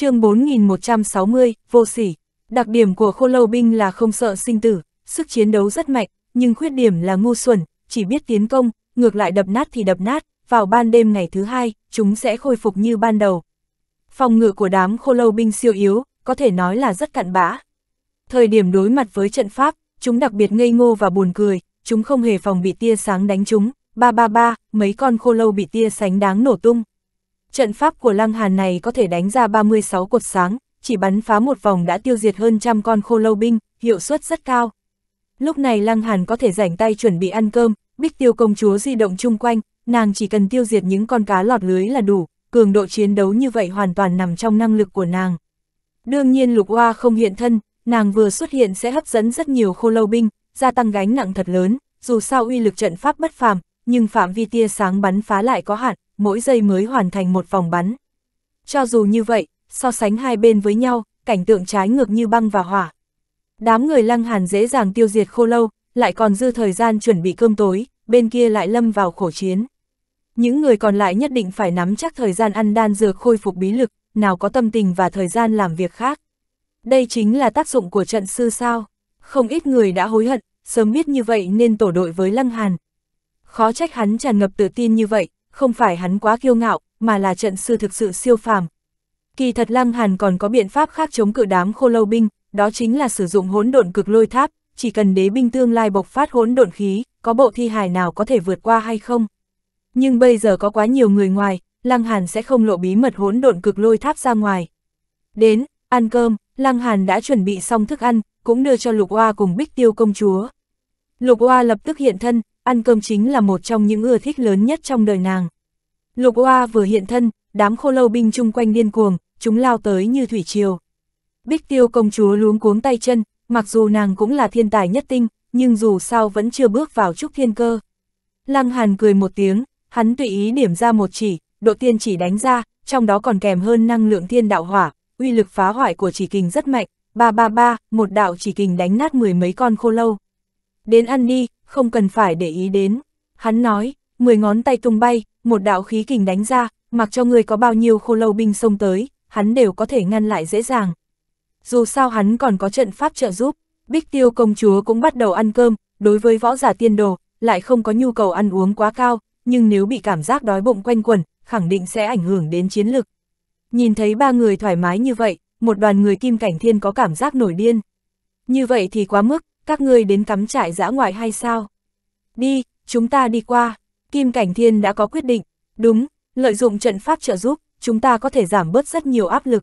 chương 4160, vô sỉ. Đặc điểm của khô lâu binh là không sợ sinh tử, sức chiến đấu rất mạnh, nhưng khuyết điểm là ngu xuẩn, chỉ biết tiến công, ngược lại đập nát thì đập nát, vào ban đêm ngày thứ hai, chúng sẽ khôi phục như ban đầu. Phòng ngự của đám khô lâu binh siêu yếu, có thể nói là rất cặn bã. Thời điểm đối mặt với trận pháp, chúng đặc biệt ngây ngô và buồn cười, chúng không hề phòng bị tia sáng đánh chúng, ba ba ba, mấy con khô lâu bị tia sánh đáng nổ tung trận pháp của Lăng Hàn này có thể đánh ra 36 cột sáng, chỉ bắn phá một vòng đã tiêu diệt hơn trăm con khô lâu binh, hiệu suất rất cao. Lúc này Lăng Hàn có thể rảnh tay chuẩn bị ăn cơm, bích tiêu công chúa di động chung quanh, nàng chỉ cần tiêu diệt những con cá lọt lưới là đủ, cường độ chiến đấu như vậy hoàn toàn nằm trong năng lực của nàng. Đương nhiên lục hoa không hiện thân, nàng vừa xuất hiện sẽ hấp dẫn rất nhiều khô lâu binh, gia tăng gánh nặng thật lớn, dù sao uy lực trận pháp bất phàm, nhưng phạm vi tia sáng bắn phá lại có hạn, mỗi giây mới hoàn thành một vòng bắn. Cho dù như vậy, so sánh hai bên với nhau, cảnh tượng trái ngược như băng và hỏa. Đám người lăng hàn dễ dàng tiêu diệt khô lâu, lại còn dư thời gian chuẩn bị cơm tối, bên kia lại lâm vào khổ chiến. Những người còn lại nhất định phải nắm chắc thời gian ăn đan dược khôi phục bí lực, nào có tâm tình và thời gian làm việc khác. Đây chính là tác dụng của trận sư sao. Không ít người đã hối hận, sớm biết như vậy nên tổ đội với Lăng Hàn. Khó trách hắn tràn ngập tự tin như vậy, không phải hắn quá kiêu ngạo, mà là trận sư thực sự siêu phàm. Kỳ thật Lăng Hàn còn có biện pháp khác chống cự đám khô lâu binh, đó chính là sử dụng hỗn độn cực lôi tháp, chỉ cần đế binh tương lai bộc phát hỗn độn khí, có bộ thi hài nào có thể vượt qua hay không. Nhưng bây giờ có quá nhiều người ngoài, Lăng Hàn sẽ không lộ bí mật hỗn độn cực lôi tháp ra ngoài. Đến, ăn cơm, Lăng Hàn đã chuẩn bị xong thức ăn, cũng đưa cho Lục Hoa cùng Bích Tiêu công chúa. Lục Hoa lập tức hiện thân, ăn cơm chính là một trong những ưa thích lớn nhất trong đời nàng. Lục Oa vừa hiện thân, đám khô lâu binh chung quanh điên cuồng, chúng lao tới như thủy triều. Bích Tiêu công chúa luống cuống tay chân, mặc dù nàng cũng là thiên tài nhất tinh, nhưng dù sao vẫn chưa bước vào trúc thiên cơ. Lăng Hàn cười một tiếng, hắn tùy ý điểm ra một chỉ, độ tiên chỉ đánh ra, trong đó còn kèm hơn năng lượng thiên đạo hỏa, uy lực phá hoại của chỉ kình rất mạnh, ba ba ba, một đạo chỉ kình đánh nát mười mấy con khô lâu. Đến ăn đi, không cần phải để ý đến. Hắn nói, mười ngón tay tung bay, một đạo khí kình đánh ra, mặc cho người có bao nhiêu khô lâu binh xông tới, hắn đều có thể ngăn lại dễ dàng. Dù sao hắn còn có trận pháp trợ giúp, Bích Tiêu công chúa cũng bắt đầu ăn cơm, đối với võ giả tiên đồ, lại không có nhu cầu ăn uống quá cao, nhưng nếu bị cảm giác đói bụng quanh quẩn, khẳng định sẽ ảnh hưởng đến chiến lực. Nhìn thấy ba người thoải mái như vậy, một đoàn người kim cảnh thiên có cảm giác nổi điên. Như vậy thì quá mức, các ngươi đến cắm trại dã ngoại hay sao? Đi, chúng ta đi qua, Kim Cảnh Thiên đã có quyết định, đúng, lợi dụng trận pháp trợ giúp, chúng ta có thể giảm bớt rất nhiều áp lực.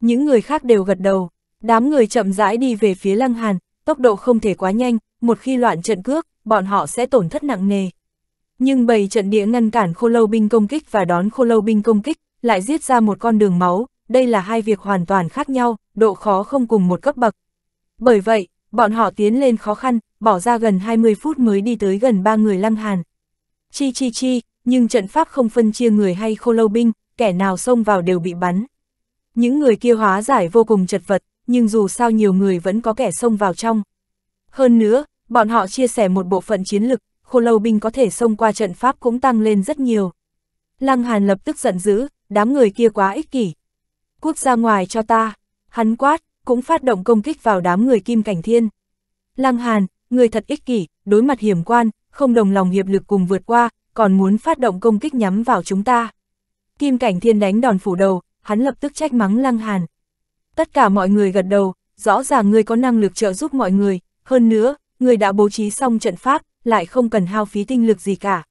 Những người khác đều gật đầu, đám người chậm rãi đi về phía Lăng Hàn, tốc độ không thể quá nhanh, một khi loạn trận cước, bọn họ sẽ tổn thất nặng nề. Nhưng bầy trận địa ngăn cản khô lâu binh công kích và đón khô lâu binh công kích, lại giết ra một con đường máu, đây là hai việc hoàn toàn khác nhau, độ khó không cùng một cấp bậc. Bởi vậy, Bọn họ tiến lên khó khăn, bỏ ra gần 20 phút mới đi tới gần ba người lăng hàn. Chi chi chi, nhưng trận pháp không phân chia người hay khô lâu binh, kẻ nào xông vào đều bị bắn. Những người kia hóa giải vô cùng chật vật, nhưng dù sao nhiều người vẫn có kẻ xông vào trong. Hơn nữa, bọn họ chia sẻ một bộ phận chiến lực, khô lâu binh có thể xông qua trận pháp cũng tăng lên rất nhiều. Lăng Hàn lập tức giận dữ, đám người kia quá ích kỷ. Quốc ra ngoài cho ta, hắn quát, cũng phát động công kích vào đám người kim cảnh thiên. Lăng Hàn, người thật ích kỷ, đối mặt hiểm quan, không đồng lòng hiệp lực cùng vượt qua, còn muốn phát động công kích nhắm vào chúng ta. Kim cảnh thiên đánh đòn phủ đầu, hắn lập tức trách mắng Lăng Hàn. Tất cả mọi người gật đầu, rõ ràng ngươi có năng lực trợ giúp mọi người, hơn nữa, ngươi đã bố trí xong trận pháp, lại không cần hao phí tinh lực gì cả.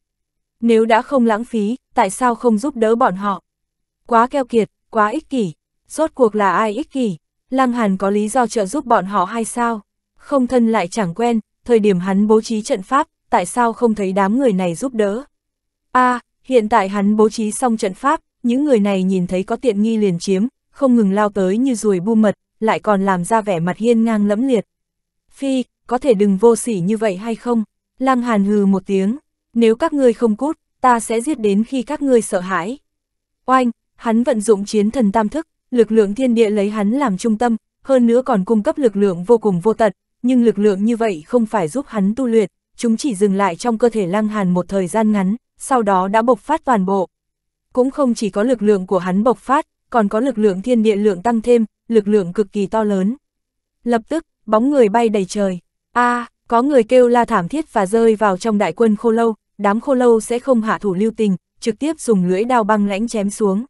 Nếu đã không lãng phí, tại sao không giúp đỡ bọn họ? Quá keo kiệt, quá ích kỷ, rốt cuộc là ai ích kỷ? Lam Hàn có lý do trợ giúp bọn họ hay sao? Không thân lại chẳng quen, thời điểm hắn bố trí trận pháp, tại sao không thấy đám người này giúp đỡ? a à, hiện tại hắn bố trí xong trận pháp, những người này nhìn thấy có tiện nghi liền chiếm, không ngừng lao tới như ruồi bu mật, lại còn làm ra vẻ mặt hiên ngang lẫm liệt. Phi, có thể đừng vô sỉ như vậy hay không? Lăng Hàn hừ một tiếng, nếu các ngươi không cút, ta sẽ giết đến khi các ngươi sợ hãi. Oanh, hắn vận dụng chiến thần tam thức, lực lượng thiên địa lấy hắn làm trung tâm, hơn nữa còn cung cấp lực lượng vô cùng vô tận, nhưng lực lượng như vậy không phải giúp hắn tu luyện, chúng chỉ dừng lại trong cơ thể lăng hàn một thời gian ngắn, sau đó đã bộc phát toàn bộ. Cũng không chỉ có lực lượng của hắn bộc phát, còn có lực lượng thiên địa lượng tăng thêm, lực lượng cực kỳ to lớn. Lập tức, bóng người bay đầy trời. a à, có người kêu la thảm thiết và rơi vào trong đại quân khô lâu, đám khô lâu sẽ không hạ thủ lưu tình, trực tiếp dùng lưỡi đao băng lãnh chém xuống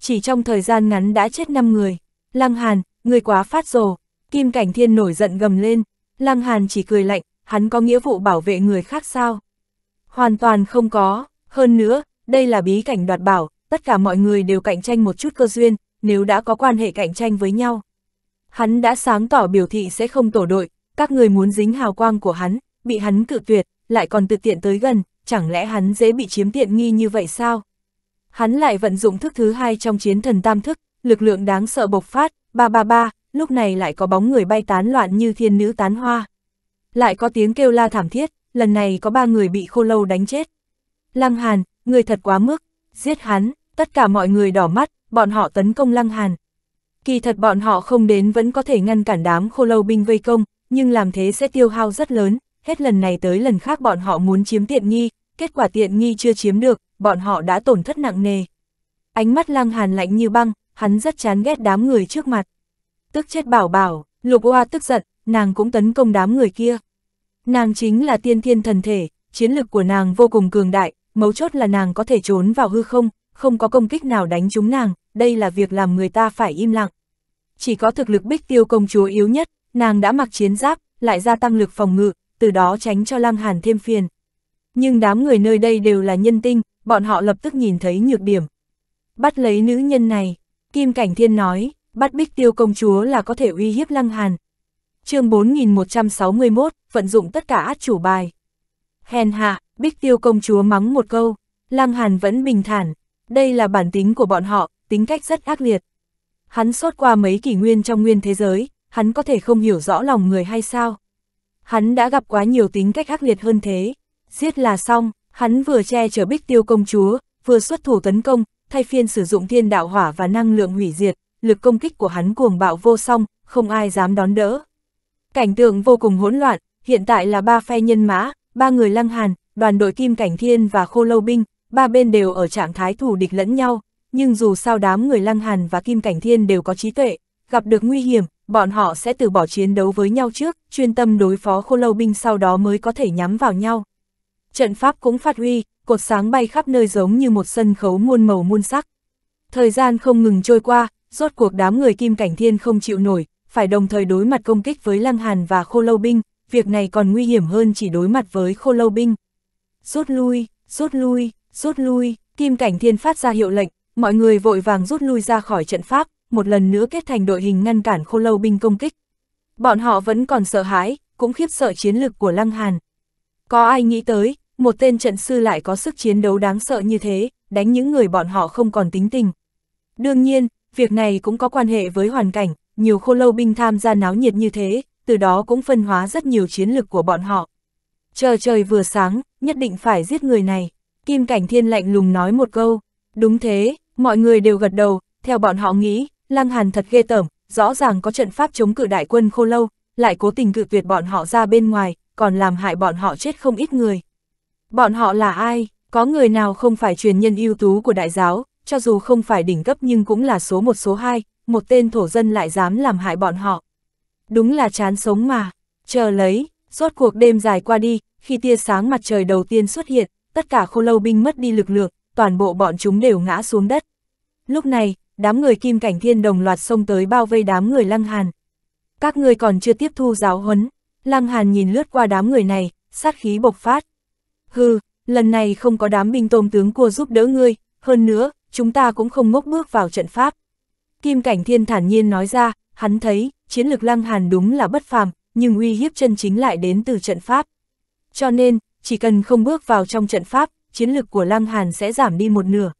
chỉ trong thời gian ngắn đã chết 5 người. Lăng Hàn, người quá phát rồ, Kim Cảnh Thiên nổi giận gầm lên, Lăng Hàn chỉ cười lạnh, hắn có nghĩa vụ bảo vệ người khác sao? Hoàn toàn không có, hơn nữa, đây là bí cảnh đoạt bảo, tất cả mọi người đều cạnh tranh một chút cơ duyên, nếu đã có quan hệ cạnh tranh với nhau. Hắn đã sáng tỏ biểu thị sẽ không tổ đội, các người muốn dính hào quang của hắn, bị hắn cự tuyệt, lại còn tự tiện tới gần, chẳng lẽ hắn dễ bị chiếm tiện nghi như vậy sao? Hắn lại vận dụng thức thứ hai trong chiến thần tam thức, lực lượng đáng sợ bộc phát, ba ba ba, lúc này lại có bóng người bay tán loạn như thiên nữ tán hoa. Lại có tiếng kêu la thảm thiết, lần này có ba người bị khô lâu đánh chết. Lăng Hàn, người thật quá mức, giết hắn, tất cả mọi người đỏ mắt, bọn họ tấn công Lăng Hàn. Kỳ thật bọn họ không đến vẫn có thể ngăn cản đám khô lâu binh vây công, nhưng làm thế sẽ tiêu hao rất lớn, hết lần này tới lần khác bọn họ muốn chiếm tiện nghi, kết quả tiện nghi chưa chiếm được, bọn họ đã tổn thất nặng nề. Ánh mắt lăng hàn lạnh như băng, hắn rất chán ghét đám người trước mặt. Tức chết bảo bảo, lục Hoa tức giận, nàng cũng tấn công đám người kia. Nàng chính là tiên thiên thần thể, chiến lực của nàng vô cùng cường đại, mấu chốt là nàng có thể trốn vào hư không, không có công kích nào đánh trúng nàng, đây là việc làm người ta phải im lặng. Chỉ có thực lực bích tiêu công chúa yếu nhất, nàng đã mặc chiến giáp, lại gia tăng lực phòng ngự, từ đó tránh cho lăng hàn thêm phiền. Nhưng đám người nơi đây đều là nhân tinh, bọn họ lập tức nhìn thấy nhược điểm. Bắt lấy nữ nhân này, Kim Cảnh Thiên nói, bắt bích tiêu công chúa là có thể uy hiếp lăng hàn. chương 4161, vận dụng tất cả át chủ bài. Hèn hạ, bích tiêu công chúa mắng một câu, lăng hàn vẫn bình thản, đây là bản tính của bọn họ, tính cách rất ác liệt. Hắn sốt qua mấy kỷ nguyên trong nguyên thế giới, hắn có thể không hiểu rõ lòng người hay sao. Hắn đã gặp quá nhiều tính cách ác liệt hơn thế, giết là xong, hắn vừa che chở bích tiêu công chúa, vừa xuất thủ tấn công, thay phiên sử dụng thiên đạo hỏa và năng lượng hủy diệt, lực công kích của hắn cuồng bạo vô song, không ai dám đón đỡ. Cảnh tượng vô cùng hỗn loạn, hiện tại là ba phe nhân mã, ba người lăng hàn, đoàn đội kim cảnh thiên và khô lâu binh, ba bên đều ở trạng thái thủ địch lẫn nhau, nhưng dù sao đám người lăng hàn và kim cảnh thiên đều có trí tuệ, gặp được nguy hiểm, bọn họ sẽ từ bỏ chiến đấu với nhau trước, chuyên tâm đối phó khô lâu binh sau đó mới có thể nhắm vào nhau. Trận pháp cũng phát huy, cột sáng bay khắp nơi giống như một sân khấu muôn màu muôn sắc. Thời gian không ngừng trôi qua, rốt cuộc đám người kim cảnh thiên không chịu nổi, phải đồng thời đối mặt công kích với Lăng Hàn và Khô Lâu Binh, việc này còn nguy hiểm hơn chỉ đối mặt với Khô Lâu Binh. Rút lui, rút lui, rút lui, kim cảnh thiên phát ra hiệu lệnh, mọi người vội vàng rút lui ra khỏi trận pháp, một lần nữa kết thành đội hình ngăn cản Khô Lâu Binh công kích. Bọn họ vẫn còn sợ hãi, cũng khiếp sợ chiến lực của Lăng Hàn. Có ai nghĩ tới, một tên trận sư lại có sức chiến đấu đáng sợ như thế, đánh những người bọn họ không còn tính tình. Đương nhiên, việc này cũng có quan hệ với hoàn cảnh, nhiều khô lâu binh tham gia náo nhiệt như thế, từ đó cũng phân hóa rất nhiều chiến lực của bọn họ. Chờ trời vừa sáng, nhất định phải giết người này. Kim Cảnh Thiên lạnh lùng nói một câu. Đúng thế, mọi người đều gật đầu, theo bọn họ nghĩ, Lăng Hàn thật ghê tởm, rõ ràng có trận pháp chống cự đại quân khô lâu, lại cố tình cự tuyệt bọn họ ra bên ngoài, còn làm hại bọn họ chết không ít người. Bọn họ là ai? Có người nào không phải truyền nhân ưu tú của đại giáo, cho dù không phải đỉnh cấp nhưng cũng là số một số hai, một tên thổ dân lại dám làm hại bọn họ. Đúng là chán sống mà, chờ lấy, rốt cuộc đêm dài qua đi, khi tia sáng mặt trời đầu tiên xuất hiện, tất cả khô lâu binh mất đi lực lượng, toàn bộ bọn chúng đều ngã xuống đất. Lúc này, đám người kim cảnh thiên đồng loạt xông tới bao vây đám người lăng hàn. Các người còn chưa tiếp thu giáo huấn, lăng hàn nhìn lướt qua đám người này, sát khí bộc phát hừ, lần này không có đám binh tôm tướng cua giúp đỡ ngươi, hơn nữa, chúng ta cũng không ngốc bước vào trận pháp. Kim Cảnh Thiên thản nhiên nói ra, hắn thấy, chiến lược Lăng Hàn đúng là bất phàm, nhưng uy hiếp chân chính lại đến từ trận pháp. Cho nên, chỉ cần không bước vào trong trận pháp, chiến lược của Lăng Hàn sẽ giảm đi một nửa.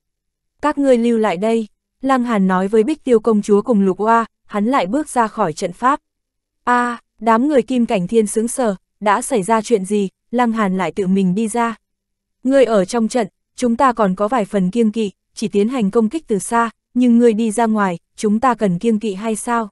Các ngươi lưu lại đây, Lăng Hàn nói với Bích Tiêu công chúa cùng Lục Oa, hắn lại bước ra khỏi trận pháp. A, à, đám người Kim Cảnh Thiên sướng sờ, đã xảy ra chuyện gì, Lăng Hàn lại tự mình đi ra. Ngươi ở trong trận, chúng ta còn có vài phần kiêng kỵ, chỉ tiến hành công kích từ xa, nhưng ngươi đi ra ngoài, chúng ta cần kiêng kỵ hay sao?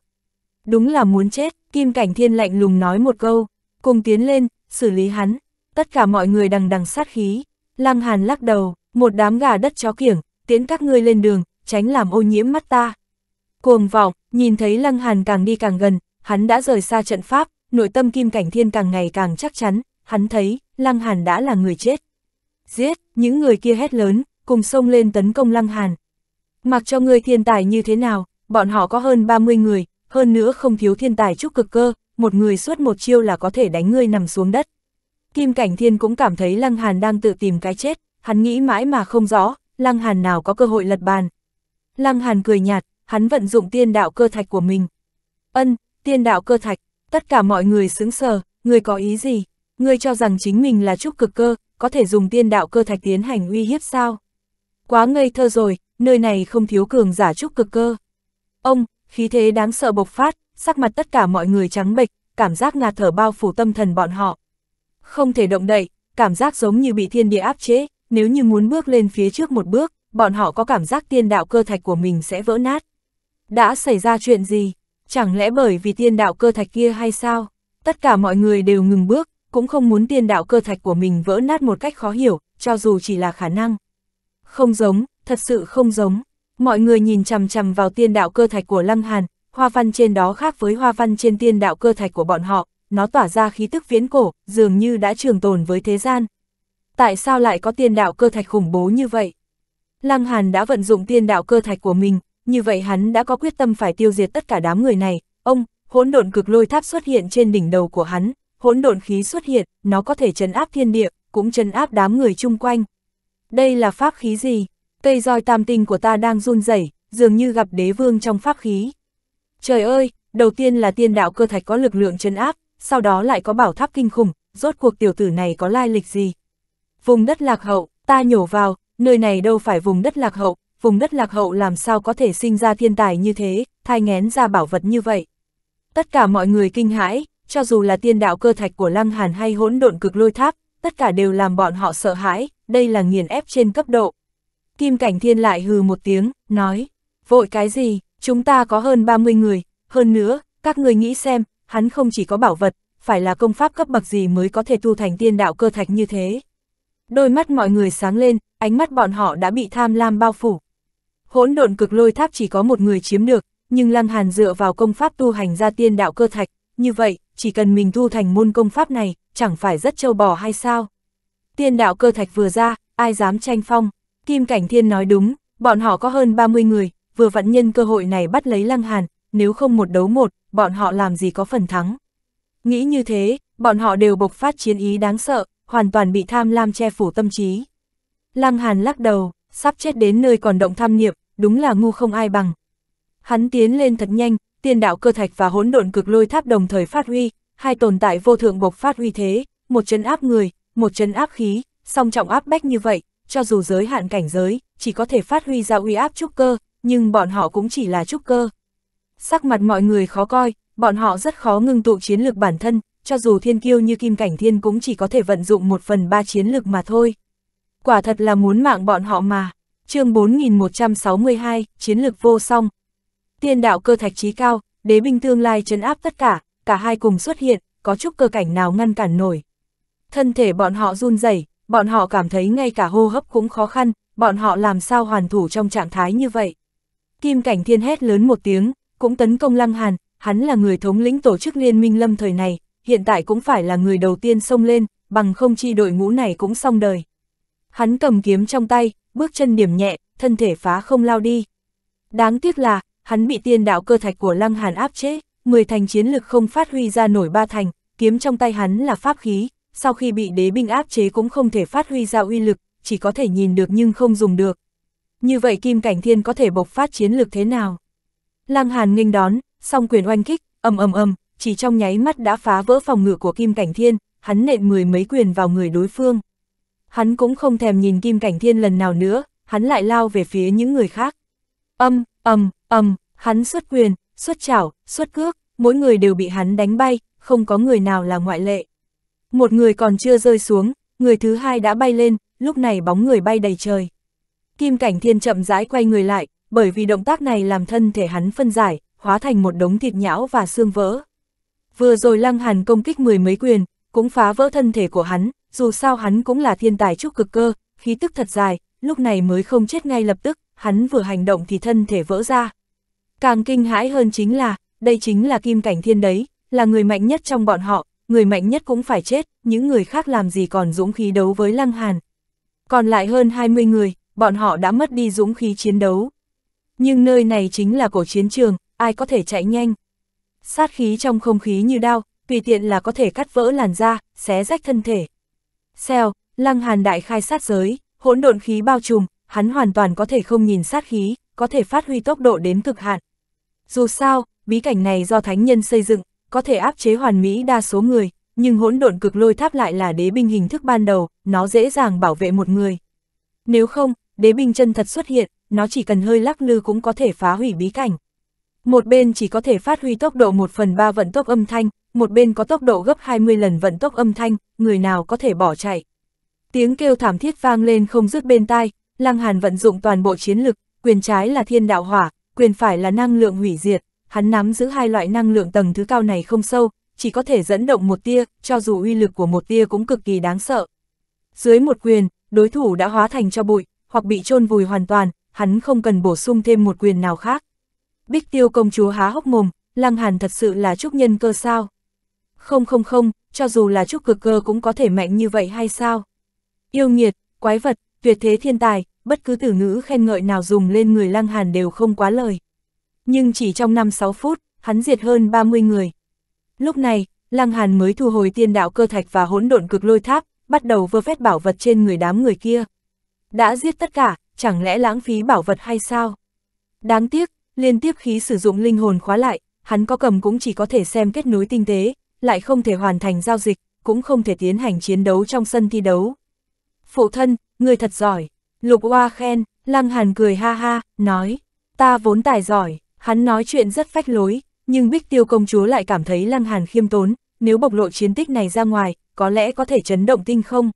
Đúng là muốn chết, Kim Cảnh Thiên lạnh lùng nói một câu, cùng tiến lên, xử lý hắn. Tất cả mọi người đằng đằng sát khí, Lăng Hàn lắc đầu, một đám gà đất chó kiểng, tiến các ngươi lên đường, tránh làm ô nhiễm mắt ta. Cuồng vọng, nhìn thấy Lăng Hàn càng đi càng gần, hắn đã rời xa trận pháp, nội tâm Kim Cảnh Thiên càng ngày càng chắc chắn, hắn thấy, Lăng Hàn đã là người chết. Giết, những người kia hét lớn, cùng xông lên tấn công Lăng Hàn. Mặc cho người thiên tài như thế nào, bọn họ có hơn 30 người, hơn nữa không thiếu thiên tài trúc cực cơ, một người suốt một chiêu là có thể đánh ngươi nằm xuống đất. Kim Cảnh Thiên cũng cảm thấy Lăng Hàn đang tự tìm cái chết, hắn nghĩ mãi mà không rõ, Lăng Hàn nào có cơ hội lật bàn. Lăng Hàn cười nhạt, hắn vận dụng tiên đạo cơ thạch của mình. Ân, tiên đạo cơ thạch, tất cả mọi người xứng sờ, người có ý gì? ngươi cho rằng chính mình là trúc cực cơ, có thể dùng tiên đạo cơ thạch tiến hành uy hiếp sao? Quá ngây thơ rồi, nơi này không thiếu cường giả trúc cực cơ. Ông, khí thế đáng sợ bộc phát, sắc mặt tất cả mọi người trắng bệch, cảm giác ngạt thở bao phủ tâm thần bọn họ. Không thể động đậy, cảm giác giống như bị thiên địa áp chế, nếu như muốn bước lên phía trước một bước, bọn họ có cảm giác tiên đạo cơ thạch của mình sẽ vỡ nát. Đã xảy ra chuyện gì? Chẳng lẽ bởi vì tiên đạo cơ thạch kia hay sao? Tất cả mọi người đều ngừng bước, cũng không muốn tiền đạo cơ thạch của mình vỡ nát một cách khó hiểu, cho dù chỉ là khả năng. Không giống, thật sự không giống. Mọi người nhìn chằm chằm vào tiên đạo cơ thạch của Lăng Hàn, hoa văn trên đó khác với hoa văn trên tiên đạo cơ thạch của bọn họ, nó tỏa ra khí tức viễn cổ, dường như đã trường tồn với thế gian. Tại sao lại có tiên đạo cơ thạch khủng bố như vậy? Lăng Hàn đã vận dụng tiên đạo cơ thạch của mình, như vậy hắn đã có quyết tâm phải tiêu diệt tất cả đám người này. Ông, hỗn độn cực lôi tháp xuất hiện trên đỉnh đầu của hắn, hỗn độn khí xuất hiện, nó có thể chấn áp thiên địa, cũng chấn áp đám người chung quanh. Đây là pháp khí gì? Cây roi tam tinh của ta đang run rẩy, dường như gặp đế vương trong pháp khí. Trời ơi, đầu tiên là tiên đạo cơ thạch có lực lượng chấn áp, sau đó lại có bảo tháp kinh khủng, rốt cuộc tiểu tử này có lai lịch gì? Vùng đất lạc hậu, ta nhổ vào, nơi này đâu phải vùng đất lạc hậu, vùng đất lạc hậu làm sao có thể sinh ra thiên tài như thế, thai ngén ra bảo vật như vậy. Tất cả mọi người kinh hãi, cho dù là tiên đạo cơ thạch của Lăng Hàn hay hỗn độn cực lôi tháp, tất cả đều làm bọn họ sợ hãi, đây là nghiền ép trên cấp độ. Kim Cảnh Thiên lại hừ một tiếng, nói, vội cái gì, chúng ta có hơn 30 người, hơn nữa, các người nghĩ xem, hắn không chỉ có bảo vật, phải là công pháp cấp bậc gì mới có thể tu thành tiên đạo cơ thạch như thế. Đôi mắt mọi người sáng lên, ánh mắt bọn họ đã bị tham lam bao phủ. Hỗn độn cực lôi tháp chỉ có một người chiếm được, nhưng Lăng Hàn dựa vào công pháp tu hành ra tiên đạo cơ thạch, như vậy, chỉ cần mình thu thành môn công pháp này, chẳng phải rất châu bò hay sao? Tiên đạo cơ thạch vừa ra, ai dám tranh phong? Kim Cảnh Thiên nói đúng, bọn họ có hơn 30 người, vừa vặn nhân cơ hội này bắt lấy Lăng Hàn, nếu không một đấu một, bọn họ làm gì có phần thắng. Nghĩ như thế, bọn họ đều bộc phát chiến ý đáng sợ, hoàn toàn bị tham lam che phủ tâm trí. Lăng Hàn lắc đầu, sắp chết đến nơi còn động tham niệm, đúng là ngu không ai bằng. Hắn tiến lên thật nhanh, Tiên đạo cơ thạch và hỗn độn cực lôi tháp đồng thời phát huy, hai tồn tại vô thượng bộc phát huy thế, một chân áp người, một chân áp khí, song trọng áp bách như vậy, cho dù giới hạn cảnh giới, chỉ có thể phát huy ra uy áp trúc cơ, nhưng bọn họ cũng chỉ là trúc cơ. Sắc mặt mọi người khó coi, bọn họ rất khó ngưng tụ chiến lược bản thân, cho dù thiên kiêu như Kim Cảnh Thiên cũng chỉ có thể vận dụng một phần ba chiến lược mà thôi. Quả thật là muốn mạng bọn họ mà. chương 4162, chiến lược vô song, Tiên đạo cơ thạch trí cao, đế binh tương lai chấn áp tất cả, cả hai cùng xuất hiện, có chút cơ cảnh nào ngăn cản nổi. Thân thể bọn họ run rẩy, bọn họ cảm thấy ngay cả hô hấp cũng khó khăn, bọn họ làm sao hoàn thủ trong trạng thái như vậy. Kim cảnh thiên hét lớn một tiếng, cũng tấn công Lăng Hàn, hắn là người thống lĩnh tổ chức liên minh lâm thời này, hiện tại cũng phải là người đầu tiên xông lên, bằng không chi đội ngũ này cũng xong đời. Hắn cầm kiếm trong tay, bước chân điểm nhẹ, thân thể phá không lao đi. Đáng tiếc là, hắn bị tiên đạo cơ thạch của Lăng Hàn áp chế, 10 thành chiến lực không phát huy ra nổi ba thành, kiếm trong tay hắn là pháp khí, sau khi bị đế binh áp chế cũng không thể phát huy ra uy lực, chỉ có thể nhìn được nhưng không dùng được. Như vậy Kim Cảnh Thiên có thể bộc phát chiến lực thế nào? Lăng Hàn nghênh đón, song quyền oanh kích, ầm ầm ầm, chỉ trong nháy mắt đã phá vỡ phòng ngự của Kim Cảnh Thiên, hắn nện mười mấy quyền vào người đối phương. Hắn cũng không thèm nhìn Kim Cảnh Thiên lần nào nữa, hắn lại lao về phía những người khác. Âm, ầm, ầm, hắn xuất quyền, xuất chảo, xuất cước, mỗi người đều bị hắn đánh bay, không có người nào là ngoại lệ. Một người còn chưa rơi xuống, người thứ hai đã bay lên, lúc này bóng người bay đầy trời. Kim Cảnh Thiên chậm rãi quay người lại, bởi vì động tác này làm thân thể hắn phân giải, hóa thành một đống thịt nhão và xương vỡ. Vừa rồi Lăng Hàn công kích mười mấy quyền, cũng phá vỡ thân thể của hắn, dù sao hắn cũng là thiên tài trúc cực cơ, khí tức thật dài, lúc này mới không chết ngay lập tức, hắn vừa hành động thì thân thể vỡ ra. Càng kinh hãi hơn chính là, đây chính là kim cảnh thiên đấy, là người mạnh nhất trong bọn họ, người mạnh nhất cũng phải chết, những người khác làm gì còn dũng khí đấu với Lăng Hàn. Còn lại hơn 20 người, bọn họ đã mất đi dũng khí chiến đấu. Nhưng nơi này chính là cổ chiến trường, ai có thể chạy nhanh. Sát khí trong không khí như đao, tùy tiện là có thể cắt vỡ làn da, xé rách thân thể. Xèo, Lăng Hàn đại khai sát giới, hỗn độn khí bao trùm, hắn hoàn toàn có thể không nhìn sát khí, có thể phát huy tốc độ đến cực hạn. Dù sao, bí cảnh này do thánh nhân xây dựng, có thể áp chế hoàn mỹ đa số người, nhưng hỗn độn cực lôi tháp lại là đế binh hình thức ban đầu, nó dễ dàng bảo vệ một người. Nếu không, đế binh chân thật xuất hiện, nó chỉ cần hơi lắc lư cũng có thể phá hủy bí cảnh. Một bên chỉ có thể phát huy tốc độ 1 phần 3 vận tốc âm thanh, một bên có tốc độ gấp 20 lần vận tốc âm thanh, người nào có thể bỏ chạy. Tiếng kêu thảm thiết vang lên không dứt bên tai, Lăng Hàn vận dụng toàn bộ chiến lực, quyền trái là thiên đạo hỏa, quyền phải là năng lượng hủy diệt, hắn nắm giữ hai loại năng lượng tầng thứ cao này không sâu, chỉ có thể dẫn động một tia, cho dù uy lực của một tia cũng cực kỳ đáng sợ. Dưới một quyền, đối thủ đã hóa thành cho bụi, hoặc bị chôn vùi hoàn toàn, hắn không cần bổ sung thêm một quyền nào khác. Bích tiêu công chúa há hốc mồm, lăng hàn thật sự là trúc nhân cơ sao? Không không không, cho dù là trúc cực cơ cũng có thể mạnh như vậy hay sao? Yêu nghiệt, quái vật, tuyệt thế thiên tài, bất cứ từ ngữ khen ngợi nào dùng lên người Lăng Hàn đều không quá lời. Nhưng chỉ trong 5-6 phút, hắn diệt hơn 30 người. Lúc này, Lăng Hàn mới thu hồi tiên đạo cơ thạch và hỗn độn cực lôi tháp, bắt đầu vơ vét bảo vật trên người đám người kia. Đã giết tất cả, chẳng lẽ lãng phí bảo vật hay sao? Đáng tiếc, liên tiếp khí sử dụng linh hồn khóa lại, hắn có cầm cũng chỉ có thể xem kết nối tinh tế, lại không thể hoàn thành giao dịch, cũng không thể tiến hành chiến đấu trong sân thi đấu. Phụ thân, người thật giỏi. Lục Hoa khen, Lăng Hàn cười ha ha, nói, ta vốn tài giỏi, hắn nói chuyện rất phách lối, nhưng Bích Tiêu công chúa lại cảm thấy Lăng Hàn khiêm tốn, nếu bộc lộ chiến tích này ra ngoài, có lẽ có thể chấn động tinh không.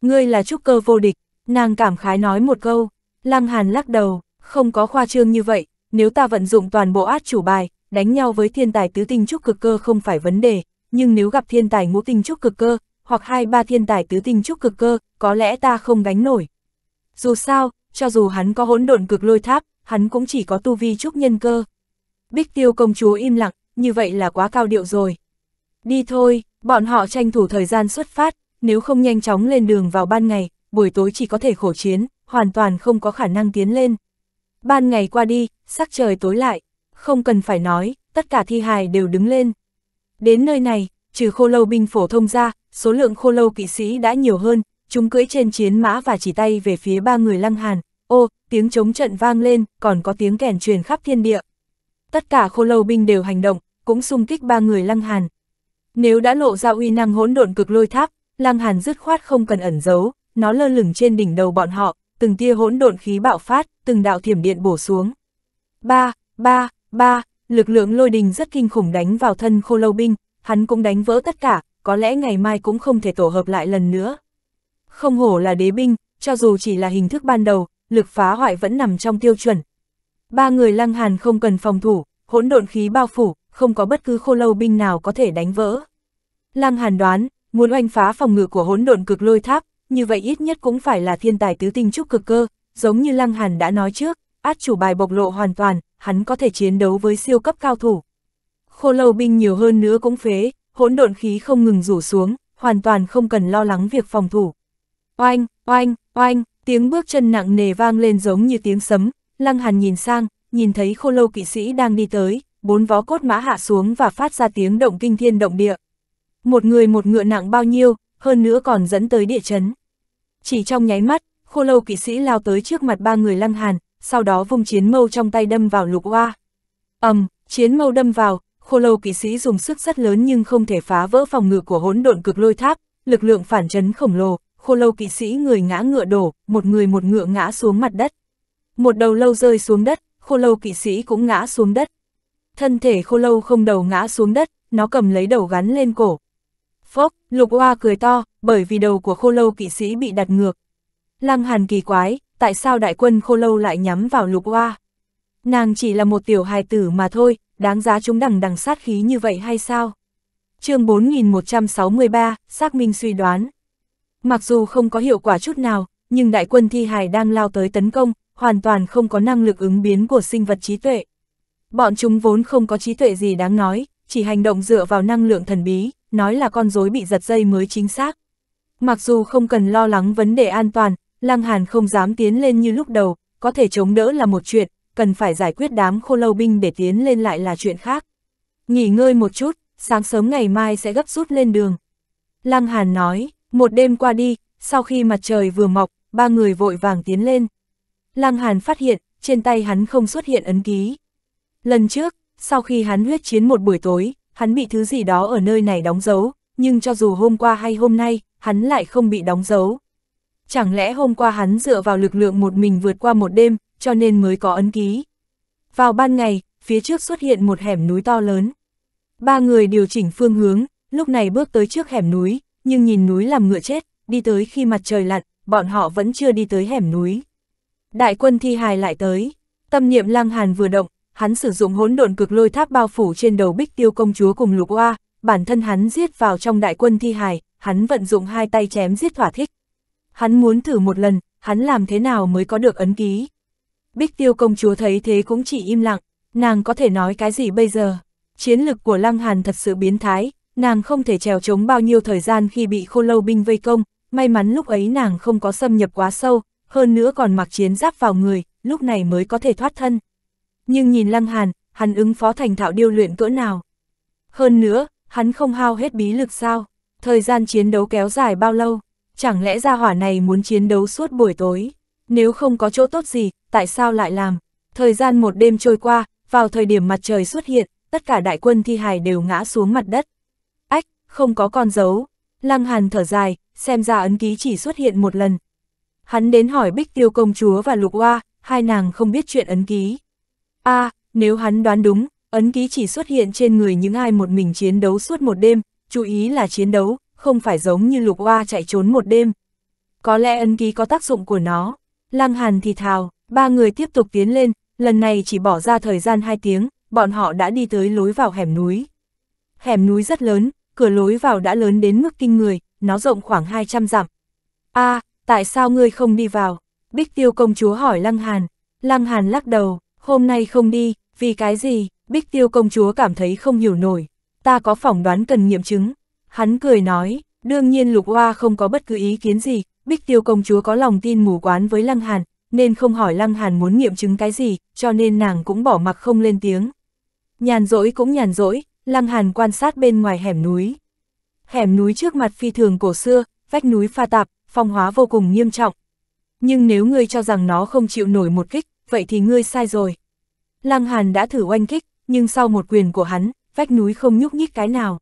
Ngươi là trúc cơ vô địch, nàng cảm khái nói một câu, Lăng Hàn lắc đầu, không có khoa trương như vậy, nếu ta vận dụng toàn bộ át chủ bài, đánh nhau với thiên tài tứ tinh trúc cực cơ không phải vấn đề, nhưng nếu gặp thiên tài ngũ tinh trúc cực cơ, hoặc hai ba thiên tài tứ tinh trúc cực cơ, có lẽ ta không gánh nổi, dù sao, cho dù hắn có hỗn độn cực lôi tháp, hắn cũng chỉ có tu vi trúc nhân cơ. Bích tiêu công chúa im lặng, như vậy là quá cao điệu rồi. Đi thôi, bọn họ tranh thủ thời gian xuất phát, nếu không nhanh chóng lên đường vào ban ngày, buổi tối chỉ có thể khổ chiến, hoàn toàn không có khả năng tiến lên. Ban ngày qua đi, sắc trời tối lại, không cần phải nói, tất cả thi hài đều đứng lên. Đến nơi này, trừ khô lâu binh phổ thông ra, số lượng khô lâu kỵ sĩ đã nhiều hơn, chúng cưỡi trên chiến mã và chỉ tay về phía ba người lăng hàn, ô, tiếng chống trận vang lên, còn có tiếng kèn truyền khắp thiên địa. Tất cả khô lâu binh đều hành động, cũng xung kích ba người lăng hàn. Nếu đã lộ ra uy năng hỗn độn cực lôi tháp, lăng hàn dứt khoát không cần ẩn giấu, nó lơ lửng trên đỉnh đầu bọn họ, từng tia hỗn độn khí bạo phát, từng đạo thiểm điện bổ xuống. Ba, ba, ba, lực lượng lôi đình rất kinh khủng đánh vào thân khô lâu binh, hắn cũng đánh vỡ tất cả, có lẽ ngày mai cũng không thể tổ hợp lại lần nữa. Không hổ là đế binh, cho dù chỉ là hình thức ban đầu, lực phá hoại vẫn nằm trong tiêu chuẩn. Ba người lăng hàn không cần phòng thủ, hỗn độn khí bao phủ, không có bất cứ khô lâu binh nào có thể đánh vỡ. Lăng hàn đoán, muốn oanh phá phòng ngự của hỗn độn cực lôi tháp, như vậy ít nhất cũng phải là thiên tài tứ tinh trúc cực cơ, giống như lăng hàn đã nói trước, át chủ bài bộc lộ hoàn toàn, hắn có thể chiến đấu với siêu cấp cao thủ. Khô lâu binh nhiều hơn nữa cũng phế, hỗn độn khí không ngừng rủ xuống, hoàn toàn không cần lo lắng việc phòng thủ. Oanh, oanh, oanh, tiếng bước chân nặng nề vang lên giống như tiếng sấm, Lăng Hàn nhìn sang, nhìn thấy khô lâu kỵ sĩ đang đi tới, bốn vó cốt mã hạ xuống và phát ra tiếng động kinh thiên động địa. Một người một ngựa nặng bao nhiêu, hơn nữa còn dẫn tới địa chấn. Chỉ trong nháy mắt, khô lâu kỵ sĩ lao tới trước mặt ba người Lăng Hàn, sau đó vùng chiến mâu trong tay đâm vào lục oa. ầm, chiến mâu đâm vào, khô lâu kỵ sĩ dùng sức rất lớn nhưng không thể phá vỡ phòng ngự của hỗn độn cực lôi tháp, lực lượng phản chấn khổng lồ, khô lâu kỵ sĩ người ngã ngựa đổ, một người một ngựa ngã xuống mặt đất. Một đầu lâu rơi xuống đất, khô lâu kỵ sĩ cũng ngã xuống đất. Thân thể khô lâu không đầu ngã xuống đất, nó cầm lấy đầu gắn lên cổ. Phốc, lục hoa cười to, bởi vì đầu của khô lâu kỵ sĩ bị đặt ngược. Lăng hàn kỳ quái, tại sao đại quân khô lâu lại nhắm vào lục hoa? Nàng chỉ là một tiểu hài tử mà thôi, đáng giá chúng đằng đằng sát khí như vậy hay sao? chương 4163, xác minh suy đoán. Mặc dù không có hiệu quả chút nào, nhưng đại quân thi hài đang lao tới tấn công, hoàn toàn không có năng lực ứng biến của sinh vật trí tuệ. Bọn chúng vốn không có trí tuệ gì đáng nói, chỉ hành động dựa vào năng lượng thần bí, nói là con rối bị giật dây mới chính xác. Mặc dù không cần lo lắng vấn đề an toàn, Lăng Hàn không dám tiến lên như lúc đầu, có thể chống đỡ là một chuyện, cần phải giải quyết đám khô lâu binh để tiến lên lại là chuyện khác. Nghỉ ngơi một chút, sáng sớm ngày mai sẽ gấp rút lên đường. Lăng Hàn nói, một đêm qua đi, sau khi mặt trời vừa mọc, ba người vội vàng tiến lên. Lăng Hàn phát hiện, trên tay hắn không xuất hiện ấn ký. Lần trước, sau khi hắn huyết chiến một buổi tối, hắn bị thứ gì đó ở nơi này đóng dấu, nhưng cho dù hôm qua hay hôm nay, hắn lại không bị đóng dấu. Chẳng lẽ hôm qua hắn dựa vào lực lượng một mình vượt qua một đêm, cho nên mới có ấn ký. Vào ban ngày, phía trước xuất hiện một hẻm núi to lớn. Ba người điều chỉnh phương hướng, lúc này bước tới trước hẻm núi, nhưng nhìn núi làm ngựa chết, đi tới khi mặt trời lặn, bọn họ vẫn chưa đi tới hẻm núi. Đại quân thi hài lại tới, tâm niệm lang hàn vừa động, hắn sử dụng hỗn độn cực lôi tháp bao phủ trên đầu bích tiêu công chúa cùng lục oa, bản thân hắn giết vào trong đại quân thi hài, hắn vận dụng hai tay chém giết thỏa thích. Hắn muốn thử một lần, hắn làm thế nào mới có được ấn ký. Bích tiêu công chúa thấy thế cũng chỉ im lặng, nàng có thể nói cái gì bây giờ. Chiến lực của Lăng Hàn thật sự biến thái, Nàng không thể trèo chống bao nhiêu thời gian khi bị khô lâu binh vây công, may mắn lúc ấy nàng không có xâm nhập quá sâu, hơn nữa còn mặc chiến giáp vào người, lúc này mới có thể thoát thân. Nhưng nhìn Lăng Hàn, hắn ứng phó thành thạo điêu luyện cỡ nào. Hơn nữa, hắn không hao hết bí lực sao, thời gian chiến đấu kéo dài bao lâu, chẳng lẽ gia hỏa này muốn chiến đấu suốt buổi tối, nếu không có chỗ tốt gì, tại sao lại làm. Thời gian một đêm trôi qua, vào thời điểm mặt trời xuất hiện, tất cả đại quân thi hài đều ngã xuống mặt đất không có con dấu. Lăng Hàn thở dài, xem ra ấn ký chỉ xuất hiện một lần. Hắn đến hỏi Bích Tiêu công chúa và Lục Hoa, hai nàng không biết chuyện ấn ký. A, à, nếu hắn đoán đúng, ấn ký chỉ xuất hiện trên người những ai một mình chiến đấu suốt một đêm, chú ý là chiến đấu, không phải giống như Lục Hoa chạy trốn một đêm. Có lẽ ấn ký có tác dụng của nó. Lăng Hàn thì thào, ba người tiếp tục tiến lên, lần này chỉ bỏ ra thời gian hai tiếng, bọn họ đã đi tới lối vào hẻm núi. Hẻm núi rất lớn, cửa lối vào đã lớn đến mức kinh người, nó rộng khoảng 200 dặm. a à, tại sao ngươi không đi vào? Bích tiêu công chúa hỏi Lăng Hàn. Lăng Hàn lắc đầu, hôm nay không đi, vì cái gì? Bích tiêu công chúa cảm thấy không hiểu nổi. Ta có phỏng đoán cần nghiệm chứng. Hắn cười nói, đương nhiên lục hoa không có bất cứ ý kiến gì. Bích tiêu công chúa có lòng tin mù quán với Lăng Hàn, nên không hỏi Lăng Hàn muốn nghiệm chứng cái gì, cho nên nàng cũng bỏ mặc không lên tiếng. Nhàn rỗi cũng nhàn rỗi, Lăng Hàn quan sát bên ngoài hẻm núi. Hẻm núi trước mặt phi thường cổ xưa, vách núi pha tạp, phong hóa vô cùng nghiêm trọng. Nhưng nếu ngươi cho rằng nó không chịu nổi một kích, vậy thì ngươi sai rồi. Lăng Hàn đã thử oanh kích, nhưng sau một quyền của hắn, vách núi không nhúc nhích cái nào.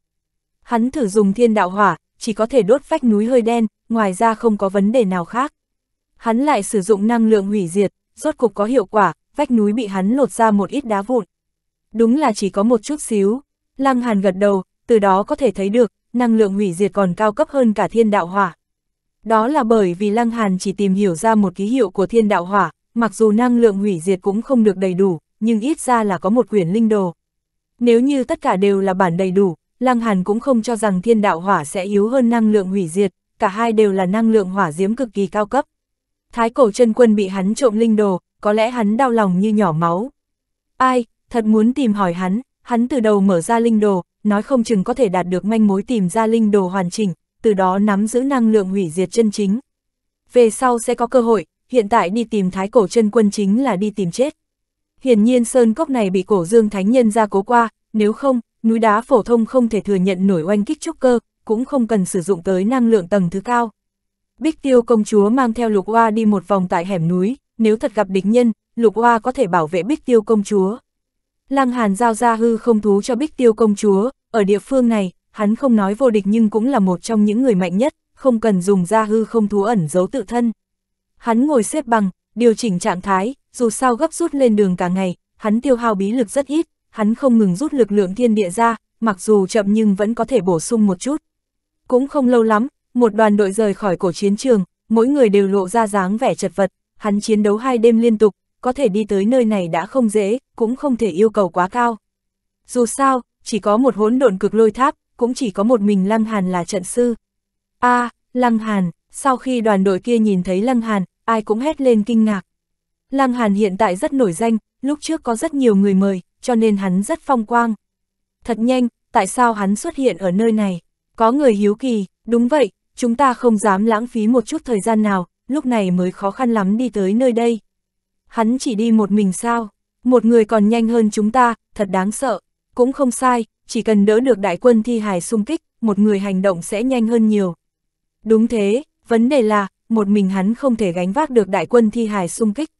Hắn thử dùng thiên đạo hỏa, chỉ có thể đốt vách núi hơi đen, ngoài ra không có vấn đề nào khác. Hắn lại sử dụng năng lượng hủy diệt, rốt cục có hiệu quả, vách núi bị hắn lột ra một ít đá vụn. Đúng là chỉ có một chút xíu, Lăng Hàn gật đầu, từ đó có thể thấy được, năng lượng hủy diệt còn cao cấp hơn cả thiên đạo hỏa. Đó là bởi vì Lăng Hàn chỉ tìm hiểu ra một ký hiệu của thiên đạo hỏa, mặc dù năng lượng hủy diệt cũng không được đầy đủ, nhưng ít ra là có một quyển linh đồ. Nếu như tất cả đều là bản đầy đủ, Lăng Hàn cũng không cho rằng thiên đạo hỏa sẽ yếu hơn năng lượng hủy diệt, cả hai đều là năng lượng hỏa diễm cực kỳ cao cấp. Thái cổ chân quân bị hắn trộm linh đồ, có lẽ hắn đau lòng như nhỏ máu. Ai, thật muốn tìm hỏi hắn, hắn từ đầu mở ra linh đồ, nói không chừng có thể đạt được manh mối tìm ra linh đồ hoàn chỉnh, từ đó nắm giữ năng lượng hủy diệt chân chính. Về sau sẽ có cơ hội, hiện tại đi tìm thái cổ chân quân chính là đi tìm chết. Hiển nhiên sơn cốc này bị cổ dương thánh nhân ra cố qua, nếu không, núi đá phổ thông không thể thừa nhận nổi oanh kích trúc cơ, cũng không cần sử dụng tới năng lượng tầng thứ cao. Bích tiêu công chúa mang theo lục hoa đi một vòng tại hẻm núi, nếu thật gặp địch nhân, lục hoa có thể bảo vệ bích tiêu công chúa, Lăng Hàn giao ra hư không thú cho Bích Tiêu công chúa, ở địa phương này, hắn không nói vô địch nhưng cũng là một trong những người mạnh nhất, không cần dùng ra hư không thú ẩn giấu tự thân. Hắn ngồi xếp bằng, điều chỉnh trạng thái, dù sao gấp rút lên đường cả ngày, hắn tiêu hao bí lực rất ít, hắn không ngừng rút lực lượng thiên địa ra, mặc dù chậm nhưng vẫn có thể bổ sung một chút. Cũng không lâu lắm, một đoàn đội rời khỏi cổ chiến trường, mỗi người đều lộ ra dáng vẻ chật vật, hắn chiến đấu hai đêm liên tục, có thể đi tới nơi này đã không dễ, cũng không thể yêu cầu quá cao. Dù sao, chỉ có một hỗn độn cực lôi tháp, cũng chỉ có một mình Lăng Hàn là trận sư. a à, Lăng Hàn, sau khi đoàn đội kia nhìn thấy Lăng Hàn, ai cũng hét lên kinh ngạc. Lăng Hàn hiện tại rất nổi danh, lúc trước có rất nhiều người mời, cho nên hắn rất phong quang. Thật nhanh, tại sao hắn xuất hiện ở nơi này? Có người hiếu kỳ, đúng vậy, chúng ta không dám lãng phí một chút thời gian nào, lúc này mới khó khăn lắm đi tới nơi đây. Hắn chỉ đi một mình sao? Một người còn nhanh hơn chúng ta, thật đáng sợ. Cũng không sai, chỉ cần đỡ được đại quân thi hải xung kích, một người hành động sẽ nhanh hơn nhiều. Đúng thế, vấn đề là, một mình hắn không thể gánh vác được đại quân thi hải xung kích.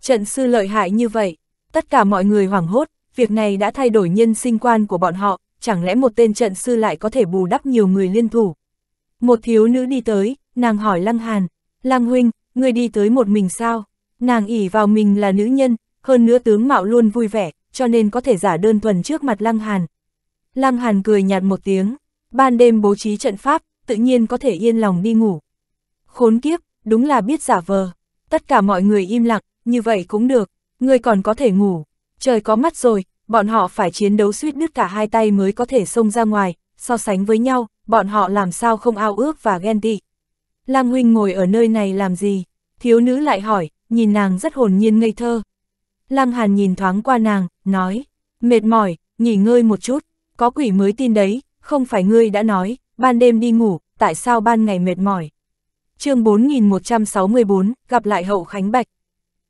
Trận sư lợi hại như vậy, tất cả mọi người hoảng hốt, việc này đã thay đổi nhân sinh quan của bọn họ, chẳng lẽ một tên trận sư lại có thể bù đắp nhiều người liên thủ. Một thiếu nữ đi tới, nàng hỏi Lăng Hàn, Lăng Huynh, người đi tới một mình sao? Nàng ỉ vào mình là nữ nhân, hơn nữa tướng mạo luôn vui vẻ, cho nên có thể giả đơn thuần trước mặt Lăng Hàn. Lăng Hàn cười nhạt một tiếng, ban đêm bố trí trận pháp, tự nhiên có thể yên lòng đi ngủ. Khốn kiếp, đúng là biết giả vờ. Tất cả mọi người im lặng, như vậy cũng được, người còn có thể ngủ. Trời có mắt rồi, bọn họ phải chiến đấu suýt đứt cả hai tay mới có thể xông ra ngoài, so sánh với nhau, bọn họ làm sao không ao ước và ghen tị. Lam Huynh ngồi ở nơi này làm gì? Thiếu nữ lại hỏi, nhìn nàng rất hồn nhiên ngây thơ. Lăng Hàn nhìn thoáng qua nàng, nói, mệt mỏi, nghỉ ngơi một chút, có quỷ mới tin đấy, không phải ngươi đã nói, ban đêm đi ngủ, tại sao ban ngày mệt mỏi. chương 4164, gặp lại hậu Khánh Bạch.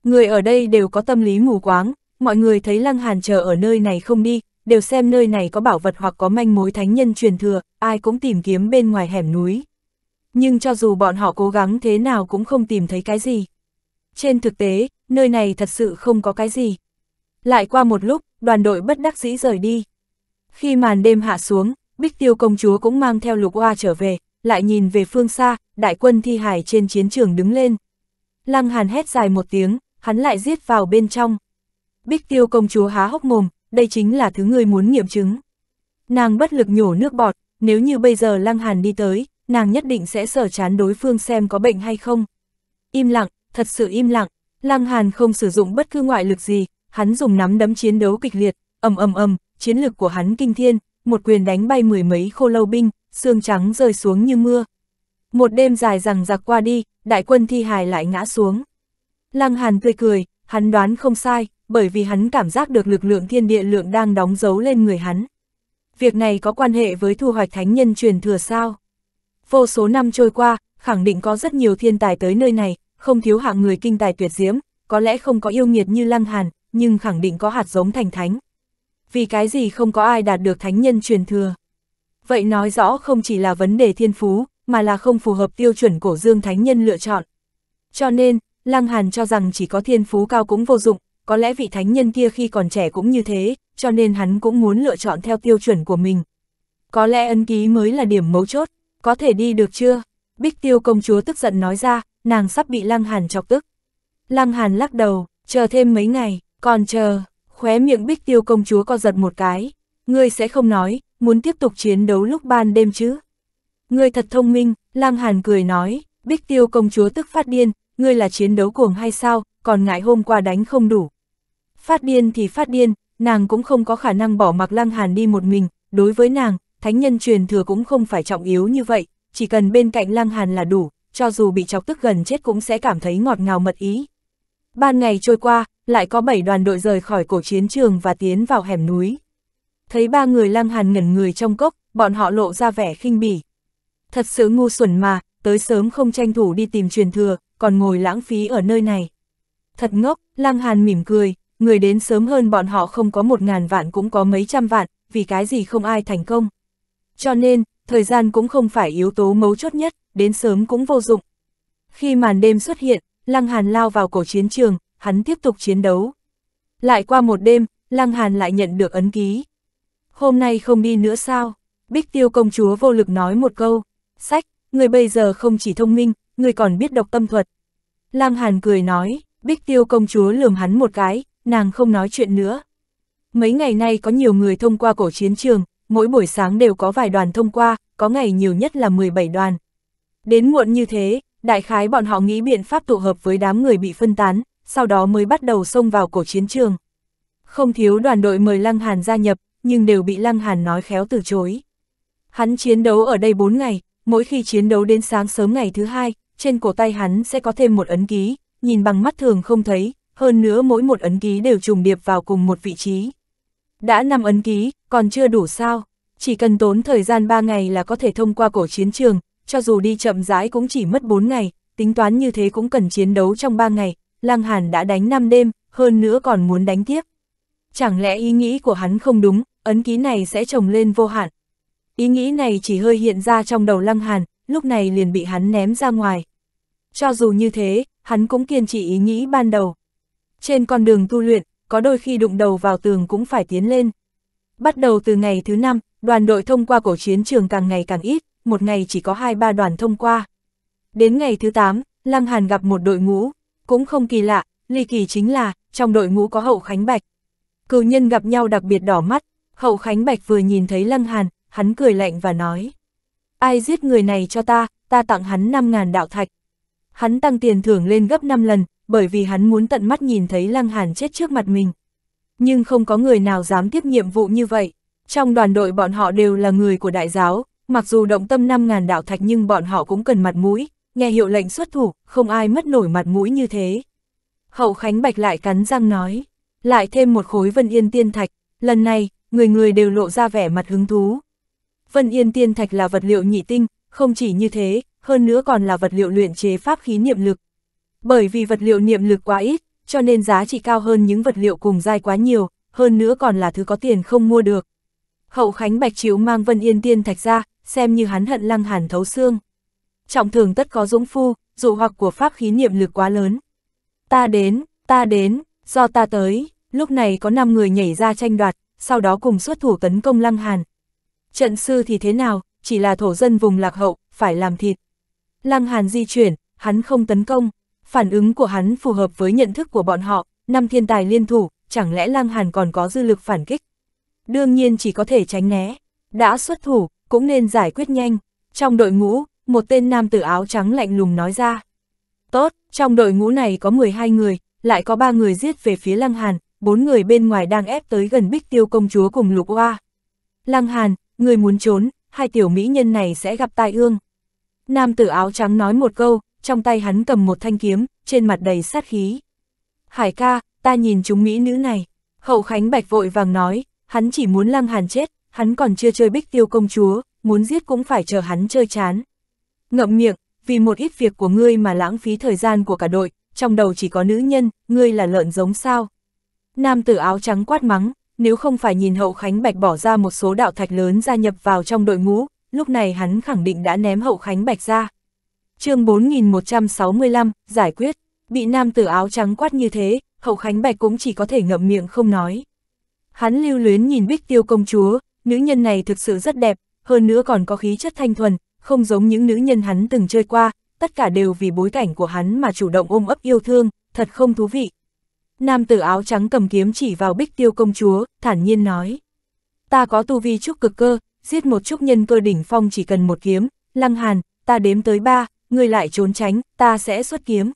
Người ở đây đều có tâm lý mù quáng, mọi người thấy Lăng Hàn chờ ở nơi này không đi, đều xem nơi này có bảo vật hoặc có manh mối thánh nhân truyền thừa, ai cũng tìm kiếm bên ngoài hẻm núi. Nhưng cho dù bọn họ cố gắng thế nào cũng không tìm thấy cái gì. Trên thực tế, nơi này thật sự không có cái gì. Lại qua một lúc, đoàn đội bất đắc dĩ rời đi. Khi màn đêm hạ xuống, Bích Tiêu công chúa cũng mang theo lục hoa trở về, lại nhìn về phương xa, đại quân thi hải trên chiến trường đứng lên. Lăng Hàn hét dài một tiếng, hắn lại giết vào bên trong. Bích Tiêu công chúa há hốc mồm, đây chính là thứ người muốn nghiệm chứng. Nàng bất lực nhổ nước bọt, nếu như bây giờ Lăng Hàn đi tới, nàng nhất định sẽ sở chán đối phương xem có bệnh hay không. Im lặng, thật sự im lặng, Lăng Hàn không sử dụng bất cứ ngoại lực gì, hắn dùng nắm đấm chiến đấu kịch liệt, ầm ầm ầm, chiến lực của hắn kinh thiên, một quyền đánh bay mười mấy khô lâu binh, xương trắng rơi xuống như mưa. Một đêm dài rằng giặc qua đi, đại quân thi hài lại ngã xuống. Lăng Hàn tươi cười, hắn đoán không sai, bởi vì hắn cảm giác được lực lượng thiên địa lượng đang đóng dấu lên người hắn. Việc này có quan hệ với thu hoạch thánh nhân truyền thừa sao? Vô số năm trôi qua, khẳng định có rất nhiều thiên tài tới nơi này, không thiếu hạng người kinh tài tuyệt diễm, có lẽ không có yêu nghiệt như Lăng Hàn, nhưng khẳng định có hạt giống thành thánh. Vì cái gì không có ai đạt được thánh nhân truyền thừa. Vậy nói rõ không chỉ là vấn đề thiên phú, mà là không phù hợp tiêu chuẩn cổ dương thánh nhân lựa chọn. Cho nên, Lăng Hàn cho rằng chỉ có thiên phú cao cũng vô dụng, có lẽ vị thánh nhân kia khi còn trẻ cũng như thế, cho nên hắn cũng muốn lựa chọn theo tiêu chuẩn của mình. Có lẽ ân ký mới là điểm mấu chốt, có thể đi được chưa? Bích Tiêu công chúa tức giận nói ra, nàng sắp bị Lăng Hàn chọc tức. Lăng Hàn lắc đầu, chờ thêm mấy ngày, còn chờ, khóe miệng bích tiêu công chúa co giật một cái. Ngươi sẽ không nói, muốn tiếp tục chiến đấu lúc ban đêm chứ. Ngươi thật thông minh, Lăng Hàn cười nói, bích tiêu công chúa tức phát điên, ngươi là chiến đấu cuồng hay sao, còn ngại hôm qua đánh không đủ. Phát điên thì phát điên, nàng cũng không có khả năng bỏ mặc Lăng Hàn đi một mình, đối với nàng, thánh nhân truyền thừa cũng không phải trọng yếu như vậy, chỉ cần bên cạnh Lăng Hàn là đủ, cho dù bị chọc tức gần chết cũng sẽ cảm thấy ngọt ngào mật ý. Ban ngày trôi qua, lại có bảy đoàn đội rời khỏi cổ chiến trường và tiến vào hẻm núi. Thấy ba người Lăng Hàn ngẩn người trong cốc, bọn họ lộ ra vẻ khinh bỉ. Thật sự ngu xuẩn mà, tới sớm không tranh thủ đi tìm truyền thừa, còn ngồi lãng phí ở nơi này. Thật ngốc, Lăng Hàn mỉm cười, người đến sớm hơn bọn họ không có một ngàn vạn cũng có mấy trăm vạn, vì cái gì không ai thành công. Cho nên, thời gian cũng không phải yếu tố mấu chốt nhất, đến sớm cũng vô dụng. Khi màn đêm xuất hiện, Lăng Hàn lao vào cổ chiến trường, hắn tiếp tục chiến đấu. Lại qua một đêm, Lăng Hàn lại nhận được ấn ký. Hôm nay không đi nữa sao? Bích Tiêu công chúa vô lực nói một câu. Sách, người bây giờ không chỉ thông minh, người còn biết độc tâm thuật. Lăng Hàn cười nói, Bích Tiêu công chúa lườm hắn một cái, nàng không nói chuyện nữa. Mấy ngày nay có nhiều người thông qua cổ chiến trường, mỗi buổi sáng đều có vài đoàn thông qua, có ngày nhiều nhất là 17 đoàn. Đến muộn như thế, đại khái bọn họ nghĩ biện pháp tụ hợp với đám người bị phân tán, sau đó mới bắt đầu xông vào cổ chiến trường. Không thiếu đoàn đội mời Lăng Hàn gia nhập, nhưng đều bị Lăng Hàn nói khéo từ chối. Hắn chiến đấu ở đây 4 ngày, mỗi khi chiến đấu đến sáng sớm ngày thứ hai, trên cổ tay hắn sẽ có thêm một ấn ký, nhìn bằng mắt thường không thấy, hơn nữa mỗi một ấn ký đều trùng điệp vào cùng một vị trí. Đã năm ấn ký, còn chưa đủ sao, chỉ cần tốn thời gian 3 ngày là có thể thông qua cổ chiến trường, cho dù đi chậm rãi cũng chỉ mất 4 ngày, tính toán như thế cũng cần chiến đấu trong 3 ngày, Lăng Hàn đã đánh 5 đêm, hơn nữa còn muốn đánh tiếp. Chẳng lẽ ý nghĩ của hắn không đúng, ấn ký này sẽ trồng lên vô hạn. Ý nghĩ này chỉ hơi hiện ra trong đầu Lăng Hàn, lúc này liền bị hắn ném ra ngoài. Cho dù như thế, hắn cũng kiên trì ý nghĩ ban đầu. Trên con đường tu luyện, có đôi khi đụng đầu vào tường cũng phải tiến lên. Bắt đầu từ ngày thứ năm, đoàn đội thông qua cổ chiến trường càng ngày càng ít, một ngày chỉ có 2-3 đoàn thông qua. Đến ngày thứ 8, Lăng Hàn gặp một đội ngũ, cũng không kỳ lạ, ly kỳ chính là, trong đội ngũ có Hậu Khánh Bạch. Cửu nhân gặp nhau đặc biệt đỏ mắt, Hậu Khánh Bạch vừa nhìn thấy Lăng Hàn, hắn cười lạnh và nói. Ai giết người này cho ta, ta tặng hắn 5.000 đạo thạch. Hắn tăng tiền thưởng lên gấp 5 lần, bởi vì hắn muốn tận mắt nhìn thấy Lăng Hàn chết trước mặt mình nhưng không có người nào dám tiếp nhiệm vụ như vậy. Trong đoàn đội bọn họ đều là người của đại giáo, mặc dù động tâm 5.000 đạo thạch nhưng bọn họ cũng cần mặt mũi, nghe hiệu lệnh xuất thủ, không ai mất nổi mặt mũi như thế. Hậu Khánh Bạch lại cắn răng nói, lại thêm một khối Vân Yên Tiên Thạch, lần này, người người đều lộ ra vẻ mặt hứng thú. Vân Yên Tiên Thạch là vật liệu nhị tinh, không chỉ như thế, hơn nữa còn là vật liệu luyện chế pháp khí niệm lực. Bởi vì vật liệu niệm lực quá ít, cho nên giá trị cao hơn những vật liệu cùng dai quá nhiều, hơn nữa còn là thứ có tiền không mua được. Hậu Khánh Bạch Chiếu mang Vân Yên Tiên Thạch ra, xem như hắn hận lăng hàn thấu xương. Trọng thường tất có dũng phu, dụ hoặc của pháp khí niệm lực quá lớn. Ta đến, ta đến, do ta tới, lúc này có 5 người nhảy ra tranh đoạt, sau đó cùng xuất thủ tấn công lăng hàn. Trận sư thì thế nào, chỉ là thổ dân vùng lạc hậu, phải làm thịt. Lăng hàn di chuyển, hắn không tấn công, phản ứng của hắn phù hợp với nhận thức của bọn họ, năm thiên tài liên thủ, chẳng lẽ Lăng Hàn còn có dư lực phản kích? Đương nhiên chỉ có thể tránh né, đã xuất thủ, cũng nên giải quyết nhanh. Trong đội ngũ, một tên nam tử áo trắng lạnh lùng nói ra. Tốt, trong đội ngũ này có 12 người, lại có 3 người giết về phía Lăng Hàn, 4 người bên ngoài đang ép tới gần bích tiêu công chúa cùng lục oa. Lăng Hàn, người muốn trốn, hai tiểu mỹ nhân này sẽ gặp tai ương. Nam tử áo trắng nói một câu, trong tay hắn cầm một thanh kiếm, trên mặt đầy sát khí. Hải ca, ta nhìn chúng mỹ nữ này. Hậu Khánh Bạch vội vàng nói, hắn chỉ muốn lăng hàn chết, hắn còn chưa chơi bích tiêu công chúa, muốn giết cũng phải chờ hắn chơi chán. Ngậm miệng, vì một ít việc của ngươi mà lãng phí thời gian của cả đội, trong đầu chỉ có nữ nhân, ngươi là lợn giống sao. Nam tử áo trắng quát mắng, nếu không phải nhìn hậu Khánh Bạch bỏ ra một số đạo thạch lớn gia nhập vào trong đội ngũ, lúc này hắn khẳng định đã ném hậu Khánh Bạch ra chương 4165, giải quyết, bị nam tử áo trắng quát như thế, Hậu Khánh Bạch cũng chỉ có thể ngậm miệng không nói. Hắn lưu luyến nhìn bích tiêu công chúa, nữ nhân này thực sự rất đẹp, hơn nữa còn có khí chất thanh thuần, không giống những nữ nhân hắn từng chơi qua, tất cả đều vì bối cảnh của hắn mà chủ động ôm ấp yêu thương, thật không thú vị. Nam tử áo trắng cầm kiếm chỉ vào bích tiêu công chúa, thản nhiên nói. Ta có tu vi trúc cực cơ, giết một trúc nhân cơ đỉnh phong chỉ cần một kiếm, lăng hàn, ta đếm tới ba, ngươi lại trốn tránh, ta sẽ xuất kiếm.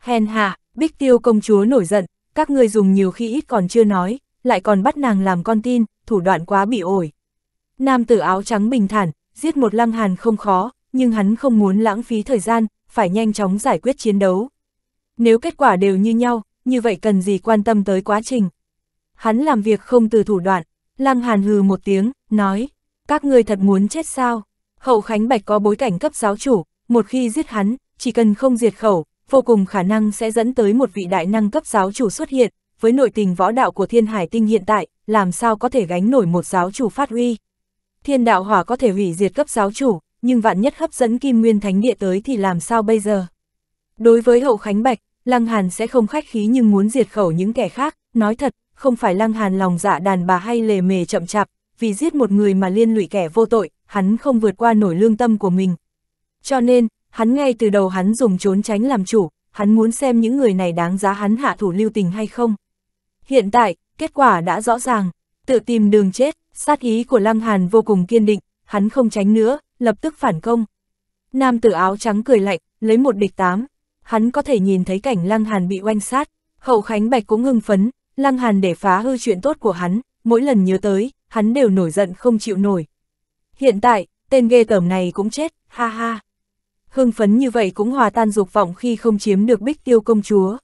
Hèn hạ, bích tiêu công chúa nổi giận, các ngươi dùng nhiều khi ít còn chưa nói, lại còn bắt nàng làm con tin, thủ đoạn quá bị ổi. Nam tử áo trắng bình thản, giết một lăng hàn không khó, nhưng hắn không muốn lãng phí thời gian, phải nhanh chóng giải quyết chiến đấu. Nếu kết quả đều như nhau, như vậy cần gì quan tâm tới quá trình. Hắn làm việc không từ thủ đoạn, lăng hàn hừ một tiếng, nói, các ngươi thật muốn chết sao? Hậu Khánh Bạch có bối cảnh cấp giáo chủ, một khi giết hắn, chỉ cần không diệt khẩu, vô cùng khả năng sẽ dẫn tới một vị đại năng cấp giáo chủ xuất hiện, với nội tình võ đạo của thiên hải tinh hiện tại, làm sao có thể gánh nổi một giáo chủ phát huy. Thiên đạo hỏa có thể hủy diệt cấp giáo chủ, nhưng vạn nhất hấp dẫn kim nguyên thánh địa tới thì làm sao bây giờ? Đối với hậu khánh bạch, Lăng Hàn sẽ không khách khí nhưng muốn diệt khẩu những kẻ khác, nói thật, không phải Lăng Hàn lòng dạ đàn bà hay lề mề chậm chạp, vì giết một người mà liên lụy kẻ vô tội, hắn không vượt qua nổi lương tâm của mình, cho nên, hắn ngay từ đầu hắn dùng trốn tránh làm chủ, hắn muốn xem những người này đáng giá hắn hạ thủ lưu tình hay không. Hiện tại, kết quả đã rõ ràng, tự tìm đường chết, sát ý của Lăng Hàn vô cùng kiên định, hắn không tránh nữa, lập tức phản công. Nam tử áo trắng cười lạnh, lấy một địch tám, hắn có thể nhìn thấy cảnh Lăng Hàn bị oanh sát, hậu Khánh Bạch cũng hưng phấn, Lăng Hàn để phá hư chuyện tốt của hắn, mỗi lần nhớ tới, hắn đều nổi giận không chịu nổi. Hiện tại, tên ghê tởm này cũng chết, ha ha hưng phấn như vậy cũng hòa tan dục vọng khi không chiếm được bích tiêu công chúa.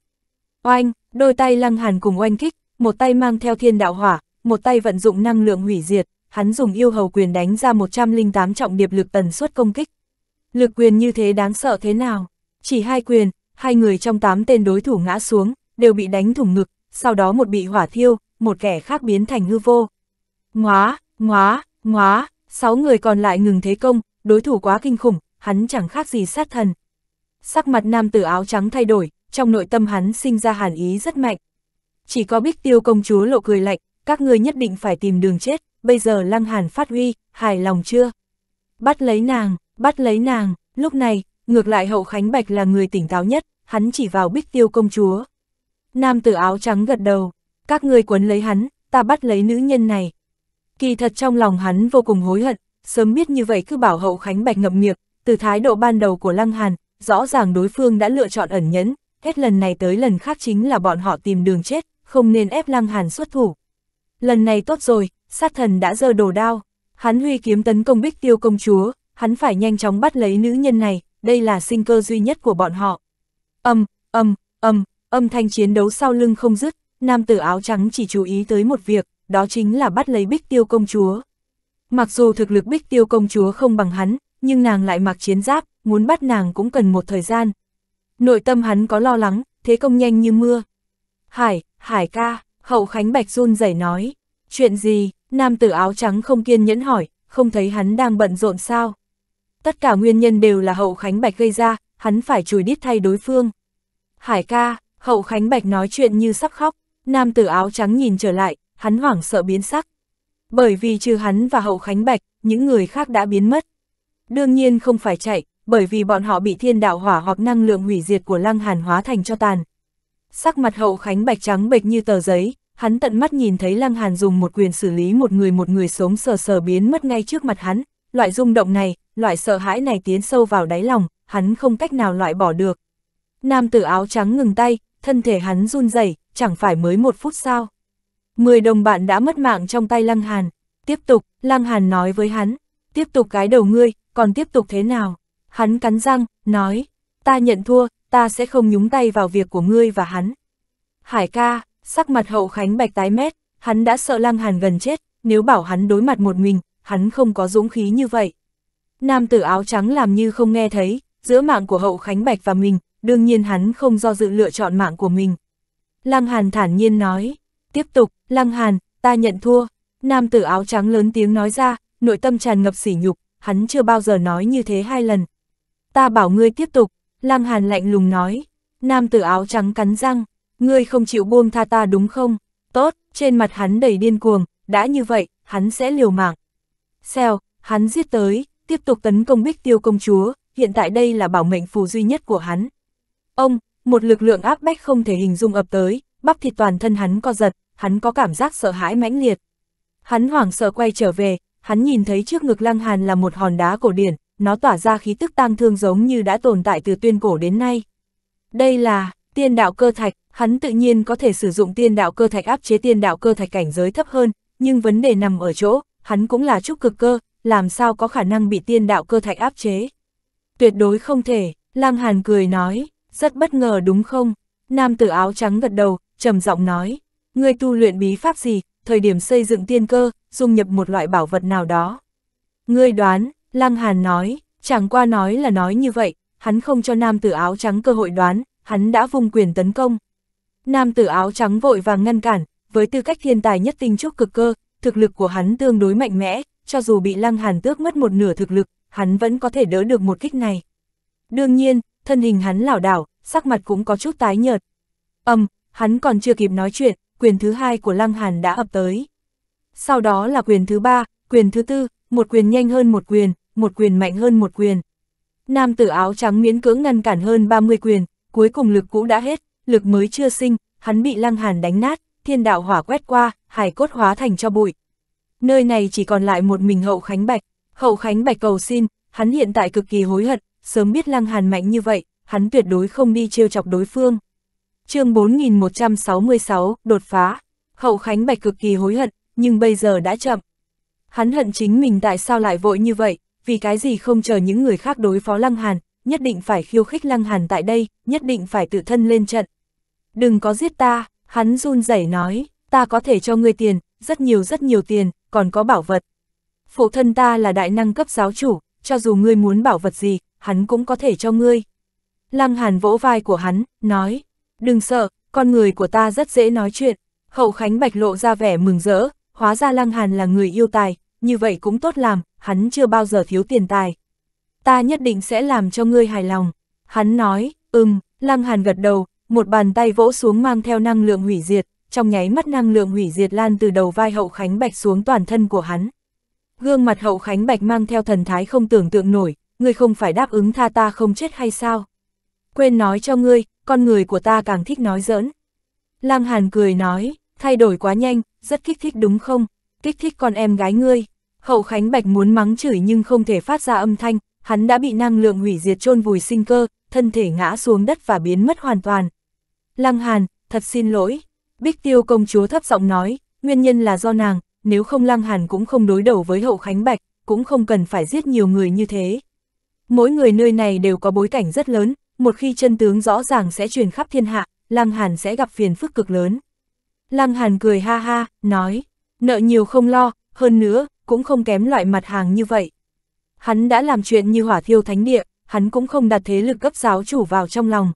Oanh, đôi tay lăng hàn cùng oanh kích, một tay mang theo thiên đạo hỏa, một tay vận dụng năng lượng hủy diệt, hắn dùng yêu hầu quyền đánh ra 108 trọng điệp lực tần suất công kích. Lực quyền như thế đáng sợ thế nào? Chỉ hai quyền, hai người trong tám tên đối thủ ngã xuống, đều bị đánh thủng ngực, sau đó một bị hỏa thiêu, một kẻ khác biến thành hư vô. ngoá ngoá ngoá sáu người còn lại ngừng thế công, đối thủ quá kinh khủng, hắn chẳng khác gì sát thần. Sắc mặt nam tử áo trắng thay đổi, trong nội tâm hắn sinh ra hàn ý rất mạnh. Chỉ có bích tiêu công chúa lộ cười lạnh, các ngươi nhất định phải tìm đường chết, bây giờ lăng hàn phát huy, hài lòng chưa? Bắt lấy nàng, bắt lấy nàng, lúc này, ngược lại hậu Khánh Bạch là người tỉnh táo nhất, hắn chỉ vào bích tiêu công chúa. Nam tử áo trắng gật đầu, các ngươi quấn lấy hắn, ta bắt lấy nữ nhân này. Kỳ thật trong lòng hắn vô cùng hối hận, sớm biết như vậy cứ bảo hậu Khánh Bạch ngậm miệng, từ thái độ ban đầu của Lăng Hàn, rõ ràng đối phương đã lựa chọn ẩn nhẫn, hết lần này tới lần khác chính là bọn họ tìm đường chết, không nên ép Lăng Hàn xuất thủ. Lần này tốt rồi, sát thần đã giơ đồ đao, hắn huy kiếm tấn công bích tiêu công chúa, hắn phải nhanh chóng bắt lấy nữ nhân này, đây là sinh cơ duy nhất của bọn họ. Âm, âm, âm, âm thanh chiến đấu sau lưng không dứt, nam tử áo trắng chỉ chú ý tới một việc, đó chính là bắt lấy bích tiêu công chúa. Mặc dù thực lực bích tiêu công chúa không bằng hắn, nhưng nàng lại mặc chiến giáp, muốn bắt nàng cũng cần một thời gian. Nội tâm hắn có lo lắng, thế công nhanh như mưa. Hải, Hải ca, hậu Khánh Bạch run rẩy nói. Chuyện gì, nam tử áo trắng không kiên nhẫn hỏi, không thấy hắn đang bận rộn sao. Tất cả nguyên nhân đều là hậu Khánh Bạch gây ra, hắn phải chùi đít thay đối phương. Hải ca, hậu Khánh Bạch nói chuyện như sắp khóc, nam tử áo trắng nhìn trở lại, hắn hoảng sợ biến sắc. Bởi vì trừ hắn và hậu Khánh Bạch, những người khác đã biến mất. Đương nhiên không phải chạy, bởi vì bọn họ bị thiên đạo hỏa hoặc năng lượng hủy diệt của lăng hàn hóa thành cho tàn. Sắc mặt hậu khánh bạch trắng bệch như tờ giấy, hắn tận mắt nhìn thấy lăng hàn dùng một quyền xử lý một người một người sống sờ sờ biến mất ngay trước mặt hắn, loại rung động này, loại sợ hãi này tiến sâu vào đáy lòng, hắn không cách nào loại bỏ được. Nam tử áo trắng ngừng tay, thân thể hắn run rẩy, chẳng phải mới một phút sao. Mười đồng bạn đã mất mạng trong tay Lăng Hàn. Tiếp tục, Lăng Hàn nói với hắn, tiếp tục cái đầu ngươi, còn tiếp tục thế nào? Hắn cắn răng, nói, ta nhận thua, ta sẽ không nhúng tay vào việc của ngươi và hắn. Hải ca, sắc mặt hậu khánh bạch tái mét, hắn đã sợ lăng hàn gần chết, nếu bảo hắn đối mặt một mình, hắn không có dũng khí như vậy. Nam tử áo trắng làm như không nghe thấy, giữa mạng của hậu khánh bạch và mình, đương nhiên hắn không do dự lựa chọn mạng của mình. Lăng hàn thản nhiên nói, tiếp tục, lăng hàn, ta nhận thua. Nam tử áo trắng lớn tiếng nói ra, nội tâm tràn ngập sỉ nhục, hắn chưa bao giờ nói như thế hai lần. Ta bảo ngươi tiếp tục, Lăng Hàn lạnh lùng nói, nam tử áo trắng cắn răng, ngươi không chịu buông tha ta đúng không? Tốt, trên mặt hắn đầy điên cuồng, đã như vậy, hắn sẽ liều mạng. Xèo, hắn giết tới, tiếp tục tấn công bích tiêu công chúa, hiện tại đây là bảo mệnh phù duy nhất của hắn. Ông, một lực lượng áp bách không thể hình dung ập tới, bắp thịt toàn thân hắn co giật, hắn có cảm giác sợ hãi mãnh liệt. Hắn hoảng sợ quay trở về, hắn nhìn thấy trước ngực Lăng Hàn là một hòn đá cổ điển, nó tỏa ra khí tức tang thương giống như đã tồn tại từ tuyên cổ đến nay. Đây là tiên đạo cơ thạch, hắn tự nhiên có thể sử dụng tiên đạo cơ thạch áp chế tiên đạo cơ thạch cảnh giới thấp hơn, nhưng vấn đề nằm ở chỗ, hắn cũng là trúc cực cơ, làm sao có khả năng bị tiên đạo cơ thạch áp chế. Tuyệt đối không thể, Lang Hàn cười nói, rất bất ngờ đúng không? Nam tử áo trắng gật đầu, trầm giọng nói, ngươi tu luyện bí pháp gì, thời điểm xây dựng tiên cơ, dung nhập một loại bảo vật nào đó. Ngươi đoán, Lăng Hàn nói, chẳng qua nói là nói như vậy, hắn không cho nam tử áo trắng cơ hội đoán, hắn đã vùng quyền tấn công. Nam tử áo trắng vội vàng ngăn cản, với tư cách thiên tài nhất tinh trúc cực cơ, thực lực của hắn tương đối mạnh mẽ, cho dù bị Lăng Hàn tước mất một nửa thực lực, hắn vẫn có thể đỡ được một kích này. Đương nhiên, thân hình hắn lảo đảo, sắc mặt cũng có chút tái nhợt. Âm, um, hắn còn chưa kịp nói chuyện, quyền thứ hai của Lăng Hàn đã ập tới sau đó là quyền thứ ba, quyền thứ tư, một quyền nhanh hơn một quyền, một quyền mạnh hơn một quyền. Nam tử áo trắng miễn cưỡng ngăn cản hơn 30 quyền, cuối cùng lực cũ đã hết, lực mới chưa sinh, hắn bị lăng hàn đánh nát, thiên đạo hỏa quét qua, hải cốt hóa thành cho bụi. Nơi này chỉ còn lại một mình hậu khánh bạch, hậu khánh bạch cầu xin, hắn hiện tại cực kỳ hối hận, sớm biết lăng hàn mạnh như vậy, hắn tuyệt đối không đi trêu chọc đối phương. chương 4166, đột phá, hậu khánh bạch cực kỳ hối hận, nhưng bây giờ đã chậm. Hắn hận chính mình tại sao lại vội như vậy, vì cái gì không chờ những người khác đối phó Lăng Hàn, nhất định phải khiêu khích Lăng Hàn tại đây, nhất định phải tự thân lên trận. Đừng có giết ta, hắn run rẩy nói, ta có thể cho ngươi tiền, rất nhiều rất nhiều tiền, còn có bảo vật. Phụ thân ta là đại năng cấp giáo chủ, cho dù ngươi muốn bảo vật gì, hắn cũng có thể cho ngươi. Lăng Hàn vỗ vai của hắn, nói, đừng sợ, con người của ta rất dễ nói chuyện. Hậu Khánh Bạch lộ ra vẻ mừng rỡ, hóa ra Lăng Hàn là người yêu tài, như vậy cũng tốt làm, hắn chưa bao giờ thiếu tiền tài. Ta nhất định sẽ làm cho ngươi hài lòng. Hắn nói, ừm, Lăng Hàn gật đầu, một bàn tay vỗ xuống mang theo năng lượng hủy diệt, trong nháy mắt năng lượng hủy diệt lan từ đầu vai hậu khánh bạch xuống toàn thân của hắn. Gương mặt hậu khánh bạch mang theo thần thái không tưởng tượng nổi, ngươi không phải đáp ứng tha ta không chết hay sao? Quên nói cho ngươi, con người của ta càng thích nói giỡn. Lăng Hàn cười nói, thay đổi quá nhanh, rất kích thích đúng không? Kích thích con em gái ngươi. Hậu Khánh Bạch muốn mắng chửi nhưng không thể phát ra âm thanh, hắn đã bị năng lượng hủy diệt chôn vùi sinh cơ, thân thể ngã xuống đất và biến mất hoàn toàn. Lăng Hàn, thật xin lỗi. Bích Tiêu công chúa thấp giọng nói, nguyên nhân là do nàng, nếu không Lăng Hàn cũng không đối đầu với Hậu Khánh Bạch, cũng không cần phải giết nhiều người như thế. Mỗi người nơi này đều có bối cảnh rất lớn, một khi chân tướng rõ ràng sẽ truyền khắp thiên hạ, Lăng Hàn sẽ gặp phiền phức cực lớn. Lăng Hàn cười ha ha, nói, nợ nhiều không lo, hơn nữa, cũng không kém loại mặt hàng như vậy. Hắn đã làm chuyện như hỏa thiêu thánh địa, hắn cũng không đặt thế lực cấp giáo chủ vào trong lòng.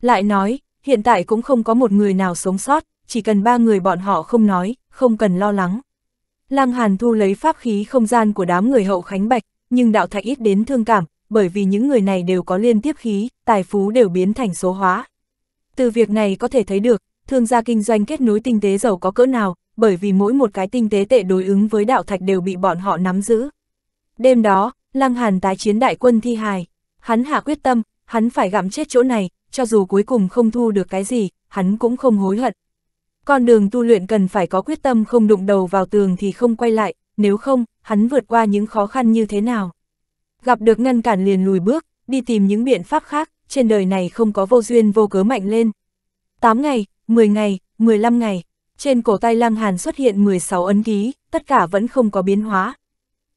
Lại nói, hiện tại cũng không có một người nào sống sót, chỉ cần ba người bọn họ không nói, không cần lo lắng. Lăng Hàn thu lấy pháp khí không gian của đám người hậu khánh bạch, nhưng đạo thạch ít đến thương cảm, bởi vì những người này đều có liên tiếp khí, tài phú đều biến thành số hóa. Từ việc này có thể thấy được, thương gia kinh doanh kết nối tinh tế giàu có cỡ nào, bởi vì mỗi một cái tinh tế tệ đối ứng với đạo thạch đều bị bọn họ nắm giữ. Đêm đó, Lăng Hàn tái chiến đại quân thi hài, hắn hạ quyết tâm, hắn phải gặm chết chỗ này, cho dù cuối cùng không thu được cái gì, hắn cũng không hối hận. Con đường tu luyện cần phải có quyết tâm không đụng đầu vào tường thì không quay lại, nếu không, hắn vượt qua những khó khăn như thế nào. Gặp được ngăn cản liền lùi bước, đi tìm những biện pháp khác, trên đời này không có vô duyên vô cớ mạnh lên. 8 ngày, 10 ngày, 15 ngày, trên cổ tay Lăng Hàn xuất hiện 16 ấn ký, tất cả vẫn không có biến hóa.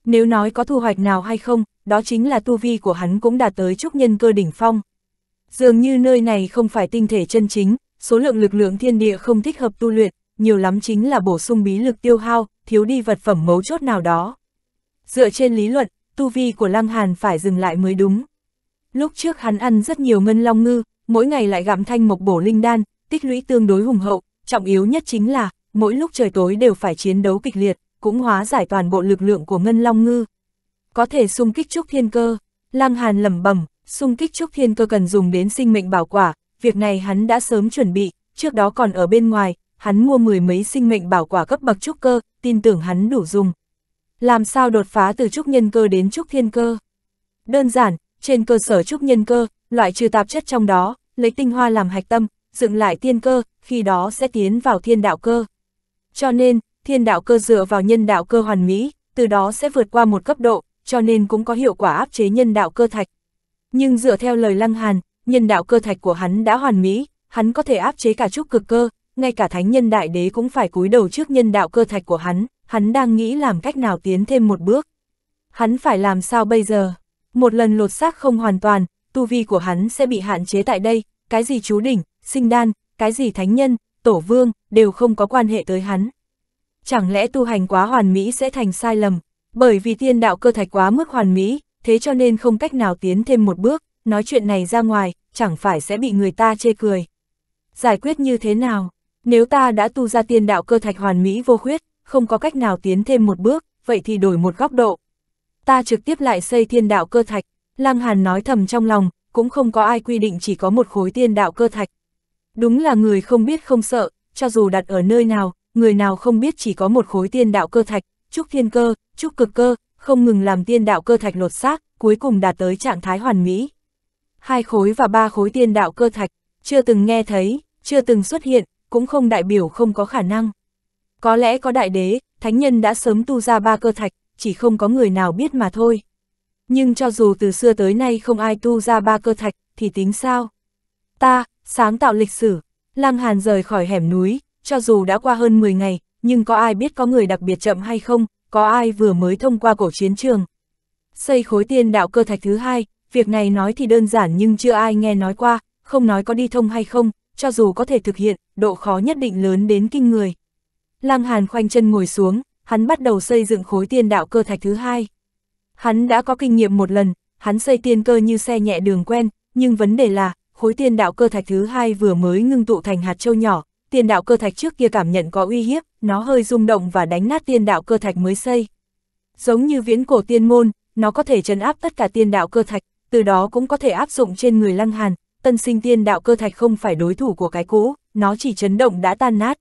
Nếu nói có thu hoạch nào hay không, đó chính là tu vi của hắn cũng đạt tới trúc nhân cơ đỉnh phong. Dường như nơi này không phải tinh thể chân chính, số lượng lực lượng thiên địa không thích hợp tu luyện, nhiều lắm chính là bổ sung bí lực tiêu hao, thiếu đi vật phẩm mấu chốt nào đó. Dựa trên lý luận, tu vi của Lăng Hàn phải dừng lại mới đúng. Lúc trước hắn ăn rất nhiều ngân long ngư, mỗi ngày lại gặm thanh mộc bổ linh đan, tích lũy tương đối hùng hậu, trọng yếu nhất chính là, mỗi lúc trời tối đều phải chiến đấu kịch liệt, cũng hóa giải toàn bộ lực lượng của Ngân Long Ngư. Có thể xung kích trúc thiên cơ, Lăng Hàn lẩm bẩm, xung kích trúc thiên cơ cần dùng đến sinh mệnh bảo quả, việc này hắn đã sớm chuẩn bị, trước đó còn ở bên ngoài, hắn mua mười mấy sinh mệnh bảo quả cấp bậc trúc cơ, tin tưởng hắn đủ dùng. Làm sao đột phá từ trúc nhân cơ đến trúc thiên cơ? Đơn giản, trên cơ sở trúc nhân cơ, loại trừ tạp chất trong đó, lấy tinh hoa làm hạch tâm, dựng lại tiên cơ, khi đó sẽ tiến vào thiên đạo cơ. Cho nên, thiên đạo cơ dựa vào nhân đạo cơ hoàn mỹ, từ đó sẽ vượt qua một cấp độ, cho nên cũng có hiệu quả áp chế nhân đạo cơ thạch. Nhưng dựa theo lời Lăng Hàn, nhân đạo cơ thạch của hắn đã hoàn mỹ, hắn có thể áp chế cả trúc cực cơ, ngay cả thánh nhân đại đế cũng phải cúi đầu trước nhân đạo cơ thạch của hắn, hắn đang nghĩ làm cách nào tiến thêm một bước. Hắn phải làm sao bây giờ? Một lần lột xác không hoàn toàn, tu vi của hắn sẽ bị hạn chế tại đây, cái gì chú đỉnh, sinh đan, cái gì thánh nhân, tổ vương, đều không có quan hệ tới hắn. Chẳng lẽ tu hành quá hoàn mỹ sẽ thành sai lầm, bởi vì tiên đạo cơ thạch quá mức hoàn mỹ, thế cho nên không cách nào tiến thêm một bước, nói chuyện này ra ngoài, chẳng phải sẽ bị người ta chê cười. Giải quyết như thế nào? Nếu ta đã tu ra tiên đạo cơ thạch hoàn mỹ vô khuyết, không có cách nào tiến thêm một bước, vậy thì đổi một góc độ. Ta trực tiếp lại xây thiên đạo cơ thạch, Lăng Hàn nói thầm trong lòng, cũng không có ai quy định chỉ có một khối tiên đạo cơ thạch. Đúng là người không biết không sợ, cho dù đặt ở nơi nào, người nào không biết chỉ có một khối tiên đạo cơ thạch, chúc thiên cơ, chúc cực cơ, không ngừng làm tiên đạo cơ thạch lột xác, cuối cùng đạt tới trạng thái hoàn mỹ. Hai khối và ba khối tiên đạo cơ thạch, chưa từng nghe thấy, chưa từng xuất hiện, cũng không đại biểu không có khả năng. Có lẽ có đại đế, thánh nhân đã sớm tu ra ba cơ thạch, chỉ không có người nào biết mà thôi. Nhưng cho dù từ xưa tới nay không ai tu ra ba cơ thạch, thì tính sao? Ta, sáng tạo lịch sử. Lăng Hàn rời khỏi hẻm núi, cho dù đã qua hơn 10 ngày, nhưng có ai biết có người đặc biệt chậm hay không, có ai vừa mới thông qua cổ chiến trường. Xây khối tiên đạo cơ thạch thứ hai, việc này nói thì đơn giản nhưng chưa ai nghe nói qua, không nói có đi thông hay không, cho dù có thể thực hiện, độ khó nhất định lớn đến kinh người. Lăng Hàn khoanh chân ngồi xuống, hắn bắt đầu xây dựng khối tiên đạo cơ thạch thứ hai. Hắn đã có kinh nghiệm một lần, hắn xây tiên cơ như xe nhẹ đường quen, nhưng vấn đề là, khối tiên đạo cơ thạch thứ hai vừa mới ngưng tụ thành hạt châu nhỏ, tiên đạo cơ thạch trước kia cảm nhận có uy hiếp, nó hơi rung động và đánh nát tiên đạo cơ thạch mới xây. Giống như viễn cổ tiên môn, nó có thể trấn áp tất cả tiên đạo cơ thạch, từ đó cũng có thể áp dụng trên người Lăng Hàn, tân sinh tiên đạo cơ thạch không phải đối thủ của cái cũ, nó chỉ chấn động đã tan nát.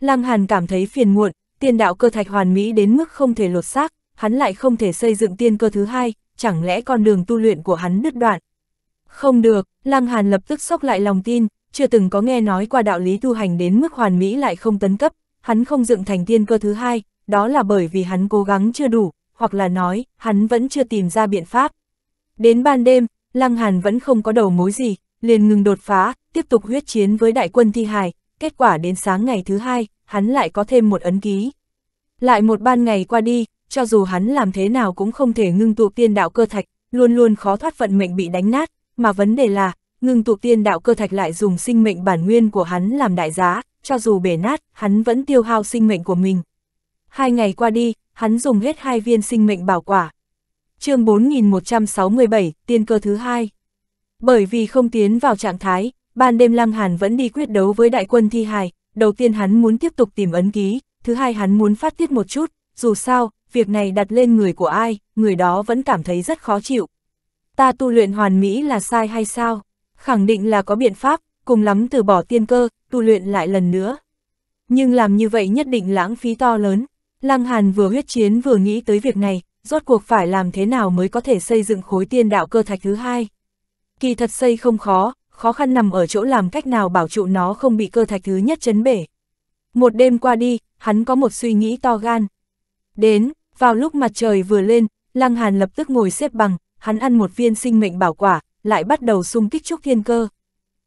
Lăng Hàn cảm thấy phiền muộn, tiên đạo cơ thạch hoàn mỹ đến mức không thể lột xác, hắn lại không thể xây dựng tiên cơ thứ hai, chẳng lẽ con đường tu luyện của hắn đứt đoạn. Không được, Lăng Hàn lập tức sốc lại lòng tin, chưa từng có nghe nói qua đạo lý tu hành đến mức hoàn mỹ lại không tấn cấp, hắn không dựng thành tiên cơ thứ hai, đó là bởi vì hắn cố gắng chưa đủ, hoặc là nói, hắn vẫn chưa tìm ra biện pháp. Đến ban đêm, Lăng Hàn vẫn không có đầu mối gì, liền ngừng đột phá, tiếp tục huyết chiến với đại quân thi hài, kết quả đến sáng ngày thứ hai, hắn lại có thêm một ấn ký. Lại một ban ngày qua đi, cho dù hắn làm thế nào cũng không thể ngưng tụ tiên đạo cơ thạch, luôn luôn khó thoát vận mệnh bị đánh nát, mà vấn đề là, ngừng tụ tiên đạo cơ thạch lại dùng sinh mệnh bản nguyên của hắn làm đại giá, cho dù bể nát, hắn vẫn tiêu hao sinh mệnh của mình. Hai ngày qua đi, hắn dùng hết hai viên sinh mệnh bảo quả. chương 4167, tiên cơ thứ hai. Bởi vì không tiến vào trạng thái, ban đêm Lăng Hàn vẫn đi quyết đấu với đại quân thi hài, đầu tiên hắn muốn tiếp tục tìm ấn ký, thứ hai hắn muốn phát tiết một chút, dù sao, việc này đặt lên người của ai, người đó vẫn cảm thấy rất khó chịu ta tu luyện hoàn mỹ là sai hay sao? Khẳng định là có biện pháp, cùng lắm từ bỏ tiên cơ, tu luyện lại lần nữa. Nhưng làm như vậy nhất định lãng phí to lớn. Lăng Hàn vừa huyết chiến vừa nghĩ tới việc này, rốt cuộc phải làm thế nào mới có thể xây dựng khối tiên đạo cơ thạch thứ hai. Kỳ thật xây không khó, khó khăn nằm ở chỗ làm cách nào bảo trụ nó không bị cơ thạch thứ nhất chấn bể. Một đêm qua đi, hắn có một suy nghĩ to gan. Đến, vào lúc mặt trời vừa lên, Lăng Hàn lập tức ngồi xếp bằng, hắn ăn một viên sinh mệnh bảo quả, lại bắt đầu xung kích trúc thiên cơ.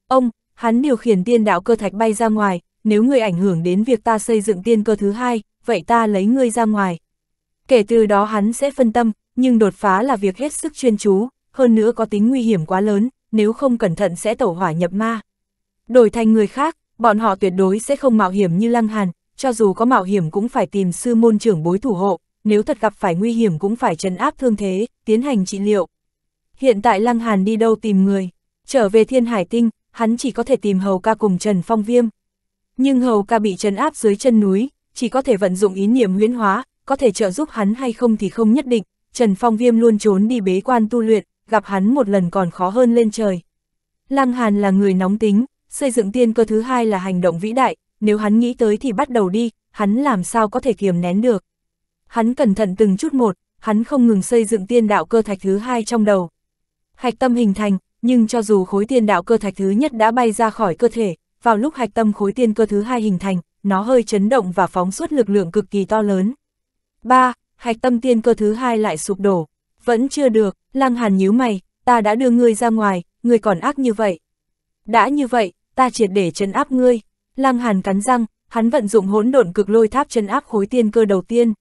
Ông, hắn điều khiển tiên đạo cơ thạch bay ra ngoài, nếu ngươi ảnh hưởng đến việc ta xây dựng tiên cơ thứ hai, vậy ta lấy ngươi ra ngoài. Kể từ đó hắn sẽ phân tâm, nhưng đột phá là việc hết sức chuyên chú, hơn nữa có tính nguy hiểm quá lớn, nếu không cẩn thận sẽ tẩu hỏa nhập ma. Đổi thành người khác, bọn họ tuyệt đối sẽ không mạo hiểm như Lăng Hàn, cho dù có mạo hiểm cũng phải tìm sư môn trưởng bối thủ hộ nếu thật gặp phải nguy hiểm cũng phải trấn áp thương thế, tiến hành trị liệu. Hiện tại Lăng Hàn đi đâu tìm người, trở về Thiên Hải Tinh, hắn chỉ có thể tìm Hầu Ca cùng Trần Phong Viêm. Nhưng Hầu Ca bị trấn áp dưới chân núi, chỉ có thể vận dụng ý niệm huyễn hóa, có thể trợ giúp hắn hay không thì không nhất định, Trần Phong Viêm luôn trốn đi bế quan tu luyện, gặp hắn một lần còn khó hơn lên trời. Lăng Hàn là người nóng tính, xây dựng tiên cơ thứ hai là hành động vĩ đại, nếu hắn nghĩ tới thì bắt đầu đi, hắn làm sao có thể kiềm nén được hắn cẩn thận từng chút một, hắn không ngừng xây dựng tiên đạo cơ thạch thứ hai trong đầu. Hạch tâm hình thành, nhưng cho dù khối tiên đạo cơ thạch thứ nhất đã bay ra khỏi cơ thể, vào lúc hạch tâm khối tiên cơ thứ hai hình thành, nó hơi chấn động và phóng suốt lực lượng cực kỳ to lớn. 3. Hạch tâm tiên cơ thứ hai lại sụp đổ. Vẫn chưa được, Lăng Hàn nhíu mày, ta đã đưa ngươi ra ngoài, ngươi còn ác như vậy. Đã như vậy, ta triệt để chấn áp ngươi. Lăng Hàn cắn răng, hắn vận dụng hỗn độn cực lôi tháp chấn áp khối tiên cơ đầu tiên.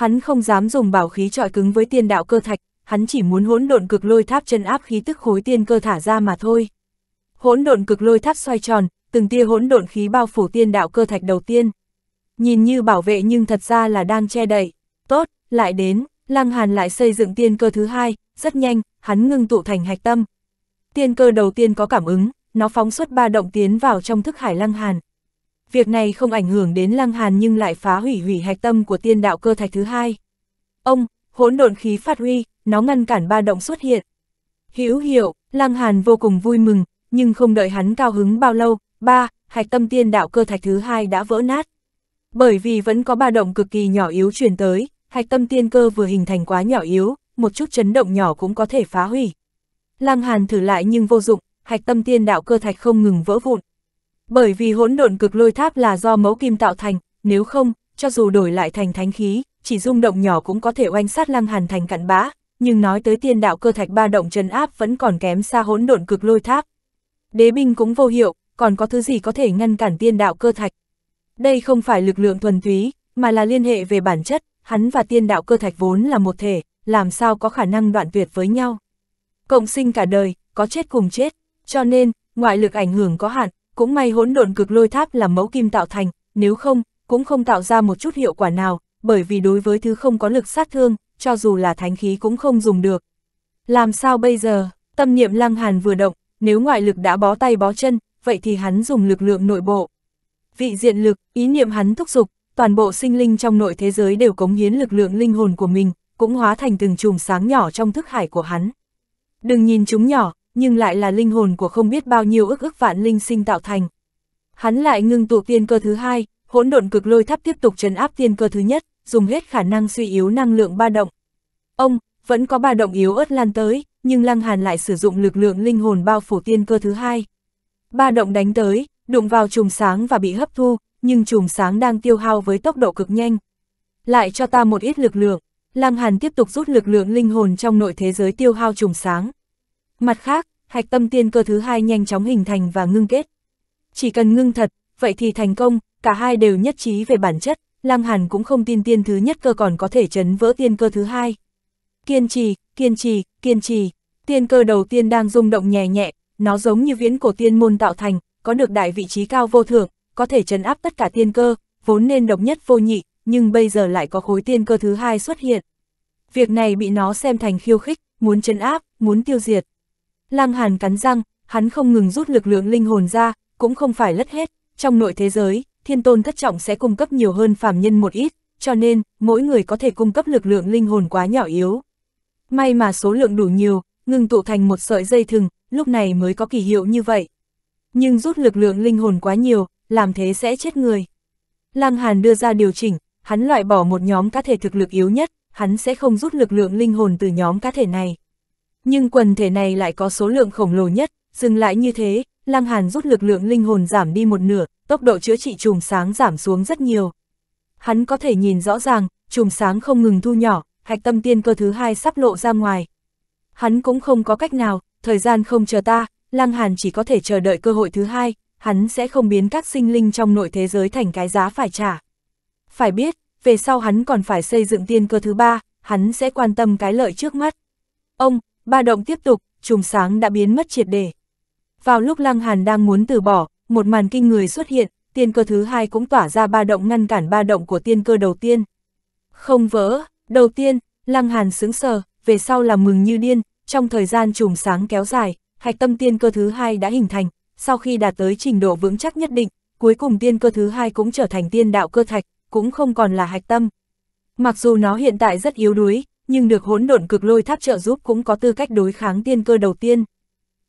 Hắn không dám dùng bảo khí trọi cứng với tiên đạo cơ thạch, hắn chỉ muốn hỗn độn cực lôi tháp chân áp khí tức khối tiên cơ thả ra mà thôi. Hỗn độn cực lôi tháp xoay tròn, từng tia hỗn độn khí bao phủ tiên đạo cơ thạch đầu tiên. Nhìn như bảo vệ nhưng thật ra là đang che đậy. Tốt, lại đến, Lăng Hàn lại xây dựng tiên cơ thứ hai, rất nhanh, hắn ngưng tụ thành hạch tâm. Tiên cơ đầu tiên có cảm ứng, nó phóng xuất ba động tiến vào trong thức hải Lăng Hàn việc này không ảnh hưởng đến Lăng Hàn nhưng lại phá hủy hủy hạch tâm của tiên đạo cơ thạch thứ hai. Ông, hỗn độn khí phát huy, nó ngăn cản ba động xuất hiện. hiểu hiểu Lăng Hàn vô cùng vui mừng, nhưng không đợi hắn cao hứng bao lâu, ba, hạch tâm tiên đạo cơ thạch thứ hai đã vỡ nát. Bởi vì vẫn có ba động cực kỳ nhỏ yếu truyền tới, hạch tâm tiên cơ vừa hình thành quá nhỏ yếu, một chút chấn động nhỏ cũng có thể phá hủy. Lăng Hàn thử lại nhưng vô dụng, hạch tâm tiên đạo cơ thạch không ngừng vỡ vụn, bởi vì hỗn độn cực lôi tháp là do mẫu kim tạo thành, nếu không, cho dù đổi lại thành thánh khí, chỉ rung động nhỏ cũng có thể oanh sát lăng hàn thành cặn bã, nhưng nói tới tiên đạo cơ thạch ba động chân áp vẫn còn kém xa hỗn độn cực lôi tháp. Đế binh cũng vô hiệu, còn có thứ gì có thể ngăn cản tiên đạo cơ thạch. Đây không phải lực lượng thuần túy, mà là liên hệ về bản chất, hắn và tiên đạo cơ thạch vốn là một thể, làm sao có khả năng đoạn tuyệt với nhau. Cộng sinh cả đời, có chết cùng chết, cho nên, ngoại lực ảnh hưởng có hạn, cũng may hỗn độn cực lôi tháp là mẫu kim tạo thành, nếu không, cũng không tạo ra một chút hiệu quả nào, bởi vì đối với thứ không có lực sát thương, cho dù là thánh khí cũng không dùng được. Làm sao bây giờ, tâm niệm lăng hàn vừa động, nếu ngoại lực đã bó tay bó chân, vậy thì hắn dùng lực lượng nội bộ. Vị diện lực, ý niệm hắn thúc giục, toàn bộ sinh linh trong nội thế giới đều cống hiến lực lượng linh hồn của mình, cũng hóa thành từng chùm sáng nhỏ trong thức hải của hắn. Đừng nhìn chúng nhỏ, nhưng lại là linh hồn của không biết bao nhiêu ức ức vạn linh sinh tạo thành. Hắn lại ngưng tụ tiên cơ thứ hai, hỗn độn cực lôi tháp tiếp tục trấn áp tiên cơ thứ nhất, dùng hết khả năng suy yếu năng lượng ba động. Ông, vẫn có ba động yếu ớt lan tới, nhưng Lăng Hàn lại sử dụng lực lượng linh hồn bao phủ tiên cơ thứ hai. Ba động đánh tới, đụng vào chùm sáng và bị hấp thu, nhưng chùm sáng đang tiêu hao với tốc độ cực nhanh. Lại cho ta một ít lực lượng, Lăng Hàn tiếp tục rút lực lượng linh hồn trong nội thế giới tiêu hao chùm sáng. Mặt khác, hạch tâm tiên cơ thứ hai nhanh chóng hình thành và ngưng kết. Chỉ cần ngưng thật, vậy thì thành công, cả hai đều nhất trí về bản chất, Lăng Hàn cũng không tin tiên thứ nhất cơ còn có thể chấn vỡ tiên cơ thứ hai. Kiên trì, kiên trì, kiên trì, tiên cơ đầu tiên đang rung động nhẹ nhẹ, nó giống như viễn cổ tiên môn tạo thành, có được đại vị trí cao vô thượng, có thể chấn áp tất cả tiên cơ, vốn nên độc nhất vô nhị, nhưng bây giờ lại có khối tiên cơ thứ hai xuất hiện. Việc này bị nó xem thành khiêu khích, muốn chấn áp, muốn tiêu diệt. Lang Hàn cắn răng, hắn không ngừng rút lực lượng linh hồn ra, cũng không phải lất hết, trong nội thế giới, thiên tôn thất trọng sẽ cung cấp nhiều hơn phàm nhân một ít, cho nên, mỗi người có thể cung cấp lực lượng linh hồn quá nhỏ yếu. May mà số lượng đủ nhiều, ngừng tụ thành một sợi dây thừng, lúc này mới có kỳ hiệu như vậy. Nhưng rút lực lượng linh hồn quá nhiều, làm thế sẽ chết người. Lang Hàn đưa ra điều chỉnh, hắn loại bỏ một nhóm cá thể thực lực yếu nhất, hắn sẽ không rút lực lượng linh hồn từ nhóm cá thể này nhưng quần thể này lại có số lượng khổng lồ nhất, dừng lại như thế, Lăng Hàn rút lực lượng linh hồn giảm đi một nửa, tốc độ chữa trị trùm sáng giảm xuống rất nhiều. Hắn có thể nhìn rõ ràng, trùm sáng không ngừng thu nhỏ, hạch tâm tiên cơ thứ hai sắp lộ ra ngoài. Hắn cũng không có cách nào, thời gian không chờ ta, Lăng Hàn chỉ có thể chờ đợi cơ hội thứ hai, hắn sẽ không biến các sinh linh trong nội thế giới thành cái giá phải trả. Phải biết, về sau hắn còn phải xây dựng tiên cơ thứ ba, hắn sẽ quan tâm cái lợi trước mắt. Ông, Ba động tiếp tục, trùng sáng đã biến mất triệt để. Vào lúc Lăng Hàn đang muốn từ bỏ, một màn kinh người xuất hiện, tiên cơ thứ hai cũng tỏa ra ba động ngăn cản ba động của tiên cơ đầu tiên. Không vỡ, đầu tiên, Lăng Hàn sững sờ, về sau là mừng như điên, trong thời gian trùm sáng kéo dài, hạch tâm tiên cơ thứ hai đã hình thành, sau khi đạt tới trình độ vững chắc nhất định, cuối cùng tiên cơ thứ hai cũng trở thành tiên đạo cơ thạch, cũng không còn là hạch tâm. Mặc dù nó hiện tại rất yếu đuối, nhưng được hỗn độn cực lôi tháp trợ giúp cũng có tư cách đối kháng tiên cơ đầu tiên.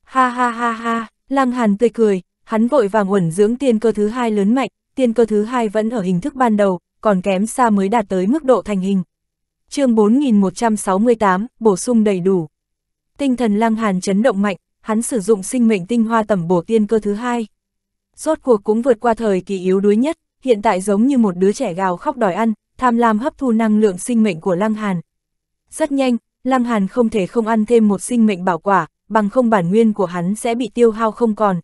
Ha ha ha ha, Lăng Hàn tươi cười, hắn vội vàng uẩn dưỡng tiên cơ thứ hai lớn mạnh, tiên cơ thứ hai vẫn ở hình thức ban đầu, còn kém xa mới đạt tới mức độ thành hình. chương 4168, bổ sung đầy đủ. Tinh thần Lăng Hàn chấn động mạnh, hắn sử dụng sinh mệnh tinh hoa tẩm bổ tiên cơ thứ hai. Rốt cuộc cũng vượt qua thời kỳ yếu đuối nhất, hiện tại giống như một đứa trẻ gào khóc đòi ăn, tham lam hấp thu năng lượng sinh mệnh của Lăng Hàn, rất nhanh, Lăng Hàn không thể không ăn thêm một sinh mệnh bảo quả, bằng không bản nguyên của hắn sẽ bị tiêu hao không còn.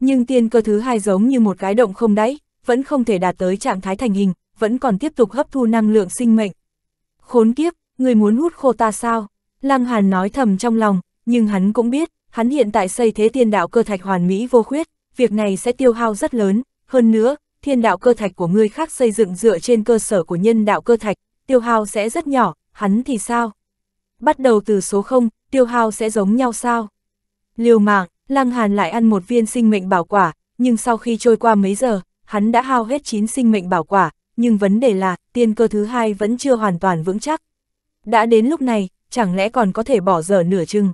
Nhưng tiên cơ thứ hai giống như một cái động không đáy, vẫn không thể đạt tới trạng thái thành hình, vẫn còn tiếp tục hấp thu năng lượng sinh mệnh. Khốn kiếp, người muốn hút khô ta sao? Lăng Hàn nói thầm trong lòng, nhưng hắn cũng biết, hắn hiện tại xây thế tiên đạo cơ thạch hoàn mỹ vô khuyết, việc này sẽ tiêu hao rất lớn, hơn nữa, thiên đạo cơ thạch của ngươi khác xây dựng dựa trên cơ sở của nhân đạo cơ thạch, tiêu hao sẽ rất nhỏ, hắn thì sao? Bắt đầu từ số 0, tiêu hao sẽ giống nhau sao? Liều mạng, Lăng Hàn lại ăn một viên sinh mệnh bảo quả, nhưng sau khi trôi qua mấy giờ, hắn đã hao hết 9 sinh mệnh bảo quả, nhưng vấn đề là tiên cơ thứ hai vẫn chưa hoàn toàn vững chắc. Đã đến lúc này, chẳng lẽ còn có thể bỏ dở nửa chừng?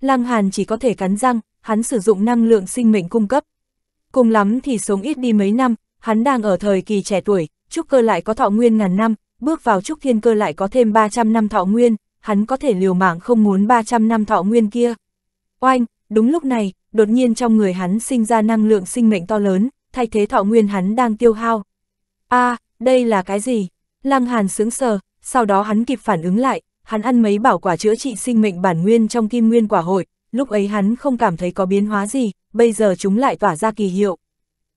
Lăng Hàn chỉ có thể cắn răng, hắn sử dụng năng lượng sinh mệnh cung cấp. Cùng lắm thì sống ít đi mấy năm, hắn đang ở thời kỳ trẻ tuổi, trúc cơ lại có thọ nguyên ngàn năm, bước vào trúc thiên cơ lại có thêm 300 năm thọ nguyên, hắn có thể liều mạng không muốn 300 năm thọ nguyên kia. Oanh, đúng lúc này, đột nhiên trong người hắn sinh ra năng lượng sinh mệnh to lớn, thay thế thọ nguyên hắn đang tiêu hao. a à, đây là cái gì? Lăng Hàn sướng sờ, sau đó hắn kịp phản ứng lại, hắn ăn mấy bảo quả chữa trị sinh mệnh bản nguyên trong kim nguyên quả hội, lúc ấy hắn không cảm thấy có biến hóa gì, bây giờ chúng lại tỏa ra kỳ hiệu.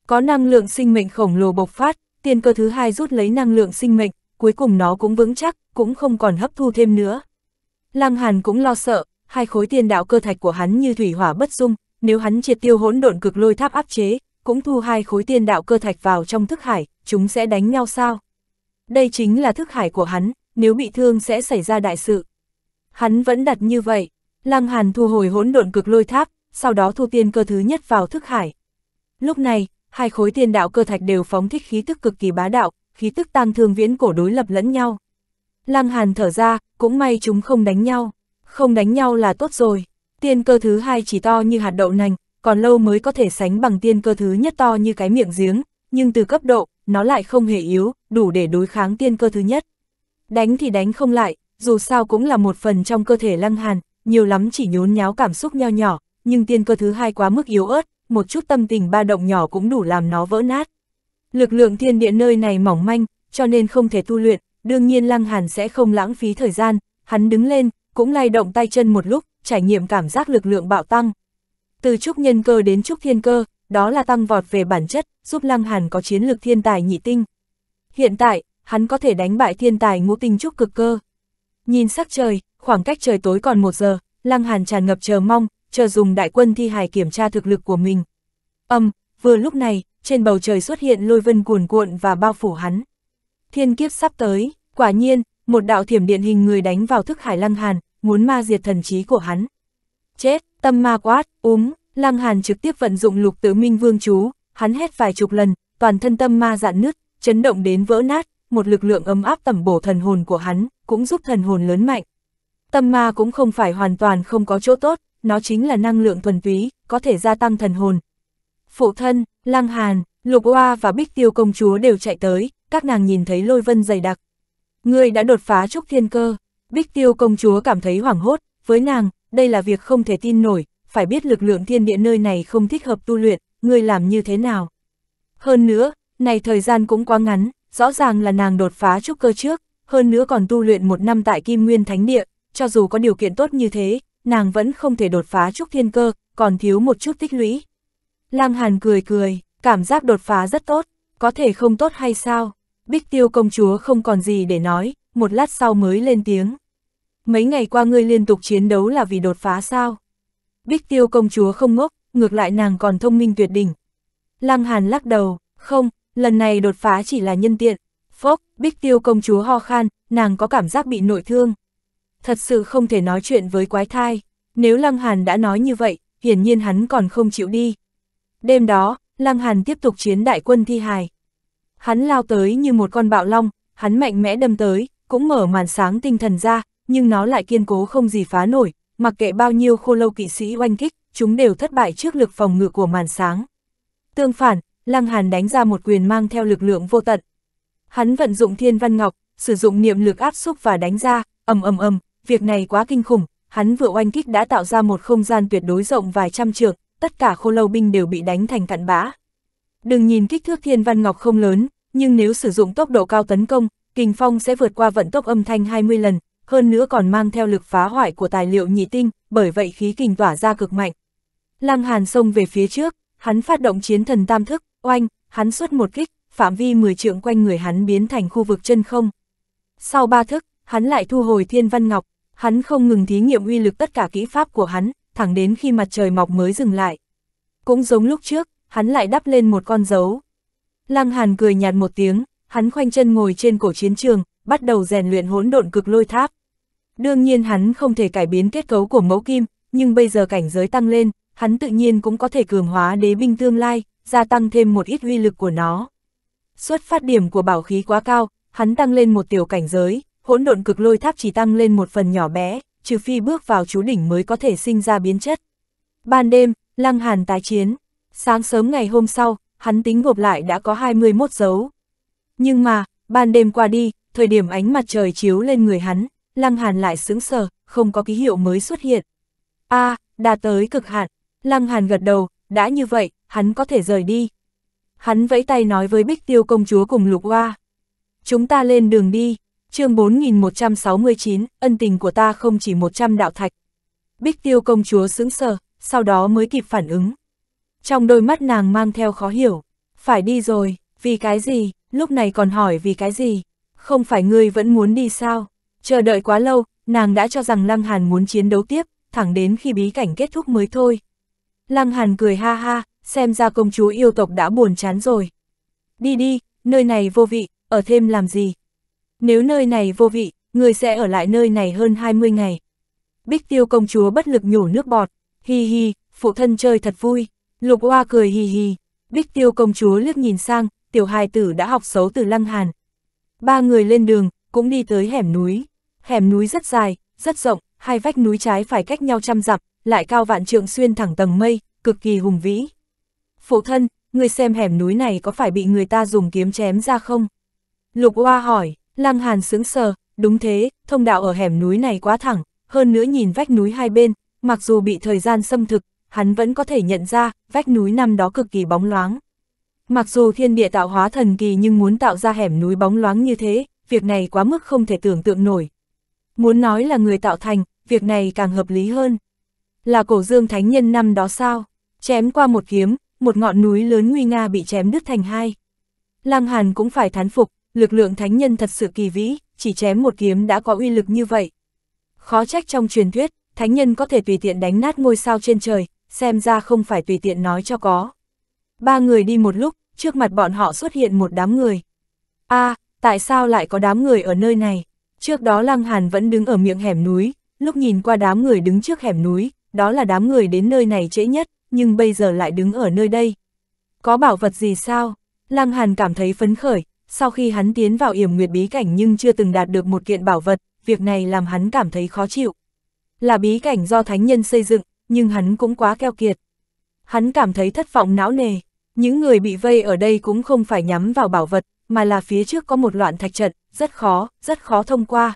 Có năng lượng sinh mệnh khổng lồ bộc phát, tiên cơ thứ hai rút lấy năng lượng sinh mệnh, cuối cùng nó cũng vững chắc, cũng không còn hấp thu thêm nữa. Lăng Hàn cũng lo sợ, hai khối tiên đạo cơ thạch của hắn như thủy hỏa bất dung, nếu hắn triệt tiêu hỗn độn cực lôi tháp áp chế, cũng thu hai khối tiên đạo cơ thạch vào trong thức hải, chúng sẽ đánh nhau sao? Đây chính là thức hải của hắn, nếu bị thương sẽ xảy ra đại sự. Hắn vẫn đặt như vậy, Lăng Hàn thu hồi hỗn độn cực lôi tháp, sau đó thu tiên cơ thứ nhất vào thức hải. Lúc này, hai khối tiên đạo cơ thạch đều phóng thích khí tức cực kỳ bá đạo, khí tức tang thương viễn cổ đối lập lẫn nhau. Lăng Hàn thở ra, cũng may chúng không đánh nhau. Không đánh nhau là tốt rồi. Tiên cơ thứ hai chỉ to như hạt đậu nành, còn lâu mới có thể sánh bằng tiên cơ thứ nhất to như cái miệng giếng, nhưng từ cấp độ, nó lại không hề yếu, đủ để đối kháng tiên cơ thứ nhất. Đánh thì đánh không lại, dù sao cũng là một phần trong cơ thể Lăng Hàn, nhiều lắm chỉ nhốn nháo cảm xúc nho nhỏ, nhưng tiên cơ thứ hai quá mức yếu ớt, một chút tâm tình ba động nhỏ cũng đủ làm nó vỡ nát. Lực lượng thiên địa nơi này mỏng manh, cho nên không thể tu luyện, đương nhiên Lăng Hàn sẽ không lãng phí thời gian, hắn đứng lên, cũng lay động tay chân một lúc, trải nghiệm cảm giác lực lượng bạo tăng. Từ trúc nhân cơ đến trúc thiên cơ, đó là tăng vọt về bản chất, giúp Lăng Hàn có chiến lược thiên tài nhị tinh. Hiện tại, hắn có thể đánh bại thiên tài ngũ tinh trúc cực cơ. Nhìn sắc trời, khoảng cách trời tối còn một giờ, Lăng Hàn tràn ngập chờ mong, chờ dùng đại quân thi hài kiểm tra thực lực của mình. Âm, vừa lúc này, trên bầu trời xuất hiện lôi vân cuồn cuộn và bao phủ hắn. Thiên kiếp sắp tới, quả nhiên, một đạo thiểm điện hình người đánh vào thức hải Lăng Hàn, muốn ma diệt thần trí của hắn. Chết, tâm ma quát, úng Lăng Hàn trực tiếp vận dụng lục tứ minh vương chú, hắn hét vài chục lần, toàn thân tâm ma dạn nứt, chấn động đến vỡ nát, một lực lượng ấm áp tẩm bổ thần hồn của hắn, cũng giúp thần hồn lớn mạnh. Tâm ma cũng không phải hoàn toàn không có chỗ tốt, nó chính là năng lượng thuần túy, có thể gia tăng thần hồn, Phụ thân, Lăng Hàn, Lục Oa và Bích Tiêu công chúa đều chạy tới, các nàng nhìn thấy lôi vân dày đặc. người đã đột phá trúc thiên cơ, Bích Tiêu công chúa cảm thấy hoảng hốt, với nàng, đây là việc không thể tin nổi, phải biết lực lượng thiên địa nơi này không thích hợp tu luyện, ngươi làm như thế nào. Hơn nữa, này thời gian cũng quá ngắn, rõ ràng là nàng đột phá trúc cơ trước, hơn nữa còn tu luyện một năm tại Kim Nguyên Thánh Địa, cho dù có điều kiện tốt như thế, nàng vẫn không thể đột phá trúc thiên cơ, còn thiếu một chút tích lũy, Lăng Hàn cười cười, cảm giác đột phá rất tốt, có thể không tốt hay sao? Bích Tiêu công chúa không còn gì để nói, một lát sau mới lên tiếng. Mấy ngày qua ngươi liên tục chiến đấu là vì đột phá sao? Bích Tiêu công chúa không ngốc, ngược lại nàng còn thông minh tuyệt đỉnh. Lăng Hàn lắc đầu, không, lần này đột phá chỉ là nhân tiện. Phốc, Bích Tiêu công chúa ho khan, nàng có cảm giác bị nội thương. Thật sự không thể nói chuyện với quái thai, nếu Lăng Hàn đã nói như vậy, hiển nhiên hắn còn không chịu đi, Đêm đó, Lăng Hàn tiếp tục chiến đại quân thi hài. Hắn lao tới như một con bạo long, hắn mạnh mẽ đâm tới, cũng mở màn sáng tinh thần ra, nhưng nó lại kiên cố không gì phá nổi, mặc kệ bao nhiêu khô lâu kỵ sĩ oanh kích, chúng đều thất bại trước lực phòng ngự của màn sáng. Tương phản, Lăng Hàn đánh ra một quyền mang theo lực lượng vô tận. Hắn vận dụng Thiên Văn Ngọc, sử dụng niệm lực áp xúc và đánh ra, ầm ầm ầm, việc này quá kinh khủng, hắn vừa oanh kích đã tạo ra một không gian tuyệt đối rộng vài trăm trượng, tất cả khô lâu binh đều bị đánh thành cặn bã. Đừng nhìn kích thước thiên văn ngọc không lớn, nhưng nếu sử dụng tốc độ cao tấn công, kình phong sẽ vượt qua vận tốc âm thanh 20 lần, hơn nữa còn mang theo lực phá hoại của tài liệu nhị tinh, bởi vậy khí kình tỏa ra cực mạnh. Lăng Hàn xông về phía trước, hắn phát động chiến thần tam thức, oanh, hắn xuất một kích, phạm vi 10 trượng quanh người hắn biến thành khu vực chân không. Sau ba thức, hắn lại thu hồi thiên văn ngọc, hắn không ngừng thí nghiệm uy lực tất cả kỹ pháp của hắn, thẳng đến khi mặt trời mọc mới dừng lại. Cũng giống lúc trước, hắn lại đắp lên một con dấu. Lăng Hàn cười nhạt một tiếng, hắn khoanh chân ngồi trên cổ chiến trường, bắt đầu rèn luyện hỗn độn cực lôi tháp. Đương nhiên hắn không thể cải biến kết cấu của mẫu kim, nhưng bây giờ cảnh giới tăng lên, hắn tự nhiên cũng có thể cường hóa đế binh tương lai, gia tăng thêm một ít uy lực của nó. Xuất phát điểm của bảo khí quá cao, hắn tăng lên một tiểu cảnh giới, hỗn độn cực lôi tháp chỉ tăng lên một phần nhỏ bé, trừ phi bước vào chú đỉnh mới có thể sinh ra biến chất. Ban đêm, Lăng Hàn tái chiến. Sáng sớm ngày hôm sau, hắn tính gộp lại đã có 21 dấu. Nhưng mà, ban đêm qua đi, thời điểm ánh mặt trời chiếu lên người hắn, Lăng Hàn lại sững sờ, không có ký hiệu mới xuất hiện. a à, đã tới cực hạn, Lăng Hàn gật đầu, đã như vậy, hắn có thể rời đi. Hắn vẫy tay nói với Bích Tiêu công chúa cùng Lục Hoa. Chúng ta lên đường đi, chương 4169, ân tình của ta không chỉ 100 đạo thạch. Bích tiêu công chúa sững sờ, sau đó mới kịp phản ứng. Trong đôi mắt nàng mang theo khó hiểu, phải đi rồi, vì cái gì, lúc này còn hỏi vì cái gì, không phải ngươi vẫn muốn đi sao, chờ đợi quá lâu, nàng đã cho rằng Lăng Hàn muốn chiến đấu tiếp, thẳng đến khi bí cảnh kết thúc mới thôi. Lăng Hàn cười ha ha, xem ra công chúa yêu tộc đã buồn chán rồi. Đi đi, nơi này vô vị, ở thêm làm gì, nếu nơi này vô vị, người sẽ ở lại nơi này hơn 20 ngày. Bích tiêu công chúa bất lực nhổ nước bọt, hi hi, phụ thân chơi thật vui, lục hoa cười hi hi, bích tiêu công chúa liếc nhìn sang, tiểu hài tử đã học xấu từ lăng hàn. Ba người lên đường, cũng đi tới hẻm núi, hẻm núi rất dài, rất rộng, hai vách núi trái phải cách nhau trăm dặm, lại cao vạn trượng xuyên thẳng tầng mây, cực kỳ hùng vĩ. Phụ thân, người xem hẻm núi này có phải bị người ta dùng kiếm chém ra không? Lục Hoa hỏi, Lăng Hàn sướng sờ, đúng thế, thông đạo ở hẻm núi này quá thẳng, hơn nữa nhìn vách núi hai bên, mặc dù bị thời gian xâm thực, hắn vẫn có thể nhận ra, vách núi năm đó cực kỳ bóng loáng. Mặc dù thiên địa tạo hóa thần kỳ nhưng muốn tạo ra hẻm núi bóng loáng như thế, việc này quá mức không thể tưởng tượng nổi. Muốn nói là người tạo thành, việc này càng hợp lý hơn. Là cổ dương thánh nhân năm đó sao? Chém qua một kiếm, một ngọn núi lớn nguy nga bị chém đứt thành hai. Lăng Hàn cũng phải thán phục, lực lượng thánh nhân thật sự kỳ vĩ, chỉ chém một kiếm đã có uy lực như vậy. Khó trách trong truyền thuyết, thánh nhân có thể tùy tiện đánh nát ngôi sao trên trời, xem ra không phải tùy tiện nói cho có. Ba người đi một lúc, trước mặt bọn họ xuất hiện một đám người. a à, tại sao lại có đám người ở nơi này? Trước đó Lăng Hàn vẫn đứng ở miệng hẻm núi, lúc nhìn qua đám người đứng trước hẻm núi, đó là đám người đến nơi này trễ nhất, nhưng bây giờ lại đứng ở nơi đây. Có bảo vật gì sao? Lăng Hàn cảm thấy phấn khởi, sau khi hắn tiến vào yểm nguyệt bí cảnh nhưng chưa từng đạt được một kiện bảo vật, việc này làm hắn cảm thấy khó chịu. Là bí cảnh do thánh nhân xây dựng, nhưng hắn cũng quá keo kiệt. Hắn cảm thấy thất vọng não nề, những người bị vây ở đây cũng không phải nhắm vào bảo vật, mà là phía trước có một loạn thạch trận, rất khó, rất khó thông qua.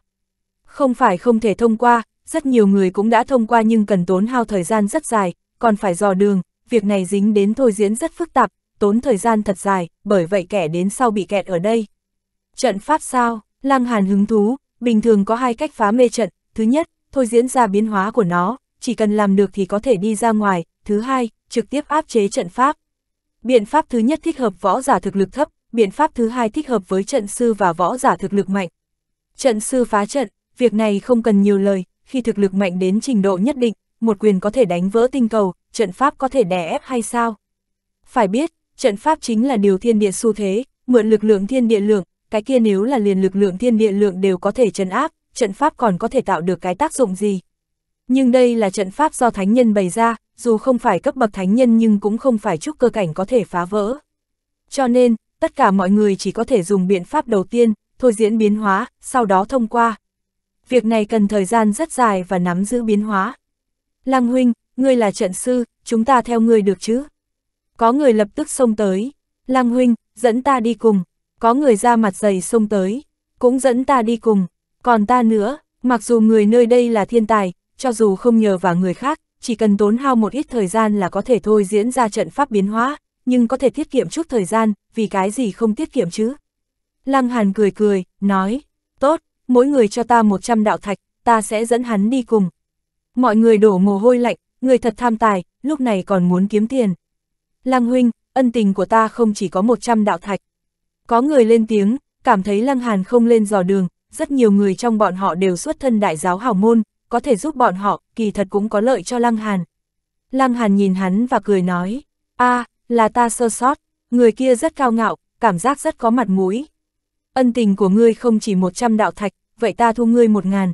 Không phải không thể thông qua, rất nhiều người cũng đã thông qua nhưng cần tốn hao thời gian rất dài, còn phải dò đường, việc này dính đến thôi diễn rất phức tạp, tốn thời gian thật dài, bởi vậy kẻ đến sau bị kẹt ở đây. Trận pháp sao, lang Hàn hứng thú, bình thường có hai cách phá mê trận, thứ nhất, thôi diễn ra biến hóa của nó, chỉ cần làm được thì có thể đi ra ngoài, thứ hai, trực tiếp áp chế trận pháp. Biện pháp thứ nhất thích hợp võ giả thực lực thấp, biện pháp thứ hai thích hợp với trận sư và võ giả thực lực mạnh. Trận sư phá trận, việc này không cần nhiều lời, khi thực lực mạnh đến trình độ nhất định, một quyền có thể đánh vỡ tinh cầu, trận pháp có thể đè ép hay sao? Phải biết, trận pháp chính là điều thiên địa xu thế, mượn lực lượng thiên địa lượng, cái kia nếu là liền lực lượng thiên địa lượng đều có thể trấn áp, trận pháp còn có thể tạo được cái tác dụng gì. Nhưng đây là trận pháp do thánh nhân bày ra, dù không phải cấp bậc thánh nhân nhưng cũng không phải chút cơ cảnh có thể phá vỡ. Cho nên, tất cả mọi người chỉ có thể dùng biện pháp đầu tiên, thôi diễn biến hóa, sau đó thông qua. Việc này cần thời gian rất dài và nắm giữ biến hóa. Lăng huynh, ngươi là trận sư, chúng ta theo ngươi được chứ? Có người lập tức xông tới, lang huynh, dẫn ta đi cùng, có người ra mặt dày xông tới, cũng dẫn ta đi cùng, còn ta nữa, mặc dù người nơi đây là thiên tài, cho dù không nhờ vào người khác, chỉ cần tốn hao một ít thời gian là có thể thôi diễn ra trận pháp biến hóa, nhưng có thể tiết kiệm chút thời gian, vì cái gì không tiết kiệm chứ? Lăng Hàn cười cười, nói, tốt, mỗi người cho ta 100 đạo thạch, ta sẽ dẫn hắn đi cùng. Mọi người đổ mồ hôi lạnh, người thật tham tài, lúc này còn muốn kiếm tiền, Lăng huynh, ân tình của ta không chỉ có 100 đạo thạch. Có người lên tiếng, cảm thấy Lăng Hàn không lên dò đường, rất nhiều người trong bọn họ đều xuất thân đại giáo hào môn, có thể giúp bọn họ, kỳ thật cũng có lợi cho Lăng Hàn. Lăng Hàn nhìn hắn và cười nói, a à, là ta sơ sót, người kia rất cao ngạo, cảm giác rất có mặt mũi. Ân tình của ngươi không chỉ 100 đạo thạch, vậy ta thu ngươi 1.000.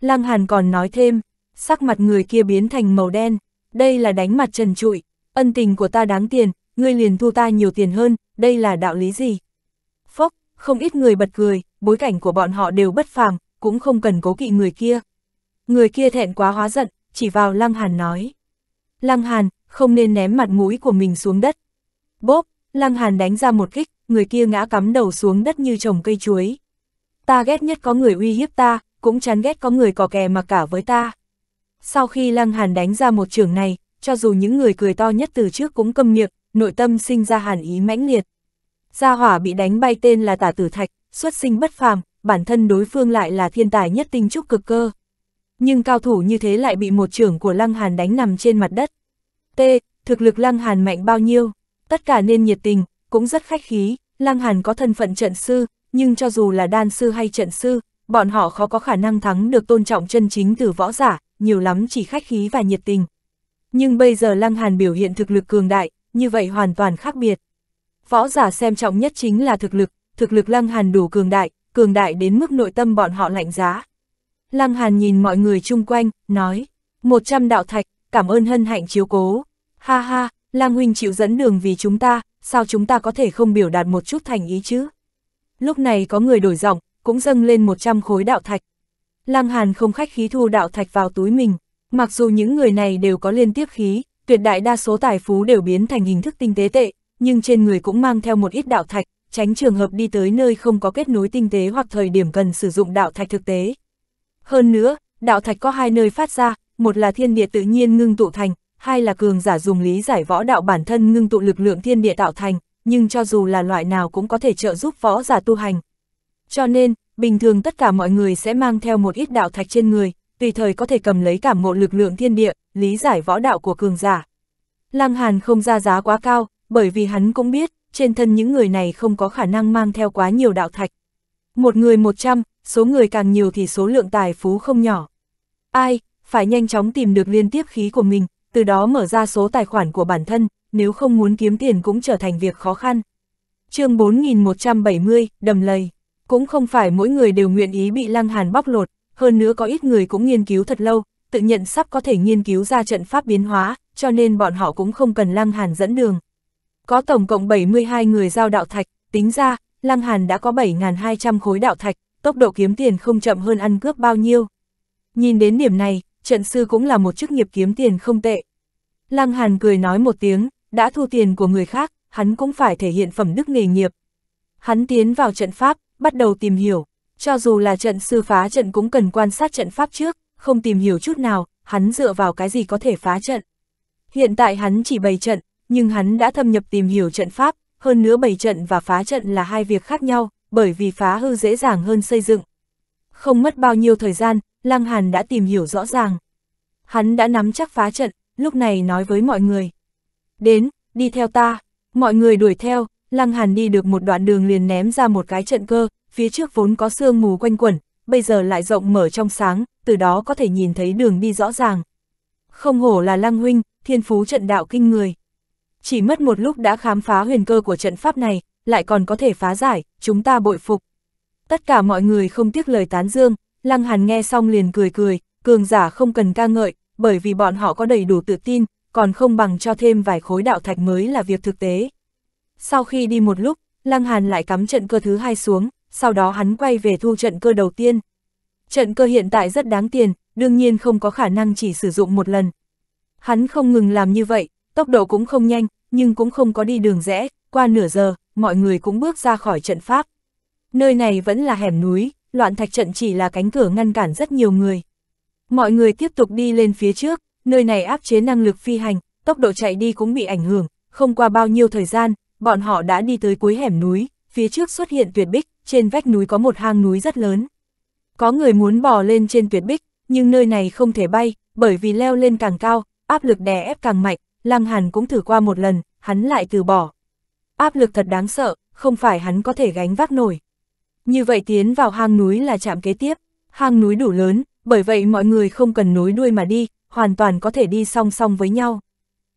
Lăng Hàn còn nói thêm, sắc mặt người kia biến thành màu đen, đây là đánh mặt trần trụi, ân tình của ta đáng tiền, ngươi liền thu ta nhiều tiền hơn, đây là đạo lý gì? Phốc, không ít người bật cười, bối cảnh của bọn họ đều bất phàm, cũng không cần cố kỵ người kia. Người kia thẹn quá hóa giận, chỉ vào Lăng Hàn nói. Lăng Hàn, không nên ném mặt mũi của mình xuống đất. Bốp, Lăng Hàn đánh ra một kích, người kia ngã cắm đầu xuống đất như trồng cây chuối. Ta ghét nhất có người uy hiếp ta, cũng chán ghét có người có kè mà cả với ta. Sau khi Lăng Hàn đánh ra một trường này, cho dù những người cười to nhất từ trước cũng câm miệng, nội tâm sinh ra hàn ý mãnh liệt. Gia hỏa bị đánh bay tên là tả tử thạch, xuất sinh bất phàm, bản thân đối phương lại là thiên tài nhất tinh trúc cực cơ. Nhưng cao thủ như thế lại bị một trưởng của Lăng Hàn đánh nằm trên mặt đất. T. Thực lực Lăng Hàn mạnh bao nhiêu? Tất cả nên nhiệt tình, cũng rất khách khí, Lăng Hàn có thân phận trận sư, nhưng cho dù là đan sư hay trận sư, bọn họ khó có khả năng thắng được tôn trọng chân chính từ võ giả, nhiều lắm chỉ khách khí và nhiệt tình. Nhưng bây giờ Lăng Hàn biểu hiện thực lực cường đại, như vậy hoàn toàn khác biệt. Võ giả xem trọng nhất chính là thực lực, thực lực Lăng Hàn đủ cường đại, cường đại đến mức nội tâm bọn họ lạnh giá. Lăng Hàn nhìn mọi người chung quanh, nói, 100 đạo thạch, cảm ơn hân hạnh chiếu cố. Ha ha, Lăng Huynh chịu dẫn đường vì chúng ta, sao chúng ta có thể không biểu đạt một chút thành ý chứ? Lúc này có người đổi giọng, cũng dâng lên 100 khối đạo thạch. Lăng Hàn không khách khí thu đạo thạch vào túi mình, Mặc dù những người này đều có liên tiếp khí, tuyệt đại đa số tài phú đều biến thành hình thức tinh tế tệ, nhưng trên người cũng mang theo một ít đạo thạch, tránh trường hợp đi tới nơi không có kết nối tinh tế hoặc thời điểm cần sử dụng đạo thạch thực tế. Hơn nữa, đạo thạch có hai nơi phát ra, một là thiên địa tự nhiên ngưng tụ thành, hai là cường giả dùng lý giải võ đạo bản thân ngưng tụ lực lượng thiên địa tạo thành, nhưng cho dù là loại nào cũng có thể trợ giúp võ giả tu hành. Cho nên, bình thường tất cả mọi người sẽ mang theo một ít đạo thạch trên người, tùy thời có thể cầm lấy cảm ngộ lực lượng thiên địa, lý giải võ đạo của cường giả. Lăng Hàn không ra giá quá cao, bởi vì hắn cũng biết, trên thân những người này không có khả năng mang theo quá nhiều đạo thạch. Một người một trăm số người càng nhiều thì số lượng tài phú không nhỏ. Ai, phải nhanh chóng tìm được liên tiếp khí của mình, từ đó mở ra số tài khoản của bản thân, nếu không muốn kiếm tiền cũng trở thành việc khó khăn. chương 4170, đầm lầy, cũng không phải mỗi người đều nguyện ý bị Lăng Hàn bóc lột, hơn nữa có ít người cũng nghiên cứu thật lâu, tự nhận sắp có thể nghiên cứu ra trận pháp biến hóa, cho nên bọn họ cũng không cần Lăng Hàn dẫn đường. Có tổng cộng 72 người giao đạo thạch, tính ra, Lăng Hàn đã có 7.200 khối đạo thạch, tốc độ kiếm tiền không chậm hơn ăn cướp bao nhiêu. Nhìn đến điểm này, trận sư cũng là một chức nghiệp kiếm tiền không tệ. Lăng Hàn cười nói một tiếng, đã thu tiền của người khác, hắn cũng phải thể hiện phẩm đức nghề nghiệp. Hắn tiến vào trận pháp, bắt đầu tìm hiểu. Cho dù là trận sư phá trận cũng cần quan sát trận pháp trước, không tìm hiểu chút nào, hắn dựa vào cái gì có thể phá trận. Hiện tại hắn chỉ bày trận, nhưng hắn đã thâm nhập tìm hiểu trận pháp, hơn nữa bày trận và phá trận là hai việc khác nhau, bởi vì phá hư dễ dàng hơn xây dựng. Không mất bao nhiêu thời gian, Lăng Hàn đã tìm hiểu rõ ràng. Hắn đã nắm chắc phá trận, lúc này nói với mọi người. Đến, đi theo ta, mọi người đuổi theo, Lăng Hàn đi được một đoạn đường liền ném ra một cái trận cơ, phía trước vốn có sương mù quanh quẩn, bây giờ lại rộng mở trong sáng, từ đó có thể nhìn thấy đường đi rõ ràng. Không hổ là Lăng Huynh, thiên phú trận đạo kinh người. Chỉ mất một lúc đã khám phá huyền cơ của trận pháp này, lại còn có thể phá giải, chúng ta bội phục. Tất cả mọi người không tiếc lời tán dương, Lăng Hàn nghe xong liền cười cười, cường giả không cần ca ngợi, bởi vì bọn họ có đầy đủ tự tin, còn không bằng cho thêm vài khối đạo thạch mới là việc thực tế. Sau khi đi một lúc, Lăng Hàn lại cắm trận cơ thứ hai xuống, sau đó hắn quay về thu trận cơ đầu tiên. Trận cơ hiện tại rất đáng tiền, đương nhiên không có khả năng chỉ sử dụng một lần. Hắn không ngừng làm như vậy, tốc độ cũng không nhanh, nhưng cũng không có đi đường rẽ, qua nửa giờ, mọi người cũng bước ra khỏi trận pháp. Nơi này vẫn là hẻm núi, loạn thạch trận chỉ là cánh cửa ngăn cản rất nhiều người. Mọi người tiếp tục đi lên phía trước, nơi này áp chế năng lực phi hành, tốc độ chạy đi cũng bị ảnh hưởng, không qua bao nhiêu thời gian, bọn họ đã đi tới cuối hẻm núi, phía trước xuất hiện tuyệt bích trên vách núi có một hang núi rất lớn. Có người muốn bò lên trên tuyệt bích, nhưng nơi này không thể bay, bởi vì leo lên càng cao, áp lực đè ép càng mạnh, Lăng Hàn cũng thử qua một lần, hắn lại từ bỏ. Áp lực thật đáng sợ, không phải hắn có thể gánh vác nổi. Như vậy tiến vào hang núi là chạm kế tiếp, hang núi đủ lớn, bởi vậy mọi người không cần nối đuôi mà đi, hoàn toàn có thể đi song song với nhau.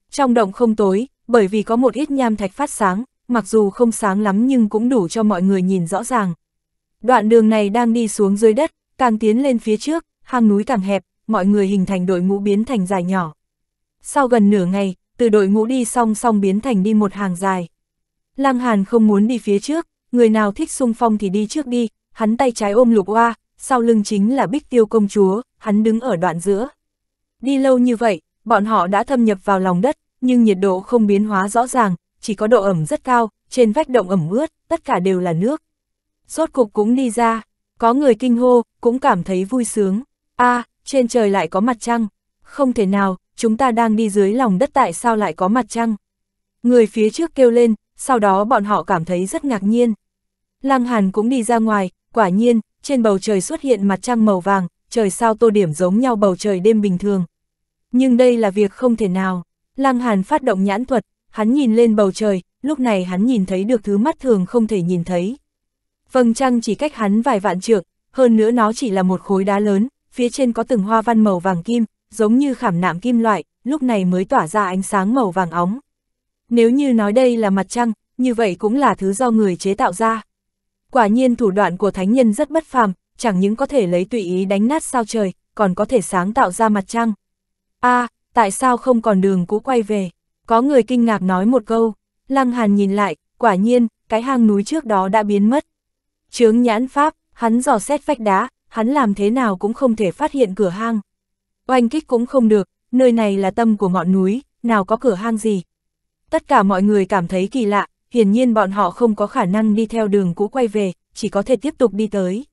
Trong động không tối, bởi vì có một ít nham thạch phát sáng, mặc dù không sáng lắm nhưng cũng đủ cho mọi người nhìn rõ ràng. Đoạn đường này đang đi xuống dưới đất, càng tiến lên phía trước, hang núi càng hẹp, mọi người hình thành đội ngũ biến thành dài nhỏ. Sau gần nửa ngày, từ đội ngũ đi song song biến thành đi một hàng dài. Lăng Hàn không muốn đi phía trước, người nào thích xung phong thì đi trước đi, hắn tay trái ôm lục Hoa, sau lưng chính là bích tiêu công chúa, hắn đứng ở đoạn giữa. Đi lâu như vậy, bọn họ đã thâm nhập vào lòng đất, nhưng nhiệt độ không biến hóa rõ ràng, chỉ có độ ẩm rất cao, trên vách động ẩm ướt, tất cả đều là nước. Rốt cục cũng đi ra, có người kinh hô, cũng cảm thấy vui sướng. a à, trên trời lại có mặt trăng. Không thể nào, chúng ta đang đi dưới lòng đất tại sao lại có mặt trăng. Người phía trước kêu lên, sau đó bọn họ cảm thấy rất ngạc nhiên. Lăng Hàn cũng đi ra ngoài, quả nhiên, trên bầu trời xuất hiện mặt trăng màu vàng, trời sao tô điểm giống nhau bầu trời đêm bình thường. Nhưng đây là việc không thể nào. Lăng Hàn phát động nhãn thuật, hắn nhìn lên bầu trời, lúc này hắn nhìn thấy được thứ mắt thường không thể nhìn thấy. Vầng trăng chỉ cách hắn vài vạn trượng, hơn nữa nó chỉ là một khối đá lớn, phía trên có từng hoa văn màu vàng kim, giống như khảm nạm kim loại, lúc này mới tỏa ra ánh sáng màu vàng óng. Nếu như nói đây là mặt trăng, như vậy cũng là thứ do người chế tạo ra. Quả nhiên thủ đoạn của thánh nhân rất bất phàm, chẳng những có thể lấy tùy ý đánh nát sao trời, còn có thể sáng tạo ra mặt trăng. a à, tại sao không còn đường cũ quay về? Có người kinh ngạc nói một câu, Lăng Hàn nhìn lại, quả nhiên, cái hang núi trước đó đã biến mất. Chướng nhãn pháp, hắn dò xét vách đá, hắn làm thế nào cũng không thể phát hiện cửa hang. Oanh kích cũng không được, nơi này là tâm của ngọn núi, nào có cửa hang gì. Tất cả mọi người cảm thấy kỳ lạ, hiển nhiên bọn họ không có khả năng đi theo đường cũ quay về, chỉ có thể tiếp tục đi tới.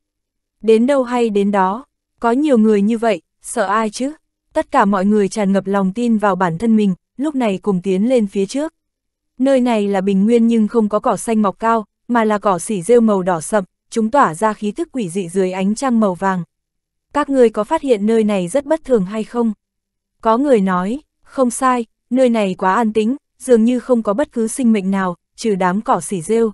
Đến đâu hay đến đó, có nhiều người như vậy, sợ ai chứ? Tất cả mọi người tràn ngập lòng tin vào bản thân mình, lúc này cùng tiến lên phía trước. Nơi này là bình nguyên nhưng không có cỏ xanh mọc cao, mà là cỏ xỉ rêu màu đỏ sậm, chúng tỏa ra khí thức quỷ dị dưới ánh trăng màu vàng. Các người có phát hiện nơi này rất bất thường hay không? Có người nói, không sai, nơi này quá an tĩnh, dường như không có bất cứ sinh mệnh nào, trừ đám cỏ xỉ rêu.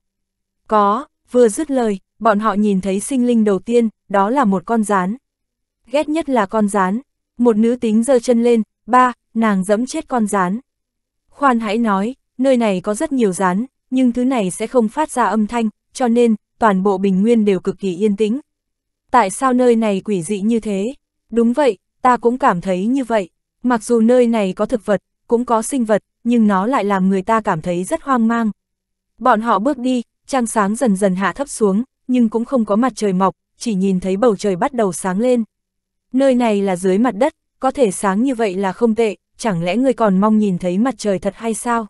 Có, vừa dứt lời, bọn họ nhìn thấy sinh linh đầu tiên, đó là một con rán. Ghét nhất là con rán. Một nữ tính giơ chân lên, ba, nàng dẫm chết con rán. Khoan hãy nói, nơi này có rất nhiều rán, nhưng thứ này sẽ không phát ra âm thanh, cho nên, toàn bộ bình nguyên đều cực kỳ yên tĩnh. Tại sao nơi này quỷ dị như thế? Đúng vậy, ta cũng cảm thấy như vậy. Mặc dù nơi này có thực vật, cũng có sinh vật, nhưng nó lại làm người ta cảm thấy rất hoang mang. Bọn họ bước đi, trăng sáng dần dần hạ thấp xuống, nhưng cũng không có mặt trời mọc, chỉ nhìn thấy bầu trời bắt đầu sáng lên. Nơi này là dưới mặt đất, có thể sáng như vậy là không tệ, chẳng lẽ ngươi còn mong nhìn thấy mặt trời thật hay sao?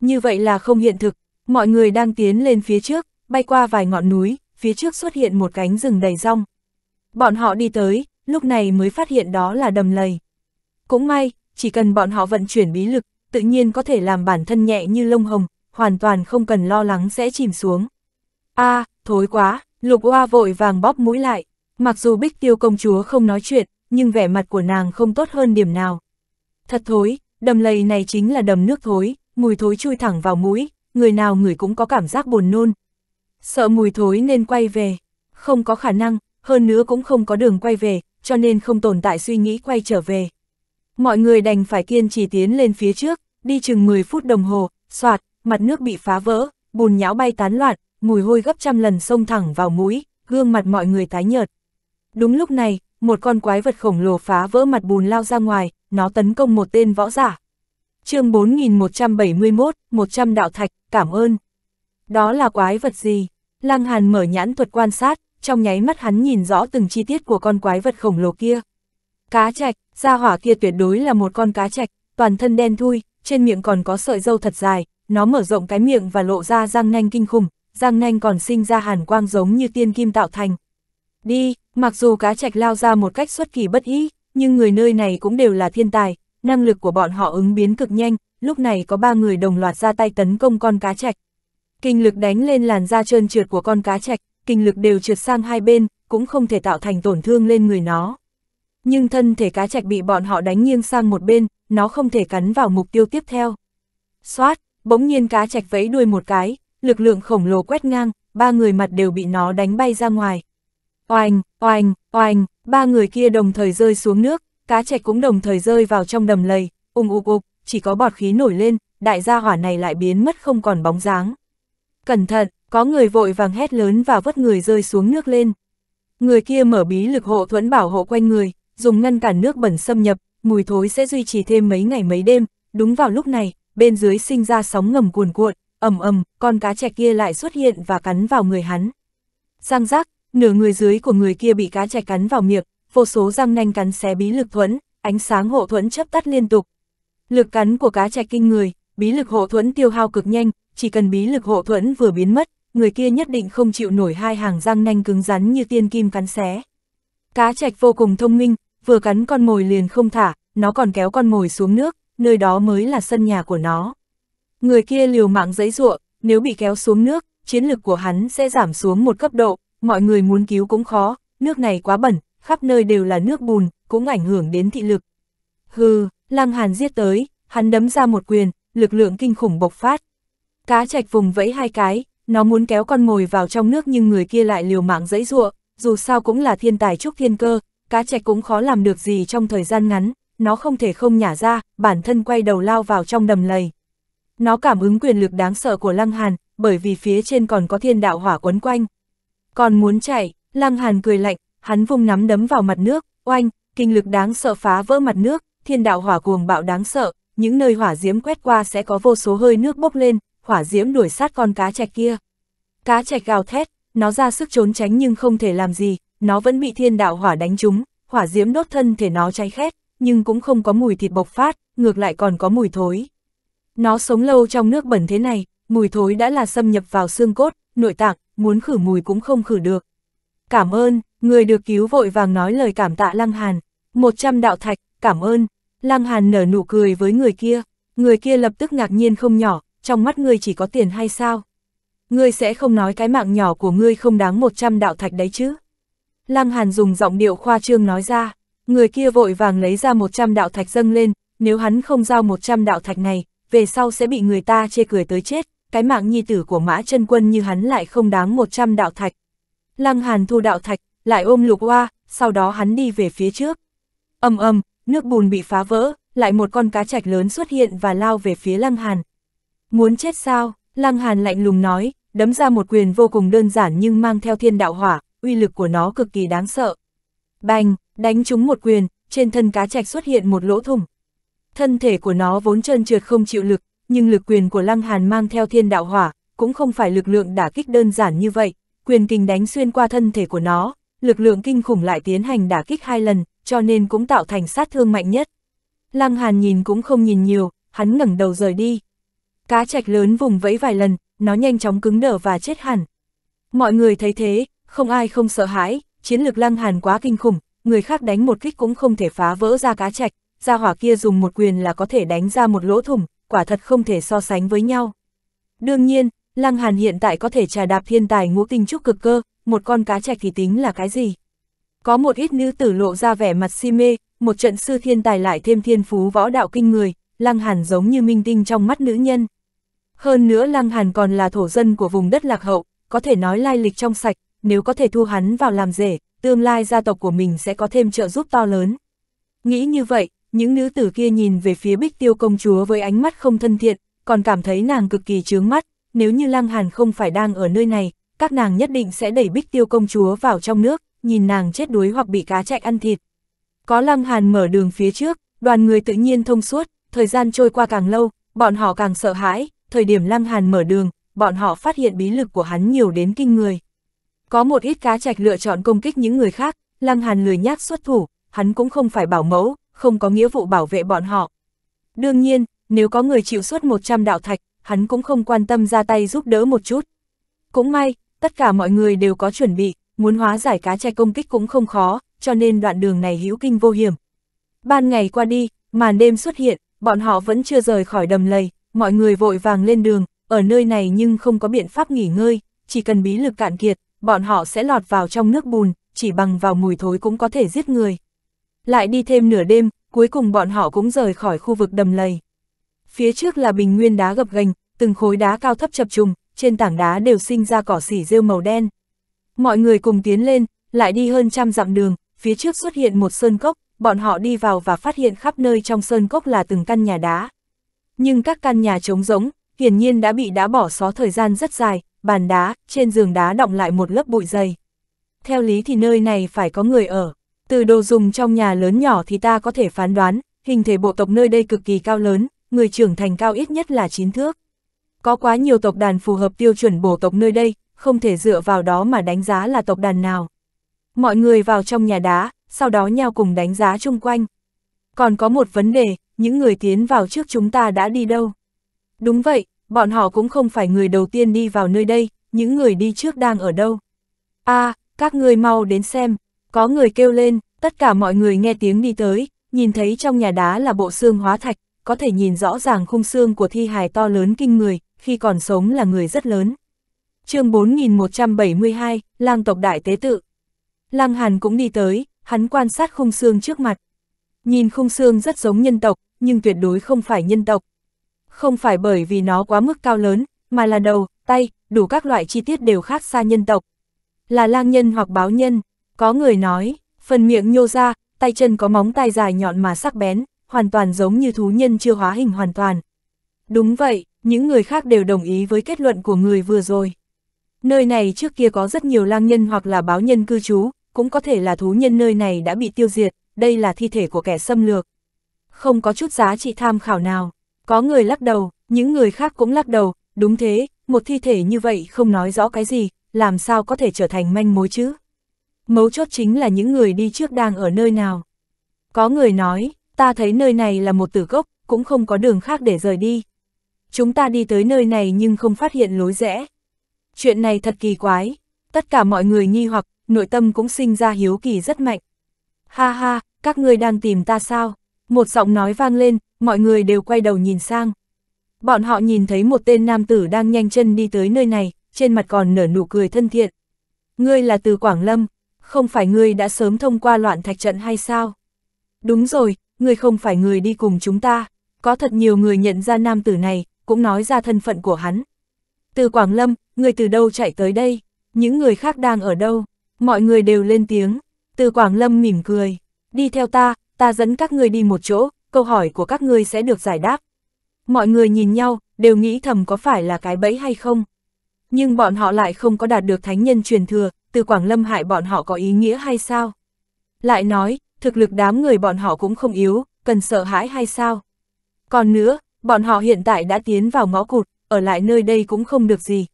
Như vậy là không hiện thực, mọi người đang tiến lên phía trước, bay qua vài ngọn núi, phía trước xuất hiện một cánh rừng đầy rong. Bọn họ đi tới, lúc này mới phát hiện đó là đầm lầy. Cũng may, chỉ cần bọn họ vận chuyển bí lực, tự nhiên có thể làm bản thân nhẹ như lông hồng, hoàn toàn không cần lo lắng sẽ chìm xuống. a à, thối quá, lục hoa vội vàng bóp mũi lại, mặc dù bích tiêu công chúa không nói chuyện, nhưng vẻ mặt của nàng không tốt hơn điểm nào. Thật thối, đầm lầy này chính là đầm nước thối, mùi thối chui thẳng vào mũi, người nào người cũng có cảm giác buồn nôn. Sợ mùi thối nên quay về, không có khả năng, hơn nữa cũng không có đường quay về, cho nên không tồn tại suy nghĩ quay trở về. Mọi người đành phải kiên trì tiến lên phía trước, đi chừng 10 phút đồng hồ, soạt, mặt nước bị phá vỡ, bùn nhão bay tán loạn, mùi hôi gấp trăm lần xông thẳng vào mũi, gương mặt mọi người tái nhợt. Đúng lúc này, một con quái vật khổng lồ phá vỡ mặt bùn lao ra ngoài, nó tấn công một tên võ giả. chương 4171, 100 đạo thạch, cảm ơn. Đó là quái vật gì? Lăng Hàn mở nhãn thuật quan sát, trong nháy mắt hắn nhìn rõ từng chi tiết của con quái vật khổng lồ kia. Cá trạch, gia hỏa kia tuyệt đối là một con cá trạch, toàn thân đen thui, trên miệng còn có sợi dâu thật dài, nó mở rộng cái miệng và lộ ra răng nanh kinh khủng, răng nanh còn sinh ra hàn quang giống như tiên kim tạo thành. Đi, mặc dù cá trạch lao ra một cách xuất kỳ bất ý, nhưng người nơi này cũng đều là thiên tài, năng lực của bọn họ ứng biến cực nhanh, lúc này có ba người đồng loạt ra tay tấn công con cá trạch. Kinh lực đánh lên làn da trơn trượt của con cá trạch, kinh lực đều trượt sang hai bên, cũng không thể tạo thành tổn thương lên người nó. Nhưng thân thể cá trạch bị bọn họ đánh nghiêng sang một bên, nó không thể cắn vào mục tiêu tiếp theo. Xoát, bỗng nhiên cá trạch vẫy đuôi một cái, lực lượng khổng lồ quét ngang, ba người mặt đều bị nó đánh bay ra ngoài. Oanh, oanh, oanh, Ba người kia đồng thời rơi xuống nước, cá chạch cũng đồng thời rơi vào trong đầm lầy, ung ục ục, chỉ có bọt khí nổi lên, đại gia hỏa này lại biến mất không còn bóng dáng. Cẩn thận, có người vội vàng hét lớn và vớt người rơi xuống nước lên. Người kia mở bí lực hộ thuẫn bảo hộ quanh người, dùng ngăn cản nước bẩn xâm nhập, mùi thối sẽ duy trì thêm mấy ngày mấy đêm, đúng vào lúc này, bên dưới sinh ra sóng ngầm cuồn cuộn, ầm ầm, con cá chạch kia lại xuất hiện và cắn vào người hắn. Giang giác, nửa người dưới của người kia bị cá chạch cắn vào miệng, vô số răng nanh cắn xé bí lực thuẫn, ánh sáng hộ thuẫn chấp tắt liên tục. Lực cắn của cá chạch kinh người, bí lực hộ thuẫn tiêu hao cực nhanh, chỉ cần bí lực hộ thuẫn vừa biến mất, người kia nhất định không chịu nổi hai hàng răng nanh cứng rắn như tiên kim cắn xé. Cá chạch vô cùng thông minh, vừa cắn con mồi liền không thả, nó còn kéo con mồi xuống nước, nơi đó mới là sân nhà của nó. Người kia liều mạng giấy ruộng, nếu bị kéo xuống nước, chiến lực của hắn sẽ giảm xuống một cấp độ, mọi người muốn cứu cũng khó, nước này quá bẩn, khắp nơi đều là nước bùn, cũng ảnh hưởng đến thị lực. Hừ, Lăng Hàn giết tới, hắn đấm ra một quyền, lực lượng kinh khủng bộc phát. Cá trạch vùng vẫy hai cái, nó muốn kéo con mồi vào trong nước nhưng người kia lại liều mạng dẫy dụa, dù sao cũng là thiên tài trúc thiên cơ, cá trạch cũng khó làm được gì trong thời gian ngắn, nó không thể không nhả ra, bản thân quay đầu lao vào trong đầm lầy. Nó cảm ứng quyền lực đáng sợ của Lăng Hàn, bởi vì phía trên còn có thiên đạo hỏa quấn quanh, còn muốn chạy, Lăng Hàn cười lạnh, hắn vung nắm đấm vào mặt nước, oanh, kinh lực đáng sợ phá vỡ mặt nước, thiên đạo hỏa cuồng bạo đáng sợ, những nơi hỏa diễm quét qua sẽ có vô số hơi nước bốc lên, hỏa diễm đuổi sát con cá trạch kia. Cá trạch gào thét, nó ra sức trốn tránh nhưng không thể làm gì, nó vẫn bị thiên đạo hỏa đánh trúng, hỏa diễm đốt thân thể nó cháy khét, nhưng cũng không có mùi thịt bộc phát, ngược lại còn có mùi thối. Nó sống lâu trong nước bẩn thế này, mùi thối đã là xâm nhập vào xương cốt, nội tạng, muốn khử mùi cũng không khử được. Cảm ơn, người được cứu vội vàng nói lời cảm tạ Lăng Hàn, một trăm đạo thạch, cảm ơn. Lăng Hàn nở nụ cười với người kia, người kia lập tức ngạc nhiên không nhỏ, trong mắt người chỉ có tiền hay sao? người sẽ không nói cái mạng nhỏ của ngươi không đáng một trăm đạo thạch đấy chứ? Lăng Hàn dùng giọng điệu khoa trương nói ra, người kia vội vàng lấy ra một trăm đạo thạch dâng lên, nếu hắn không giao một trăm đạo thạch này, về sau sẽ bị người ta chê cười tới chết cái mạng nhi tử của mã chân quân như hắn lại không đáng 100 đạo thạch. Lăng Hàn thu đạo thạch, lại ôm lục hoa, sau đó hắn đi về phía trước. ầm ầm, nước bùn bị phá vỡ, lại một con cá trạch lớn xuất hiện và lao về phía Lăng Hàn. Muốn chết sao? Lăng Hàn lạnh lùng nói, đấm ra một quyền vô cùng đơn giản nhưng mang theo thiên đạo hỏa, uy lực của nó cực kỳ đáng sợ. Bành, đánh trúng một quyền, trên thân cá trạch xuất hiện một lỗ thủng. Thân thể của nó vốn trơn trượt không chịu lực, nhưng lực quyền của Lăng Hàn mang theo thiên đạo hỏa, cũng không phải lực lượng đả kích đơn giản như vậy, quyền kinh đánh xuyên qua thân thể của nó, lực lượng kinh khủng lại tiến hành đả kích hai lần, cho nên cũng tạo thành sát thương mạnh nhất. Lăng Hàn nhìn cũng không nhìn nhiều, hắn ngẩng đầu rời đi. Cá trạch lớn vùng vẫy vài lần, nó nhanh chóng cứng đờ và chết hẳn. Mọi người thấy thế, không ai không sợ hãi, chiến lực Lăng Hàn quá kinh khủng, người khác đánh một kích cũng không thể phá vỡ ra cá trạch, ra hỏa kia dùng một quyền là có thể đánh ra một lỗ thủng, quả thật không thể so sánh với nhau. Đương nhiên, Lăng Hàn hiện tại có thể trà đạp thiên tài ngũ tinh trúc cực cơ, một con cá trạch thì tính là cái gì? Có một ít nữ tử lộ ra vẻ mặt si mê, một trận sư thiên tài lại thêm thiên phú võ đạo kinh người, Lăng Hàn giống như minh tinh trong mắt nữ nhân. Hơn nữa Lăng Hàn còn là thổ dân của vùng đất lạc hậu, có thể nói lai lịch trong sạch, nếu có thể thu hắn vào làm rể, tương lai gia tộc của mình sẽ có thêm trợ giúp to lớn. Nghĩ như vậy, những nữ tử kia nhìn về phía bích tiêu công chúa với ánh mắt không thân thiện, còn cảm thấy nàng cực kỳ chướng mắt, nếu như Lăng Hàn không phải đang ở nơi này, các nàng nhất định sẽ đẩy bích tiêu công chúa vào trong nước, nhìn nàng chết đuối hoặc bị cá chạy ăn thịt. Có Lăng Hàn mở đường phía trước, đoàn người tự nhiên thông suốt, thời gian trôi qua càng lâu, bọn họ càng sợ hãi, thời điểm Lăng Hàn mở đường, bọn họ phát hiện bí lực của hắn nhiều đến kinh người. Có một ít cá trạch lựa chọn công kích những người khác, Lăng Hàn lười nhác xuất thủ, hắn cũng không phải bảo mẫu, không có nghĩa vụ bảo vệ bọn họ. Đương nhiên, nếu có người chịu suốt 100 đạo thạch, hắn cũng không quan tâm ra tay giúp đỡ một chút. Cũng may, tất cả mọi người đều có chuẩn bị, muốn hóa giải cá chai công kích cũng không khó, cho nên đoạn đường này hữu kinh vô hiểm. Ban ngày qua đi, màn đêm xuất hiện, bọn họ vẫn chưa rời khỏi đầm lầy, mọi người vội vàng lên đường, ở nơi này nhưng không có biện pháp nghỉ ngơi, chỉ cần bí lực cạn kiệt, bọn họ sẽ lọt vào trong nước bùn, chỉ bằng vào mùi thối cũng có thể giết người lại đi thêm nửa đêm, cuối cùng bọn họ cũng rời khỏi khu vực đầm lầy. Phía trước là bình nguyên đá gập ghềnh, từng khối đá cao thấp chập trùng, trên tảng đá đều sinh ra cỏ xỉ rêu màu đen. Mọi người cùng tiến lên, lại đi hơn trăm dặm đường, phía trước xuất hiện một sơn cốc, bọn họ đi vào và phát hiện khắp nơi trong sơn cốc là từng căn nhà đá. Nhưng các căn nhà trống rỗng, hiển nhiên đã bị đá bỏ xó thời gian rất dài, bàn đá, trên giường đá đọng lại một lớp bụi dày. Theo lý thì nơi này phải có người ở. Từ đồ dùng trong nhà lớn nhỏ thì ta có thể phán đoán, hình thể bộ tộc nơi đây cực kỳ cao lớn, người trưởng thành cao ít nhất là 9 thước. Có quá nhiều tộc đàn phù hợp tiêu chuẩn bộ tộc nơi đây, không thể dựa vào đó mà đánh giá là tộc đàn nào. Mọi người vào trong nhà đá, sau đó nhau cùng đánh giá chung quanh. Còn có một vấn đề, những người tiến vào trước chúng ta đã đi đâu? Đúng vậy, bọn họ cũng không phải người đầu tiên đi vào nơi đây, những người đi trước đang ở đâu? a à, các ngươi mau đến xem, có người kêu lên, tất cả mọi người nghe tiếng đi tới, nhìn thấy trong nhà đá là bộ xương hóa thạch, có thể nhìn rõ ràng khung xương của thi hài to lớn kinh người, khi còn sống là người rất lớn. chương 4172, lang tộc đại tế tự. Lang Hàn cũng đi tới, hắn quan sát khung xương trước mặt. Nhìn khung xương rất giống nhân tộc, nhưng tuyệt đối không phải nhân tộc. Không phải bởi vì nó quá mức cao lớn, mà là đầu, tay, đủ các loại chi tiết đều khác xa nhân tộc. Là lang nhân hoặc báo nhân, có người nói, phần miệng nhô ra, tay chân có móng tay dài nhọn mà sắc bén, hoàn toàn giống như thú nhân chưa hóa hình hoàn toàn. Đúng vậy, những người khác đều đồng ý với kết luận của người vừa rồi. Nơi này trước kia có rất nhiều lang nhân hoặc là báo nhân cư trú, cũng có thể là thú nhân nơi này đã bị tiêu diệt, đây là thi thể của kẻ xâm lược. Không có chút giá trị tham khảo nào. Có người lắc đầu, những người khác cũng lắc đầu, đúng thế, một thi thể như vậy không nói rõ cái gì, làm sao có thể trở thành manh mối chứ mấu chốt chính là những người đi trước đang ở nơi nào. Có người nói, ta thấy nơi này là một tử gốc, cũng không có đường khác để rời đi. Chúng ta đi tới nơi này nhưng không phát hiện lối rẽ. Chuyện này thật kỳ quái, tất cả mọi người nghi hoặc, nội tâm cũng sinh ra hiếu kỳ rất mạnh. Ha ha, các ngươi đang tìm ta sao? Một giọng nói vang lên, mọi người đều quay đầu nhìn sang. Bọn họ nhìn thấy một tên nam tử đang nhanh chân đi tới nơi này, trên mặt còn nở nụ cười thân thiện. Ngươi là từ Quảng Lâm, không phải ngươi đã sớm thông qua loạn thạch trận hay sao? Đúng rồi, ngươi không phải người đi cùng chúng ta, có thật nhiều người nhận ra nam tử này, cũng nói ra thân phận của hắn. Từ Quảng Lâm, người từ đâu chạy tới đây, những người khác đang ở đâu, mọi người đều lên tiếng, từ Quảng Lâm mỉm cười, đi theo ta, ta dẫn các người đi một chỗ, câu hỏi của các ngươi sẽ được giải đáp. Mọi người nhìn nhau, đều nghĩ thầm có phải là cái bẫy hay không nhưng bọn họ lại không có đạt được thánh nhân truyền thừa, từ Quảng Lâm hại bọn họ có ý nghĩa hay sao? Lại nói, thực lực đám người bọn họ cũng không yếu, cần sợ hãi hay sao? Còn nữa, bọn họ hiện tại đã tiến vào ngõ cụt, ở lại nơi đây cũng không được gì.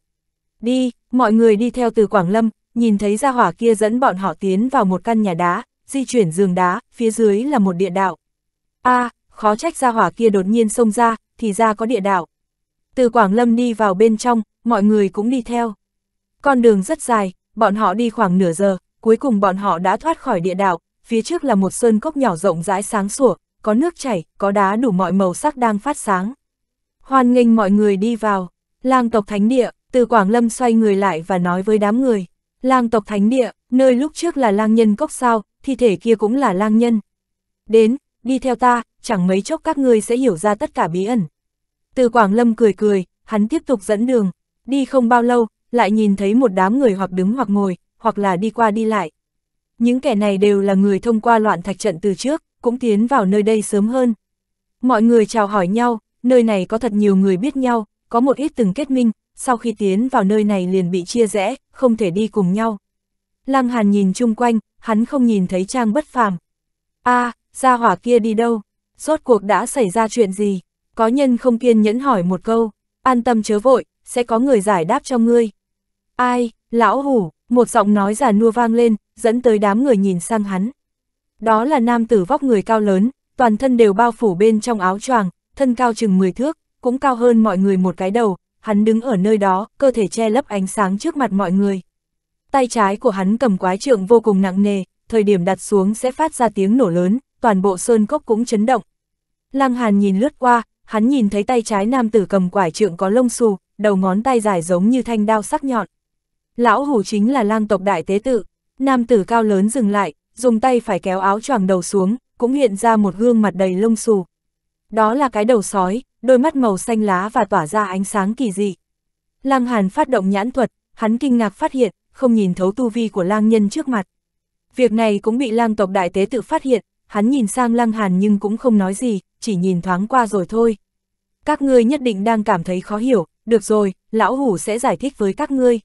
Đi, mọi người đi theo từ Quảng Lâm, nhìn thấy ra hỏa kia dẫn bọn họ tiến vào một căn nhà đá, di chuyển giường đá, phía dưới là một địa đạo. a à, khó trách ra hỏa kia đột nhiên xông ra, thì ra có địa đạo. Từ Quảng Lâm đi vào bên trong, mọi người cũng đi theo. Con đường rất dài, bọn họ đi khoảng nửa giờ, cuối cùng bọn họ đã thoát khỏi địa đạo, phía trước là một sơn cốc nhỏ rộng rãi sáng sủa, có nước chảy, có đá đủ mọi màu sắc đang phát sáng. Hoan nghênh mọi người đi vào, lang tộc thánh địa, từ Quảng Lâm xoay người lại và nói với đám người. Lang tộc thánh địa, nơi lúc trước là lang nhân cốc sao, thi thể kia cũng là lang nhân. Đến, đi theo ta, chẳng mấy chốc các ngươi sẽ hiểu ra tất cả bí ẩn. Từ Quảng Lâm cười cười, hắn tiếp tục dẫn đường, Đi không bao lâu, lại nhìn thấy một đám người hoặc đứng hoặc ngồi, hoặc là đi qua đi lại. Những kẻ này đều là người thông qua loạn thạch trận từ trước, cũng tiến vào nơi đây sớm hơn. Mọi người chào hỏi nhau, nơi này có thật nhiều người biết nhau, có một ít từng kết minh, sau khi tiến vào nơi này liền bị chia rẽ, không thể đi cùng nhau. Lăng Hàn nhìn chung quanh, hắn không nhìn thấy Trang bất phàm. a à, ra hỏa kia đi đâu? Rốt cuộc đã xảy ra chuyện gì? Có nhân không kiên nhẫn hỏi một câu, an tâm chớ vội, sẽ có người giải đáp cho ngươi. Ai, lão hủ, một giọng nói giả nua vang lên, dẫn tới đám người nhìn sang hắn. Đó là nam tử vóc người cao lớn, toàn thân đều bao phủ bên trong áo choàng, thân cao chừng 10 thước, cũng cao hơn mọi người một cái đầu, hắn đứng ở nơi đó, cơ thể che lấp ánh sáng trước mặt mọi người. Tay trái của hắn cầm quái trượng vô cùng nặng nề, thời điểm đặt xuống sẽ phát ra tiếng nổ lớn, toàn bộ sơn cốc cũng chấn động. Lăng Hàn nhìn lướt qua, hắn nhìn thấy tay trái nam tử cầm quải trượng có lông xù, đầu ngón tay dài giống như thanh đao sắc nhọn. Lão hủ chính là lang tộc đại tế tự, nam tử cao lớn dừng lại, dùng tay phải kéo áo choàng đầu xuống, cũng hiện ra một gương mặt đầy lông xù. Đó là cái đầu sói, đôi mắt màu xanh lá và tỏa ra ánh sáng kỳ dị. Lang Hàn phát động nhãn thuật, hắn kinh ngạc phát hiện, không nhìn thấu tu vi của lang nhân trước mặt. Việc này cũng bị lang tộc đại tế tự phát hiện, hắn nhìn sang lang hàn nhưng cũng không nói gì, chỉ nhìn thoáng qua rồi thôi. Các ngươi nhất định đang cảm thấy khó hiểu, được rồi, lão hủ sẽ giải thích với các ngươi.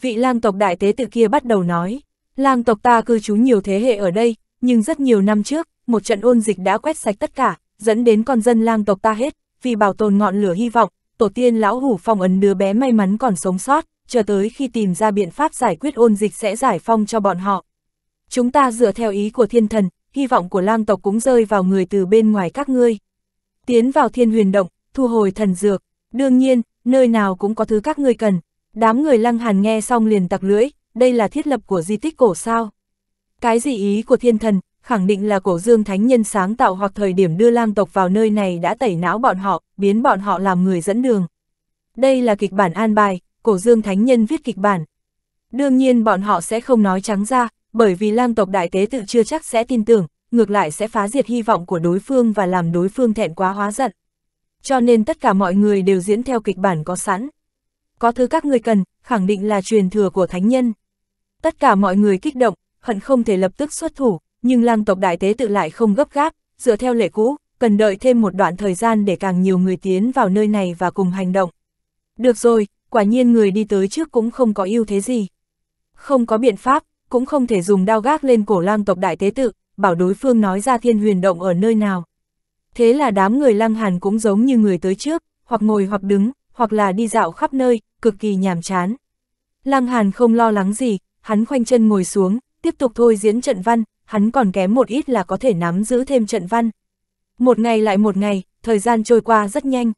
Vị lang tộc đại tế tự kia bắt đầu nói, lang tộc ta cư trú nhiều thế hệ ở đây, nhưng rất nhiều năm trước, một trận ôn dịch đã quét sạch tất cả, dẫn đến con dân lang tộc ta hết, vì bảo tồn ngọn lửa hy vọng, tổ tiên lão hủ phong ấn đứa bé may mắn còn sống sót, chờ tới khi tìm ra biện pháp giải quyết ôn dịch sẽ giải phong cho bọn họ. Chúng ta dựa theo ý của thiên thần, hy vọng của lang tộc cũng rơi vào người từ bên ngoài các ngươi. Tiến vào thiên huyền động, thu hồi thần dược, đương nhiên, nơi nào cũng có thứ các ngươi cần. Đám người lăng hàn nghe xong liền tặc lưỡi, đây là thiết lập của di tích cổ sao. Cái gì ý của thiên thần, khẳng định là cổ dương thánh nhân sáng tạo hoặc thời điểm đưa lang tộc vào nơi này đã tẩy não bọn họ, biến bọn họ làm người dẫn đường. Đây là kịch bản an bài, cổ dương thánh nhân viết kịch bản. Đương nhiên bọn họ sẽ không nói trắng ra, bởi vì lang tộc đại tế tự chưa chắc sẽ tin tưởng, ngược lại sẽ phá diệt hy vọng của đối phương và làm đối phương thẹn quá hóa giận cho nên tất cả mọi người đều diễn theo kịch bản có sẵn. Có thứ các người cần, khẳng định là truyền thừa của thánh nhân. Tất cả mọi người kích động, hận không thể lập tức xuất thủ, nhưng lang tộc đại tế tự lại không gấp gáp, dựa theo lệ cũ, cần đợi thêm một đoạn thời gian để càng nhiều người tiến vào nơi này và cùng hành động. Được rồi, quả nhiên người đi tới trước cũng không có ưu thế gì. Không có biện pháp, cũng không thể dùng đao gác lên cổ lang tộc đại tế tự, bảo đối phương nói ra thiên huyền động ở nơi nào thế là đám người lăng hàn cũng giống như người tới trước, hoặc ngồi hoặc đứng, hoặc là đi dạo khắp nơi, cực kỳ nhàm chán. Lăng hàn không lo lắng gì, hắn khoanh chân ngồi xuống, tiếp tục thôi diễn trận văn, hắn còn kém một ít là có thể nắm giữ thêm trận văn. Một ngày lại một ngày, thời gian trôi qua rất nhanh.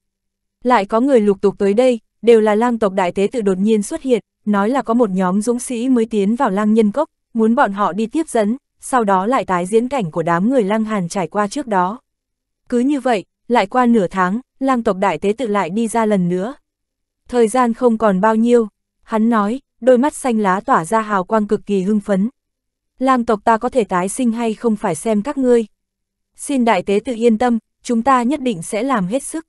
Lại có người lục tục tới đây, đều là lang tộc đại tế tự đột nhiên xuất hiện, nói là có một nhóm dũng sĩ mới tiến vào lang nhân cốc, muốn bọn họ đi tiếp dẫn, sau đó lại tái diễn cảnh của đám người lang hàn trải qua trước đó. Cứ như vậy, lại qua nửa tháng, lang tộc đại tế tự lại đi ra lần nữa. Thời gian không còn bao nhiêu, hắn nói, đôi mắt xanh lá tỏa ra hào quang cực kỳ hưng phấn. Lang tộc ta có thể tái sinh hay không phải xem các ngươi. Xin đại tế tự yên tâm, chúng ta nhất định sẽ làm hết sức.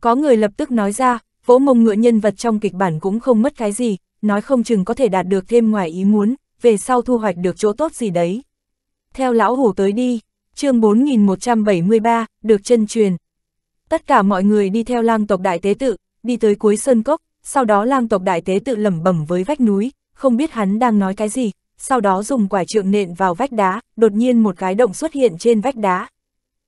Có người lập tức nói ra, vỗ mông ngựa nhân vật trong kịch bản cũng không mất cái gì, nói không chừng có thể đạt được thêm ngoài ý muốn, về sau thu hoạch được chỗ tốt gì đấy. Theo lão hủ tới đi chương 4173, được chân truyền. Tất cả mọi người đi theo lang tộc đại tế tự, đi tới cuối sơn cốc, sau đó lang tộc đại tế tự lẩm bẩm với vách núi, không biết hắn đang nói cái gì, sau đó dùng quải trượng nện vào vách đá, đột nhiên một cái động xuất hiện trên vách đá.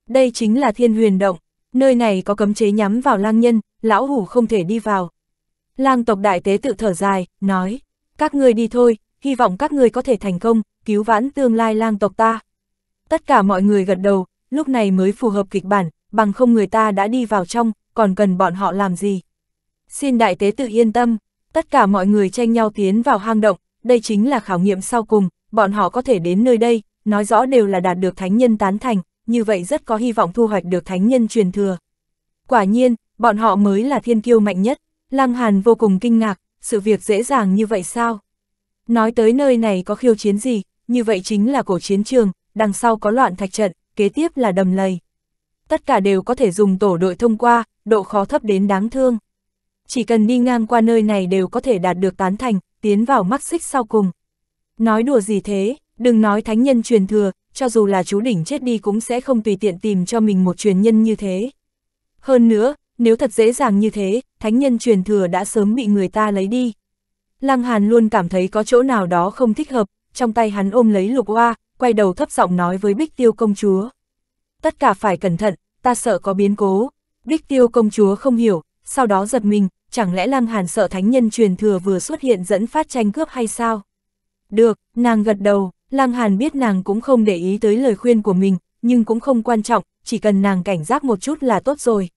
Đây chính là thiên huyền động, nơi này có cấm chế nhắm vào lang nhân, lão hủ không thể đi vào. Lang tộc đại tế tự thở dài, nói, các người đi thôi, hy vọng các người có thể thành công, cứu vãn tương lai lang tộc ta. Tất cả mọi người gật đầu, lúc này mới phù hợp kịch bản, bằng không người ta đã đi vào trong, còn cần bọn họ làm gì. Xin đại tế tự yên tâm, tất cả mọi người tranh nhau tiến vào hang động, đây chính là khảo nghiệm sau cùng, bọn họ có thể đến nơi đây, nói rõ đều là đạt được thánh nhân tán thành, như vậy rất có hy vọng thu hoạch được thánh nhân truyền thừa. Quả nhiên, bọn họ mới là thiên kiêu mạnh nhất, Lăng Hàn vô cùng kinh ngạc, sự việc dễ dàng như vậy sao? Nói tới nơi này có khiêu chiến gì, như vậy chính là cổ chiến trường, đằng sau có loạn thạch trận, kế tiếp là đầm lầy. Tất cả đều có thể dùng tổ đội thông qua, độ khó thấp đến đáng thương. Chỉ cần đi ngang qua nơi này đều có thể đạt được tán thành, tiến vào mắc xích sau cùng. Nói đùa gì thế, đừng nói thánh nhân truyền thừa, cho dù là chú đỉnh chết đi cũng sẽ không tùy tiện tìm cho mình một truyền nhân như thế. Hơn nữa, nếu thật dễ dàng như thế, thánh nhân truyền thừa đã sớm bị người ta lấy đi. Lăng Hàn luôn cảm thấy có chỗ nào đó không thích hợp, trong tay hắn ôm lấy lục hoa, quay đầu thấp giọng nói với Bích Tiêu công chúa. Tất cả phải cẩn thận, ta sợ có biến cố. Bích Tiêu công chúa không hiểu, sau đó giật mình, chẳng lẽ Lăng Hàn sợ thánh nhân truyền thừa vừa xuất hiện dẫn phát tranh cướp hay sao? Được, nàng gật đầu, Lăng Hàn biết nàng cũng không để ý tới lời khuyên của mình, nhưng cũng không quan trọng, chỉ cần nàng cảnh giác một chút là tốt rồi.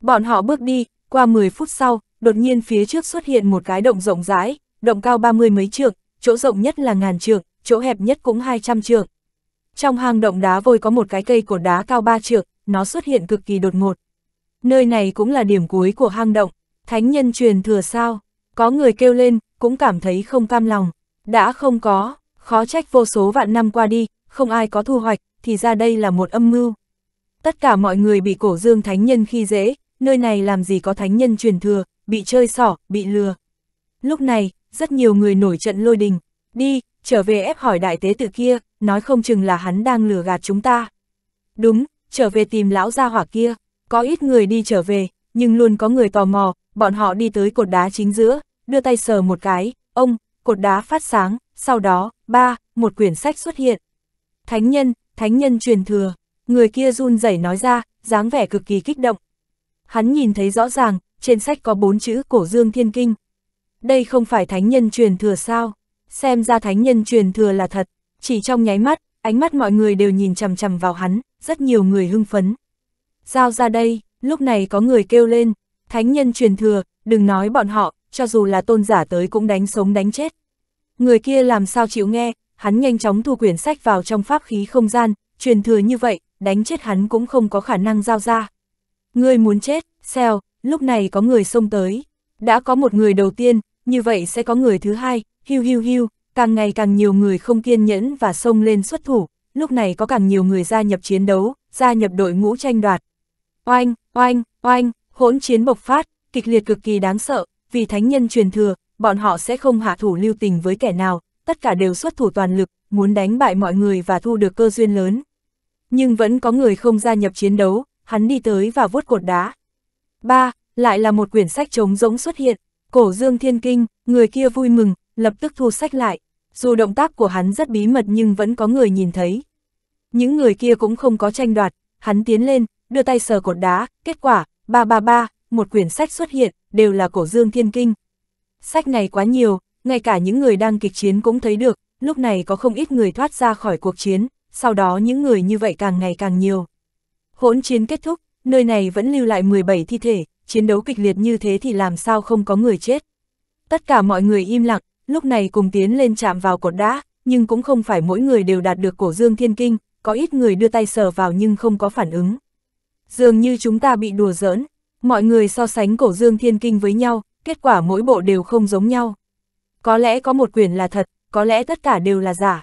Bọn họ bước đi, qua 10 phút sau, đột nhiên phía trước xuất hiện một cái động rộng rãi, động cao 30 mấy trượng, chỗ rộng nhất là ngàn trượng, chỗ hẹp nhất cũng 200 trượng. Trong hang động đá vôi có một cái cây cột đá cao 3 trượng, nó xuất hiện cực kỳ đột ngột. Nơi này cũng là điểm cuối của hang động, thánh nhân truyền thừa sao, có người kêu lên, cũng cảm thấy không cam lòng, đã không có, khó trách vô số vạn năm qua đi, không ai có thu hoạch, thì ra đây là một âm mưu. Tất cả mọi người bị cổ dương thánh nhân khi dễ, nơi này làm gì có thánh nhân truyền thừa, bị chơi xỏ, bị lừa. Lúc này, rất nhiều người nổi trận lôi đình, đi, trở về ép hỏi đại tế tự kia, nói không chừng là hắn đang lừa gạt chúng ta. Đúng, trở về tìm lão gia hỏa kia, có ít người đi trở về, nhưng luôn có người tò mò, bọn họ đi tới cột đá chính giữa, đưa tay sờ một cái, ông, cột đá phát sáng, sau đó, ba, một quyển sách xuất hiện. Thánh nhân, thánh nhân truyền thừa, người kia run rẩy nói ra, dáng vẻ cực kỳ kích động. Hắn nhìn thấy rõ ràng, trên sách có bốn chữ cổ dương thiên kinh. Đây không phải thánh nhân truyền thừa sao? xem ra thánh nhân truyền thừa là thật, chỉ trong nháy mắt, ánh mắt mọi người đều nhìn chằm chằm vào hắn, rất nhiều người hưng phấn. Giao ra đây, lúc này có người kêu lên, thánh nhân truyền thừa, đừng nói bọn họ, cho dù là tôn giả tới cũng đánh sống đánh chết. Người kia làm sao chịu nghe, hắn nhanh chóng thu quyển sách vào trong pháp khí không gian, truyền thừa như vậy, đánh chết hắn cũng không có khả năng giao ra. Người muốn chết, xèo, lúc này có người xông tới. Đã có một người đầu tiên, như vậy sẽ có người thứ hai, Hiu hiu hiu, càng ngày càng nhiều người không kiên nhẫn và xông lên xuất thủ, lúc này có càng nhiều người gia nhập chiến đấu, gia nhập đội ngũ tranh đoạt. Oanh, oanh, oanh, hỗn chiến bộc phát, kịch liệt cực kỳ đáng sợ, vì thánh nhân truyền thừa, bọn họ sẽ không hạ thủ lưu tình với kẻ nào, tất cả đều xuất thủ toàn lực, muốn đánh bại mọi người và thu được cơ duyên lớn. Nhưng vẫn có người không gia nhập chiến đấu, hắn đi tới và vuốt cột đá. ba Lại là một quyển sách trống rỗng xuất hiện, cổ dương thiên kinh, người kia vui mừng, lập tức thu sách lại, dù động tác của hắn rất bí mật nhưng vẫn có người nhìn thấy. Những người kia cũng không có tranh đoạt, hắn tiến lên, đưa tay sờ cột đá, kết quả, ba ba ba, một quyển sách xuất hiện, đều là cổ dương thiên kinh. Sách này quá nhiều, ngay cả những người đang kịch chiến cũng thấy được, lúc này có không ít người thoát ra khỏi cuộc chiến, sau đó những người như vậy càng ngày càng nhiều. Hỗn chiến kết thúc, nơi này vẫn lưu lại 17 thi thể, chiến đấu kịch liệt như thế thì làm sao không có người chết. Tất cả mọi người im lặng, lúc này cùng tiến lên chạm vào cột đá, nhưng cũng không phải mỗi người đều đạt được cổ dương thiên kinh, có ít người đưa tay sờ vào nhưng không có phản ứng. Dường như chúng ta bị đùa giỡn, mọi người so sánh cổ dương thiên kinh với nhau, kết quả mỗi bộ đều không giống nhau. Có lẽ có một quyển là thật, có lẽ tất cả đều là giả.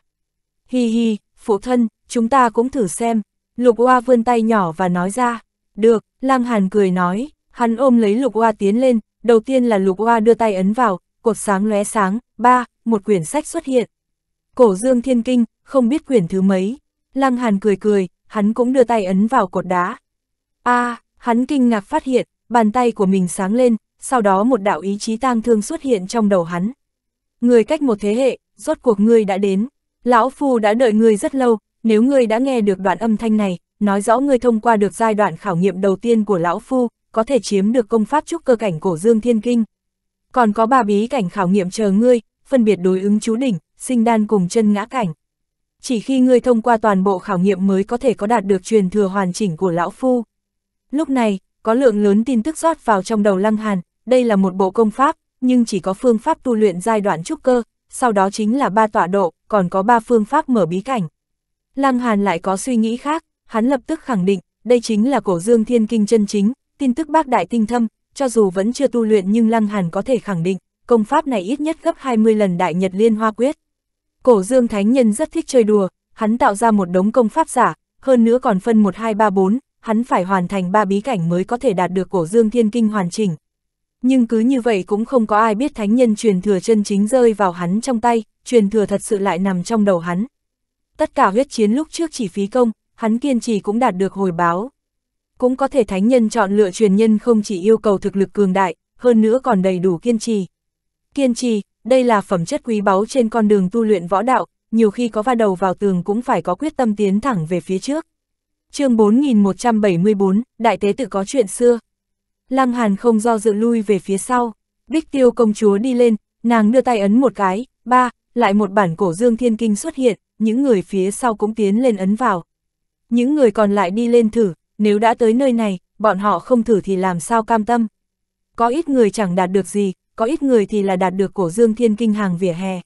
Hi hi, phụ thân, chúng ta cũng thử xem. Lục hoa vươn tay nhỏ và nói ra. Được, Lăng Hàn cười nói, hắn ôm lấy Lục hoa tiến lên, đầu tiên là Lục hoa đưa tay ấn vào, cột sáng lóe sáng, ba, một quyển sách xuất hiện. Cổ dương thiên kinh, không biết quyển thứ mấy. Lăng Hàn cười cười, hắn cũng đưa tay ấn vào cột đá. a à, hắn kinh ngạc phát hiện, bàn tay của mình sáng lên, sau đó một đạo ý chí tang thương xuất hiện trong đầu hắn. Người cách một thế hệ, rốt cuộc ngươi đã đến. Lão Phu đã đợi ngươi rất lâu, nếu ngươi đã nghe được đoạn âm thanh này, nói rõ ngươi thông qua được giai đoạn khảo nghiệm đầu tiên của Lão Phu, có thể chiếm được công pháp trúc cơ cảnh cổ dương thiên kinh còn có ba bí cảnh khảo nghiệm chờ ngươi, phân biệt đối ứng chú đỉnh, sinh đan cùng chân ngã cảnh. Chỉ khi ngươi thông qua toàn bộ khảo nghiệm mới có thể có đạt được truyền thừa hoàn chỉnh của lão phu. Lúc này, có lượng lớn tin tức rót vào trong đầu Lăng Hàn, đây là một bộ công pháp, nhưng chỉ có phương pháp tu luyện giai đoạn trúc cơ, sau đó chính là ba tọa độ, còn có ba phương pháp mở bí cảnh. Lăng Hàn lại có suy nghĩ khác, hắn lập tức khẳng định, đây chính là cổ dương thiên kinh chân chính, tin tức bác đại tinh thâm, cho dù vẫn chưa tu luyện nhưng Lăng Hàn có thể khẳng định, công pháp này ít nhất gấp 20 lần Đại Nhật Liên Hoa Quyết. Cổ Dương Thánh Nhân rất thích chơi đùa, hắn tạo ra một đống công pháp giả, hơn nữa còn phân 1 2 3 4, hắn phải hoàn thành 3 bí cảnh mới có thể đạt được Cổ Dương Thiên Kinh hoàn chỉnh. Nhưng cứ như vậy cũng không có ai biết Thánh Nhân truyền thừa chân chính rơi vào hắn trong tay, truyền thừa thật sự lại nằm trong đầu hắn. Tất cả huyết chiến lúc trước chỉ phí công, hắn kiên trì cũng đạt được hồi báo cũng có thể thánh nhân chọn lựa truyền nhân không chỉ yêu cầu thực lực cường đại, hơn nữa còn đầy đủ kiên trì. Kiên trì, đây là phẩm chất quý báu trên con đường tu luyện võ đạo, nhiều khi có va đầu vào tường cũng phải có quyết tâm tiến thẳng về phía trước. chương 4174, Đại Tế tự có chuyện xưa. Lăng Hàn không do dự lui về phía sau, bích tiêu công chúa đi lên, nàng đưa tay ấn một cái, ba, lại một bản cổ dương thiên kinh xuất hiện, những người phía sau cũng tiến lên ấn vào. Những người còn lại đi lên thử, nếu đã tới nơi này, bọn họ không thử thì làm sao cam tâm. Có ít người chẳng đạt được gì, có ít người thì là đạt được cổ dương thiên kinh hàng vỉa hè.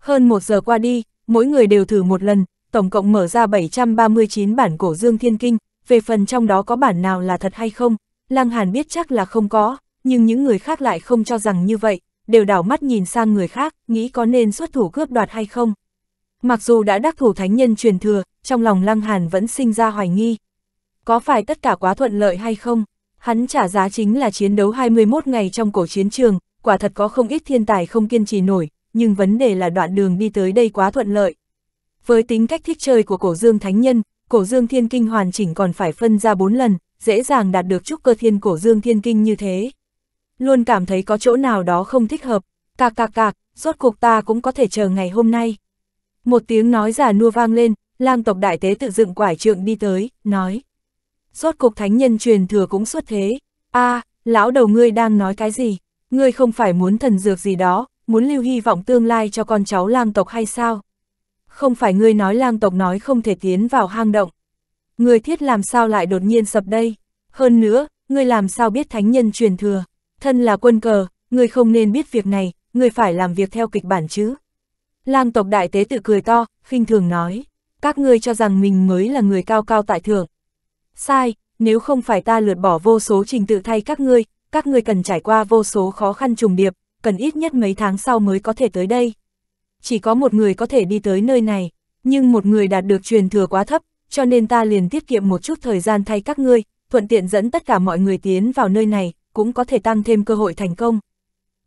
Hơn một giờ qua đi, mỗi người đều thử một lần, tổng cộng mở ra 739 bản cổ dương thiên kinh, về phần trong đó có bản nào là thật hay không, Lăng Hàn biết chắc là không có, nhưng những người khác lại không cho rằng như vậy, đều đảo mắt nhìn sang người khác, nghĩ có nên xuất thủ cướp đoạt hay không. Mặc dù đã đắc thủ thánh nhân truyền thừa, trong lòng Lăng Hàn vẫn sinh ra hoài nghi. Có phải tất cả quá thuận lợi hay không? Hắn trả giá chính là chiến đấu 21 ngày trong cổ chiến trường, quả thật có không ít thiên tài không kiên trì nổi, nhưng vấn đề là đoạn đường đi tới đây quá thuận lợi. Với tính cách thích chơi của cổ dương thánh nhân, cổ dương thiên kinh hoàn chỉnh còn phải phân ra 4 lần, dễ dàng đạt được trúc cơ thiên cổ dương thiên kinh như thế. Luôn cảm thấy có chỗ nào đó không thích hợp, cạc cạc cạc, rốt cuộc ta cũng có thể chờ ngày hôm nay. Một tiếng nói giả nua vang lên, lang tộc đại tế tự dựng quải trượng đi tới, nói rốt cục thánh nhân truyền thừa cũng xuất thế. a à, lão đầu ngươi đang nói cái gì? Ngươi không phải muốn thần dược gì đó, muốn lưu hy vọng tương lai cho con cháu lang tộc hay sao? Không phải ngươi nói lang tộc nói không thể tiến vào hang động. Ngươi thiết làm sao lại đột nhiên sập đây? Hơn nữa, ngươi làm sao biết thánh nhân truyền thừa? Thân là quân cờ, ngươi không nên biết việc này, ngươi phải làm việc theo kịch bản chứ. Lang tộc đại tế tự cười to, khinh thường nói, các ngươi cho rằng mình mới là người cao cao tại thượng, sai, nếu không phải ta lượt bỏ vô số trình tự thay các ngươi, các ngươi cần trải qua vô số khó khăn trùng điệp, cần ít nhất mấy tháng sau mới có thể tới đây. Chỉ có một người có thể đi tới nơi này, nhưng một người đạt được truyền thừa quá thấp, cho nên ta liền tiết kiệm một chút thời gian thay các ngươi, thuận tiện dẫn tất cả mọi người tiến vào nơi này, cũng có thể tăng thêm cơ hội thành công.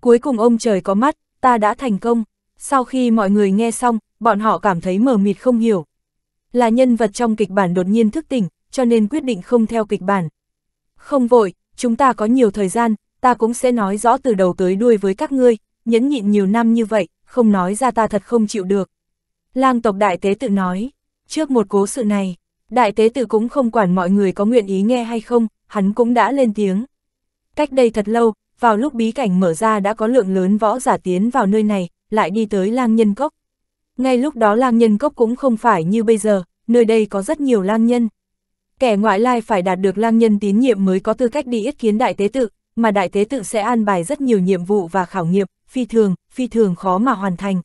Cuối cùng ông trời có mắt, ta đã thành công. Sau khi mọi người nghe xong, bọn họ cảm thấy mờ mịt không hiểu. Là nhân vật trong kịch bản đột nhiên thức tỉnh, cho nên quyết định không theo kịch bản. Không vội, chúng ta có nhiều thời gian, ta cũng sẽ nói rõ từ đầu tới đuôi với các ngươi, nhẫn nhịn nhiều năm như vậy, không nói ra ta thật không chịu được. Lang tộc đại tế tự nói, trước một cố sự này, đại tế tự cũng không quản mọi người có nguyện ý nghe hay không, hắn cũng đã lên tiếng. Cách đây thật lâu, vào lúc bí cảnh mở ra đã có lượng lớn võ giả tiến vào nơi này, lại đi tới lang nhân cốc. Ngay lúc đó lang nhân cốc cũng không phải như bây giờ, nơi đây có rất nhiều lang nhân. Kẻ ngoại lai phải đạt được lang nhân tín nhiệm mới có tư cách đi yết kiến đại tế tự, mà đại tế tự sẽ an bài rất nhiều nhiệm vụ và khảo nghiệm, phi thường, phi thường khó mà hoàn thành.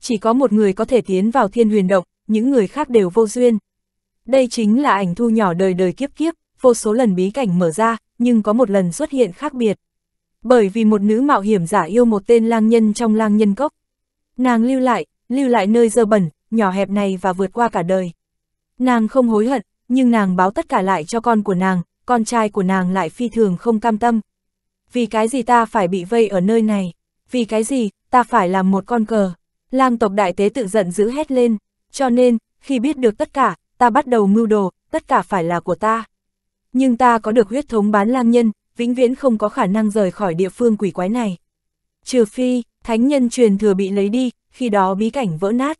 Chỉ có một người có thể tiến vào thiên huyền động, những người khác đều vô duyên. Đây chính là ảnh thu nhỏ đời đời kiếp kiếp, vô số lần bí cảnh mở ra, nhưng có một lần xuất hiện khác biệt. Bởi vì một nữ mạo hiểm giả yêu một tên lang nhân trong lang nhân cốc. Nàng lưu lại, lưu lại nơi dơ bẩn, nhỏ hẹp này và vượt qua cả đời. Nàng không hối hận, nhưng nàng báo tất cả lại cho con của nàng, con trai của nàng lại phi thường không cam tâm. Vì cái gì ta phải bị vây ở nơi này? Vì cái gì, ta phải làm một con cờ? Lang tộc đại tế tự giận dữ hét lên, cho nên, khi biết được tất cả, ta bắt đầu mưu đồ, tất cả phải là của ta. Nhưng ta có được huyết thống bán lang nhân, vĩnh viễn không có khả năng rời khỏi địa phương quỷ quái này. Trừ phi, thánh nhân truyền thừa bị lấy đi, khi đó bí cảnh vỡ nát.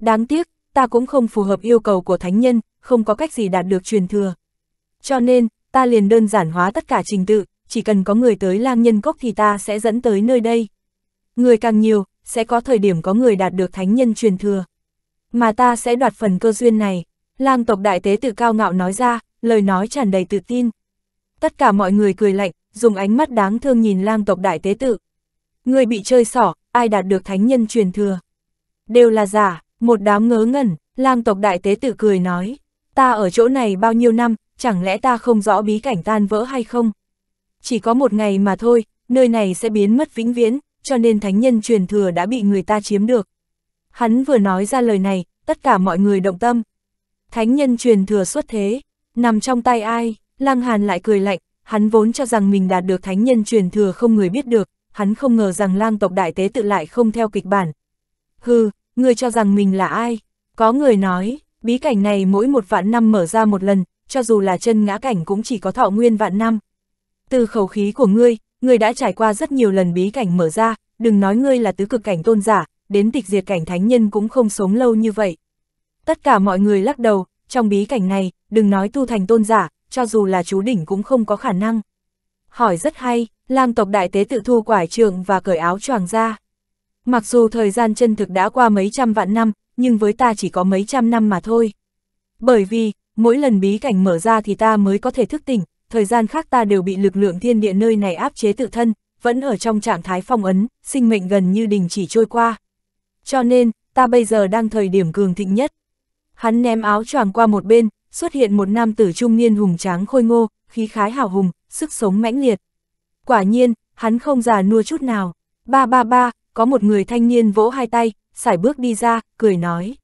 Đáng tiếc, ta cũng không phù hợp yêu cầu của thánh nhân, không có cách gì đạt được truyền thừa. Cho nên, ta liền đơn giản hóa tất cả trình tự, chỉ cần có người tới lang nhân cốc thì ta sẽ dẫn tới nơi đây. Người càng nhiều, sẽ có thời điểm có người đạt được thánh nhân truyền thừa. Mà ta sẽ đoạt phần cơ duyên này. Lang tộc đại tế tự cao ngạo nói ra, lời nói tràn đầy tự tin. Tất cả mọi người cười lạnh, dùng ánh mắt đáng thương nhìn lang tộc đại tế tự. Người bị chơi xỏ, ai đạt được thánh nhân truyền thừa. Đều là giả, một đám ngớ ngẩn, lang tộc đại tế tự cười nói ta ở chỗ này bao nhiêu năm, chẳng lẽ ta không rõ bí cảnh tan vỡ hay không? Chỉ có một ngày mà thôi, nơi này sẽ biến mất vĩnh viễn, cho nên thánh nhân truyền thừa đã bị người ta chiếm được. Hắn vừa nói ra lời này, tất cả mọi người động tâm. Thánh nhân truyền thừa xuất thế, nằm trong tay ai, Lăng Hàn lại cười lạnh, hắn vốn cho rằng mình đạt được thánh nhân truyền thừa không người biết được, hắn không ngờ rằng lang tộc đại tế tự lại không theo kịch bản. Hừ, ngươi cho rằng mình là ai? Có người nói, bí cảnh này mỗi một vạn năm mở ra một lần, cho dù là chân ngã cảnh cũng chỉ có thọ nguyên vạn năm. Từ khẩu khí của ngươi, ngươi đã trải qua rất nhiều lần bí cảnh mở ra, đừng nói ngươi là tứ cực cảnh tôn giả, đến tịch diệt cảnh thánh nhân cũng không sống lâu như vậy. Tất cả mọi người lắc đầu, trong bí cảnh này, đừng nói tu thành tôn giả, cho dù là chú đỉnh cũng không có khả năng. Hỏi rất hay, lang tộc đại tế tự thu quải trường và cởi áo choàng ra. Mặc dù thời gian chân thực đã qua mấy trăm vạn năm, nhưng với ta chỉ có mấy trăm năm mà thôi. Bởi vì, mỗi lần bí cảnh mở ra thì ta mới có thể thức tỉnh, thời gian khác ta đều bị lực lượng thiên địa nơi này áp chế tự thân, vẫn ở trong trạng thái phong ấn, sinh mệnh gần như đình chỉ trôi qua. Cho nên, ta bây giờ đang thời điểm cường thịnh nhất. Hắn ném áo choàng qua một bên, xuất hiện một nam tử trung niên hùng tráng khôi ngô, khí khái hào hùng, sức sống mãnh liệt. Quả nhiên, hắn không già nua chút nào. Ba ba ba, có một người thanh niên vỗ hai tay, sải bước đi ra, cười nói.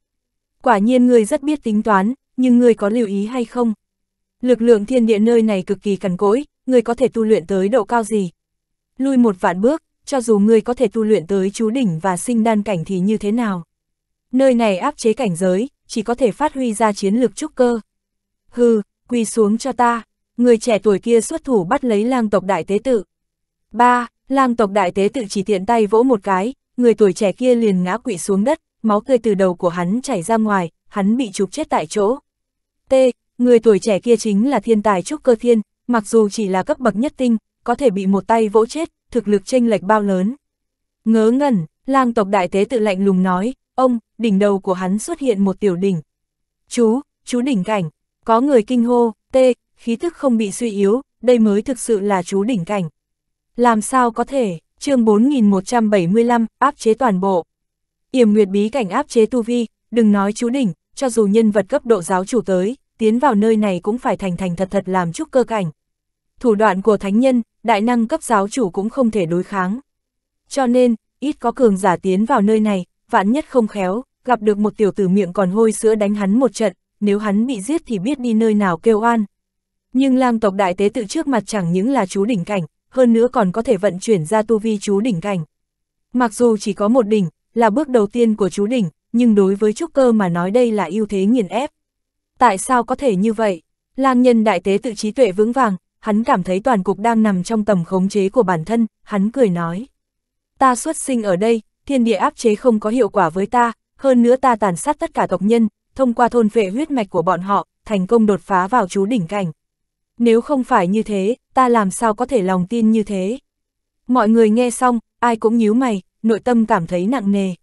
Quả nhiên ngươi rất biết tính toán, nhưng ngươi có lưu ý hay không? Lực lượng thiên địa nơi này cực kỳ cằn cỗi, ngươi có thể tu luyện tới độ cao gì? Lui một vạn bước, cho dù ngươi có thể tu luyện tới chú đỉnh và sinh đan cảnh thì như thế nào? Nơi này áp chế cảnh giới, chỉ có thể phát huy ra chiến lược trúc cơ. Hừ, quỳ xuống cho ta, người trẻ tuổi kia xuất thủ bắt lấy lang tộc đại tế tự. ba Lang tộc đại tế tự chỉ tiện tay vỗ một cái, người tuổi trẻ kia liền ngã quỵ xuống đất, máu tươi từ đầu của hắn chảy ra ngoài, hắn bị trục chết tại chỗ. T. Người tuổi trẻ kia chính là thiên tài trúc cơ thiên, mặc dù chỉ là cấp bậc nhất tinh, có thể bị một tay vỗ chết, thực lực chênh lệch bao lớn. Ngớ ngẩn, lang tộc đại tế tự lạnh lùng nói, ông, đỉnh đầu của hắn xuất hiện một tiểu đỉnh. Chú, chú đỉnh cảnh, có người kinh hô, T, khí thức không bị suy yếu, đây mới thực sự là chú đỉnh cảnh. Làm sao có thể? chương 4175, áp chế toàn bộ. Yểm Nguyệt bí cảnh áp chế tu vi, đừng nói chú đỉnh, cho dù nhân vật cấp độ giáo chủ tới, tiến vào nơi này cũng phải thành thành thật thật làm chút cơ cảnh. Thủ đoạn của thánh nhân, đại năng cấp giáo chủ cũng không thể đối kháng. Cho nên, ít có cường giả tiến vào nơi này, vạn nhất không khéo, gặp được một tiểu tử miệng còn hôi sữa đánh hắn một trận, nếu hắn bị giết thì biết đi nơi nào kêu oan. Nhưng lang tộc đại tế tự trước mặt chẳng những là chú đỉnh cảnh, hơn nữa còn có thể vận chuyển ra tu vi chú đỉnh cảnh. Mặc dù chỉ có một đỉnh, là bước đầu tiên của chú đỉnh, nhưng đối với trúc cơ mà nói đây là ưu thế nghiền ép. Tại sao có thể như vậy? Lang nhân đại tế tự trí tuệ vững vàng, hắn cảm thấy toàn cục đang nằm trong tầm khống chế của bản thân, hắn cười nói. Ta xuất sinh ở đây, thiên địa áp chế không có hiệu quả với ta, hơn nữa ta tàn sát tất cả tộc nhân, thông qua thôn vệ huyết mạch của bọn họ, thành công đột phá vào chú đỉnh cảnh. Nếu không phải như thế, ta làm sao có thể lòng tin như thế? Mọi người nghe xong, ai cũng nhíu mày, nội tâm cảm thấy nặng nề.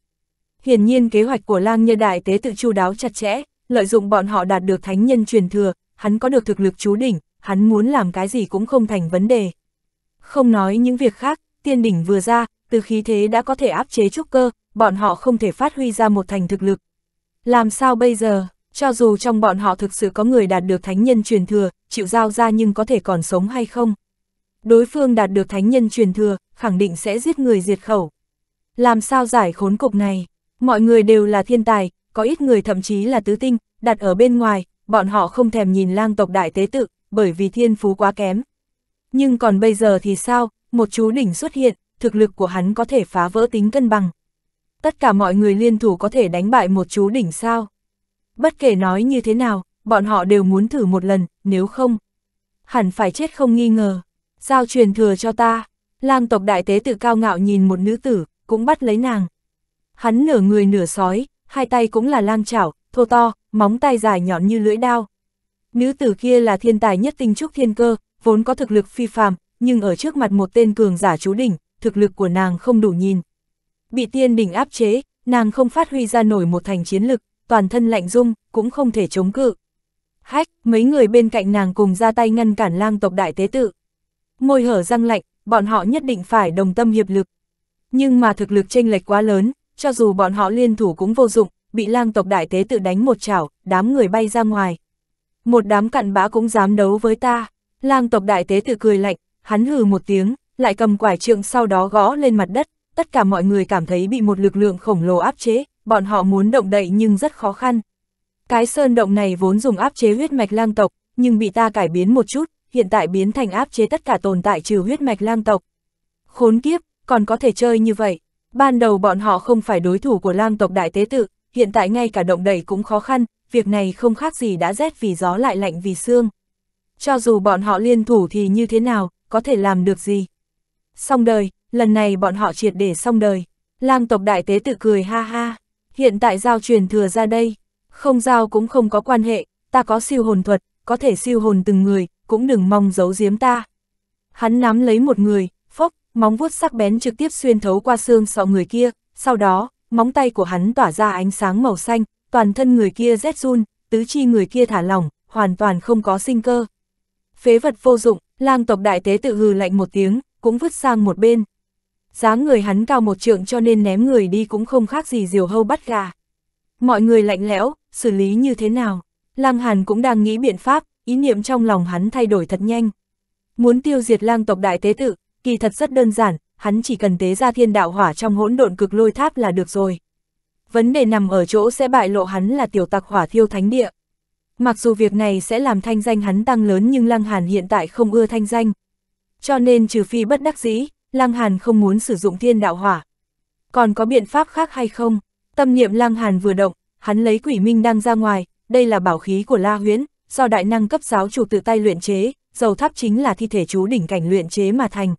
Hiển nhiên kế hoạch của lang nhân đại tế tự chu đáo chặt chẽ, lợi dụng bọn họ đạt được thánh nhân truyền thừa, hắn có được thực lực chú đỉnh, hắn muốn làm cái gì cũng không thành vấn đề. Không nói những việc khác, tiên đỉnh vừa ra, từ khí thế đã có thể áp chế trúc cơ, bọn họ không thể phát huy ra một thành thực lực. Làm sao bây giờ? Cho dù trong bọn họ thực sự có người đạt được thánh nhân truyền thừa, chịu giao ra nhưng có thể còn sống hay không. Đối phương đạt được thánh nhân truyền thừa, khẳng định sẽ giết người diệt khẩu. Làm sao giải khốn cục này? Mọi người đều là thiên tài, có ít người thậm chí là tứ tinh, đặt ở bên ngoài, bọn họ không thèm nhìn lang tộc đại tế tự, bởi vì thiên phú quá kém. Nhưng còn bây giờ thì sao, một chú đỉnh xuất hiện, thực lực của hắn có thể phá vỡ tính cân bằng. Tất cả mọi người liên thủ có thể đánh bại một chú đỉnh sao? Bất kể nói như thế nào, bọn họ đều muốn thử một lần, nếu không. Hẳn phải chết không nghi ngờ. Giao truyền thừa cho ta. Lang tộc đại tế tự cao ngạo nhìn một nữ tử, cũng bắt lấy nàng. Hắn nửa người nửa sói, hai tay cũng là lang chảo, thô to, móng tay dài nhọn như lưỡi đao. Nữ tử kia là thiên tài nhất tinh trúc thiên cơ, vốn có thực lực phi phàm, nhưng ở trước mặt một tên cường giả chú đỉnh, thực lực của nàng không đủ nhìn. Bị tiên đỉnh áp chế, nàng không phát huy ra nổi một thành chiến lực, toàn thân lạnh rung, cũng không thể chống cự. Hách, mấy người bên cạnh nàng cùng ra tay ngăn cản lang tộc đại tế tự. Môi hở răng lạnh, bọn họ nhất định phải đồng tâm hiệp lực. Nhưng mà thực lực chênh lệch quá lớn, cho dù bọn họ liên thủ cũng vô dụng, bị lang tộc đại tế tự đánh một chảo, đám người bay ra ngoài. Một đám cặn bã cũng dám đấu với ta, lang tộc đại tế tự cười lạnh, hắn hừ một tiếng, lại cầm quải trượng sau đó gõ lên mặt đất, tất cả mọi người cảm thấy bị một lực lượng khổng lồ áp chế, bọn họ muốn động đậy nhưng rất khó khăn. Cái sơn động này vốn dùng áp chế huyết mạch lang tộc, nhưng bị ta cải biến một chút, hiện tại biến thành áp chế tất cả tồn tại trừ huyết mạch lang tộc. Khốn kiếp, còn có thể chơi như vậy. Ban đầu bọn họ không phải đối thủ của lang tộc đại tế tự, hiện tại ngay cả động đậy cũng khó khăn, việc này không khác gì đã rét vì gió lại lạnh vì xương. Cho dù bọn họ liên thủ thì như thế nào, có thể làm được gì. Xong đời, lần này bọn họ triệt để xong đời. Lang tộc đại tế tự cười ha ha hiện tại giao truyền thừa ra đây, không giao cũng không có quan hệ, ta có siêu hồn thuật, có thể siêu hồn từng người, cũng đừng mong giấu giếm ta. Hắn nắm lấy một người, phốc, móng vuốt sắc bén trực tiếp xuyên thấu qua xương sọ người kia, sau đó, móng tay của hắn tỏa ra ánh sáng màu xanh, toàn thân người kia rét run, tứ chi người kia thả lỏng, hoàn toàn không có sinh cơ. Phế vật vô dụng, lang tộc đại tế tự hừ lạnh một tiếng, cũng vứt sang một bên, dáng người hắn cao một trượng cho nên ném người đi cũng không khác gì diều hâu bắt gà. Mọi người lạnh lẽo, xử lý như thế nào? Lang Hàn cũng đang nghĩ biện pháp, ý niệm trong lòng hắn thay đổi thật nhanh. Muốn tiêu diệt lang tộc đại tế tự, kỳ thật rất đơn giản, hắn chỉ cần tế ra thiên đạo hỏa trong hỗn độn cực lôi tháp là được rồi. Vấn đề nằm ở chỗ sẽ bại lộ hắn là tiểu tặc hỏa thiêu thánh địa. Mặc dù việc này sẽ làm thanh danh hắn tăng lớn nhưng Lăng Hàn hiện tại không ưa thanh danh. Cho nên trừ phi bất đắc dĩ, Lăng Hàn không muốn sử dụng thiên đạo hỏa. Còn có biện pháp khác hay không? Tâm niệm Lăng Hàn vừa động, hắn lấy quỷ minh đang ra ngoài, đây là bảo khí của La Huyễn, do đại năng cấp giáo chủ tự tay luyện chế, dầu tháp chính là thi thể chú đỉnh cảnh luyện chế mà thành.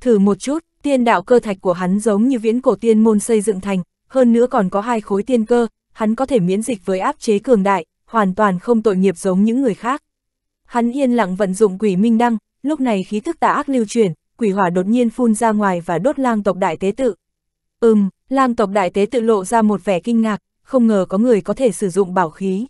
Thử một chút, tiên đạo cơ thạch của hắn giống như viễn cổ tiên môn xây dựng thành, hơn nữa còn có hai khối tiên cơ, hắn có thể miễn dịch với áp chế cường đại, hoàn toàn không tội nghiệp giống những người khác. Hắn yên lặng vận dụng quỷ minh đăng, lúc này khí thức tà ác lưu chuyển, quỷ hỏa đột nhiên phun ra ngoài và đốt lang tộc đại tế tự. Ừm, lang tộc đại tế tự lộ ra một vẻ kinh ngạc, không ngờ có người có thể sử dụng bảo khí.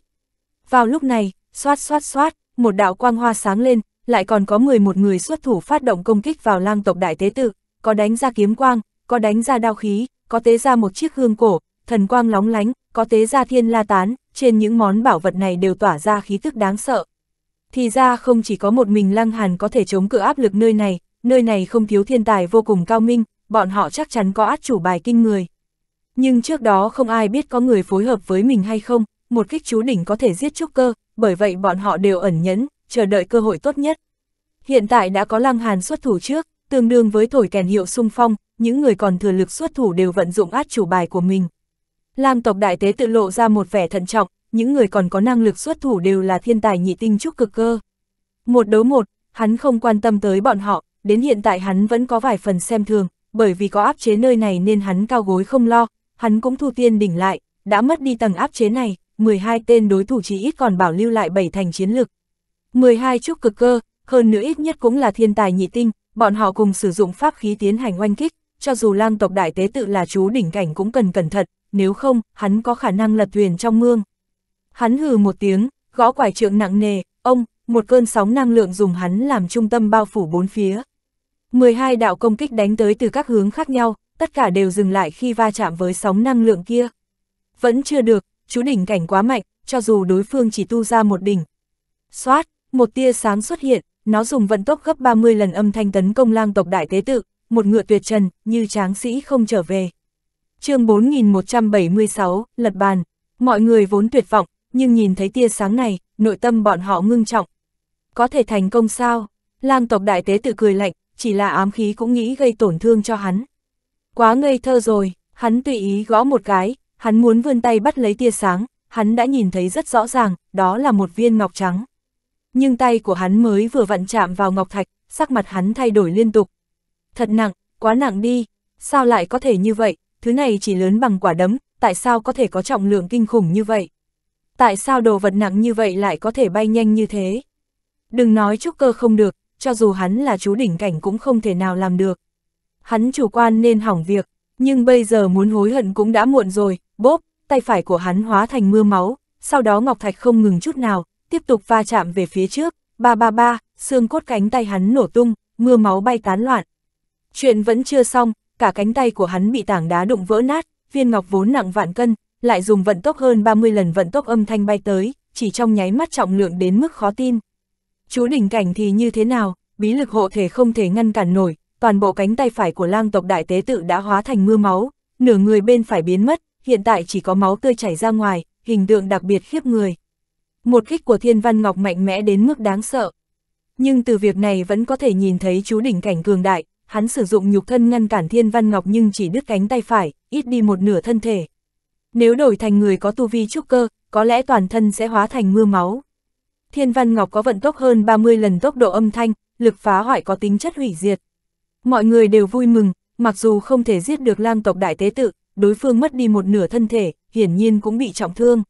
Vào lúc này, xoát xoát xoát, một đạo quang hoa sáng lên, lại còn có người một người xuất thủ phát động công kích vào lang tộc đại tế tự, có đánh ra kiếm quang, có đánh ra đao khí, có tế ra một chiếc hương cổ, thần quang lóng lánh, có tế ra thiên la tán, trên những món bảo vật này đều tỏa ra khí tức đáng sợ. Thì ra không chỉ có một mình Lăng Hàn có thể chống cự áp lực nơi này, nơi này không thiếu thiên tài vô cùng cao minh, bọn họ chắc chắn có át chủ bài kinh người. Nhưng trước đó không ai biết có người phối hợp với mình hay không, một kích chú đỉnh có thể giết trúc cơ, bởi vậy bọn họ đều ẩn nhẫn, chờ đợi cơ hội tốt nhất. Hiện tại đã có lăng hàn xuất thủ trước, tương đương với thổi kèn hiệu sung phong, những người còn thừa lực xuất thủ đều vận dụng át chủ bài của mình. Lam tộc đại tế tự lộ ra một vẻ thận trọng, những người còn có năng lực xuất thủ đều là thiên tài nhị tinh trúc cực cơ. Một đấu một, hắn không quan tâm tới bọn họ, đến hiện tại hắn vẫn có vài phần xem thường, bởi vì có áp chế nơi này nên hắn cao gối không lo, hắn cũng thu tiên đỉnh lại, đã mất đi tầng áp chế này, 12 tên đối thủ chỉ ít còn bảo lưu lại 7 thành chiến lực. 12 trúc cực cơ, hơn nữa ít nhất cũng là thiên tài nhị tinh, bọn họ cùng sử dụng pháp khí tiến hành oanh kích, cho dù lang tộc đại tế tự là chú đỉnh cảnh cũng cần cẩn thận, nếu không, hắn có khả năng lật thuyền trong mương. Hắn hừ một tiếng, gõ quải trượng nặng nề, ông, một cơn sóng năng lượng dùng hắn làm trung tâm bao phủ bốn phía. 12 đạo công kích đánh tới từ các hướng khác nhau, tất cả đều dừng lại khi va chạm với sóng năng lượng kia. Vẫn chưa được, chú đỉnh cảnh quá mạnh, cho dù đối phương chỉ tu ra một đỉnh. Xoát, một tia sáng xuất hiện, nó dùng vận tốc gấp 30 lần âm thanh tấn công lang tộc đại tế tự, một ngựa tuyệt trần, như tráng sĩ không trở về. chương 4176, lật bàn, mọi người vốn tuyệt vọng, nhưng nhìn thấy tia sáng này, nội tâm bọn họ ngưng trọng. Có thể thành công sao? Lang tộc đại tế tự cười lạnh, chỉ là ám khí cũng nghĩ gây tổn thương cho hắn. Quá ngây thơ rồi, hắn tùy ý gõ một cái, hắn muốn vươn tay bắt lấy tia sáng, hắn đã nhìn thấy rất rõ ràng, đó là một viên ngọc trắng. Nhưng tay của hắn mới vừa vặn chạm vào ngọc thạch, sắc mặt hắn thay đổi liên tục. Thật nặng, quá nặng đi, sao lại có thể như vậy, thứ này chỉ lớn bằng quả đấm, tại sao có thể có trọng lượng kinh khủng như vậy? Tại sao đồ vật nặng như vậy lại có thể bay nhanh như thế? Đừng nói trúc cơ không được, cho dù hắn là chú đỉnh cảnh cũng không thể nào làm được. Hắn chủ quan nên hỏng việc, nhưng bây giờ muốn hối hận cũng đã muộn rồi, bốp, tay phải của hắn hóa thành mưa máu, sau đó Ngọc Thạch không ngừng chút nào, tiếp tục va chạm về phía trước, ba ba ba, xương cốt cánh tay hắn nổ tung, mưa máu bay tán loạn. Chuyện vẫn chưa xong, cả cánh tay của hắn bị tảng đá đụng vỡ nát, viên ngọc vốn nặng vạn cân, lại dùng vận tốc hơn 30 lần vận tốc âm thanh bay tới, chỉ trong nháy mắt trọng lượng đến mức khó tin. Chú đỉnh cảnh thì như thế nào, bí lực hộ thể không thể ngăn cản nổi, toàn bộ cánh tay phải của lang tộc đại tế tự đã hóa thành mưa máu, nửa người bên phải biến mất, hiện tại chỉ có máu tươi chảy ra ngoài, hình tượng đặc biệt khiếp người. Một kích của thiên văn ngọc mạnh mẽ đến mức đáng sợ. Nhưng từ việc này vẫn có thể nhìn thấy chú đỉnh cảnh cường đại, hắn sử dụng nhục thân ngăn cản thiên văn ngọc nhưng chỉ đứt cánh tay phải, ít đi một nửa thân thể. Nếu đổi thành người có tu vi trúc cơ, có lẽ toàn thân sẽ hóa thành mưa máu. Thiên Văn Ngọc có vận tốc hơn 30 lần tốc độ âm thanh, lực phá hoại có tính chất hủy diệt. Mọi người đều vui mừng, mặc dù không thể giết được lang tộc đại tế tự, đối phương mất đi một nửa thân thể, hiển nhiên cũng bị trọng thương.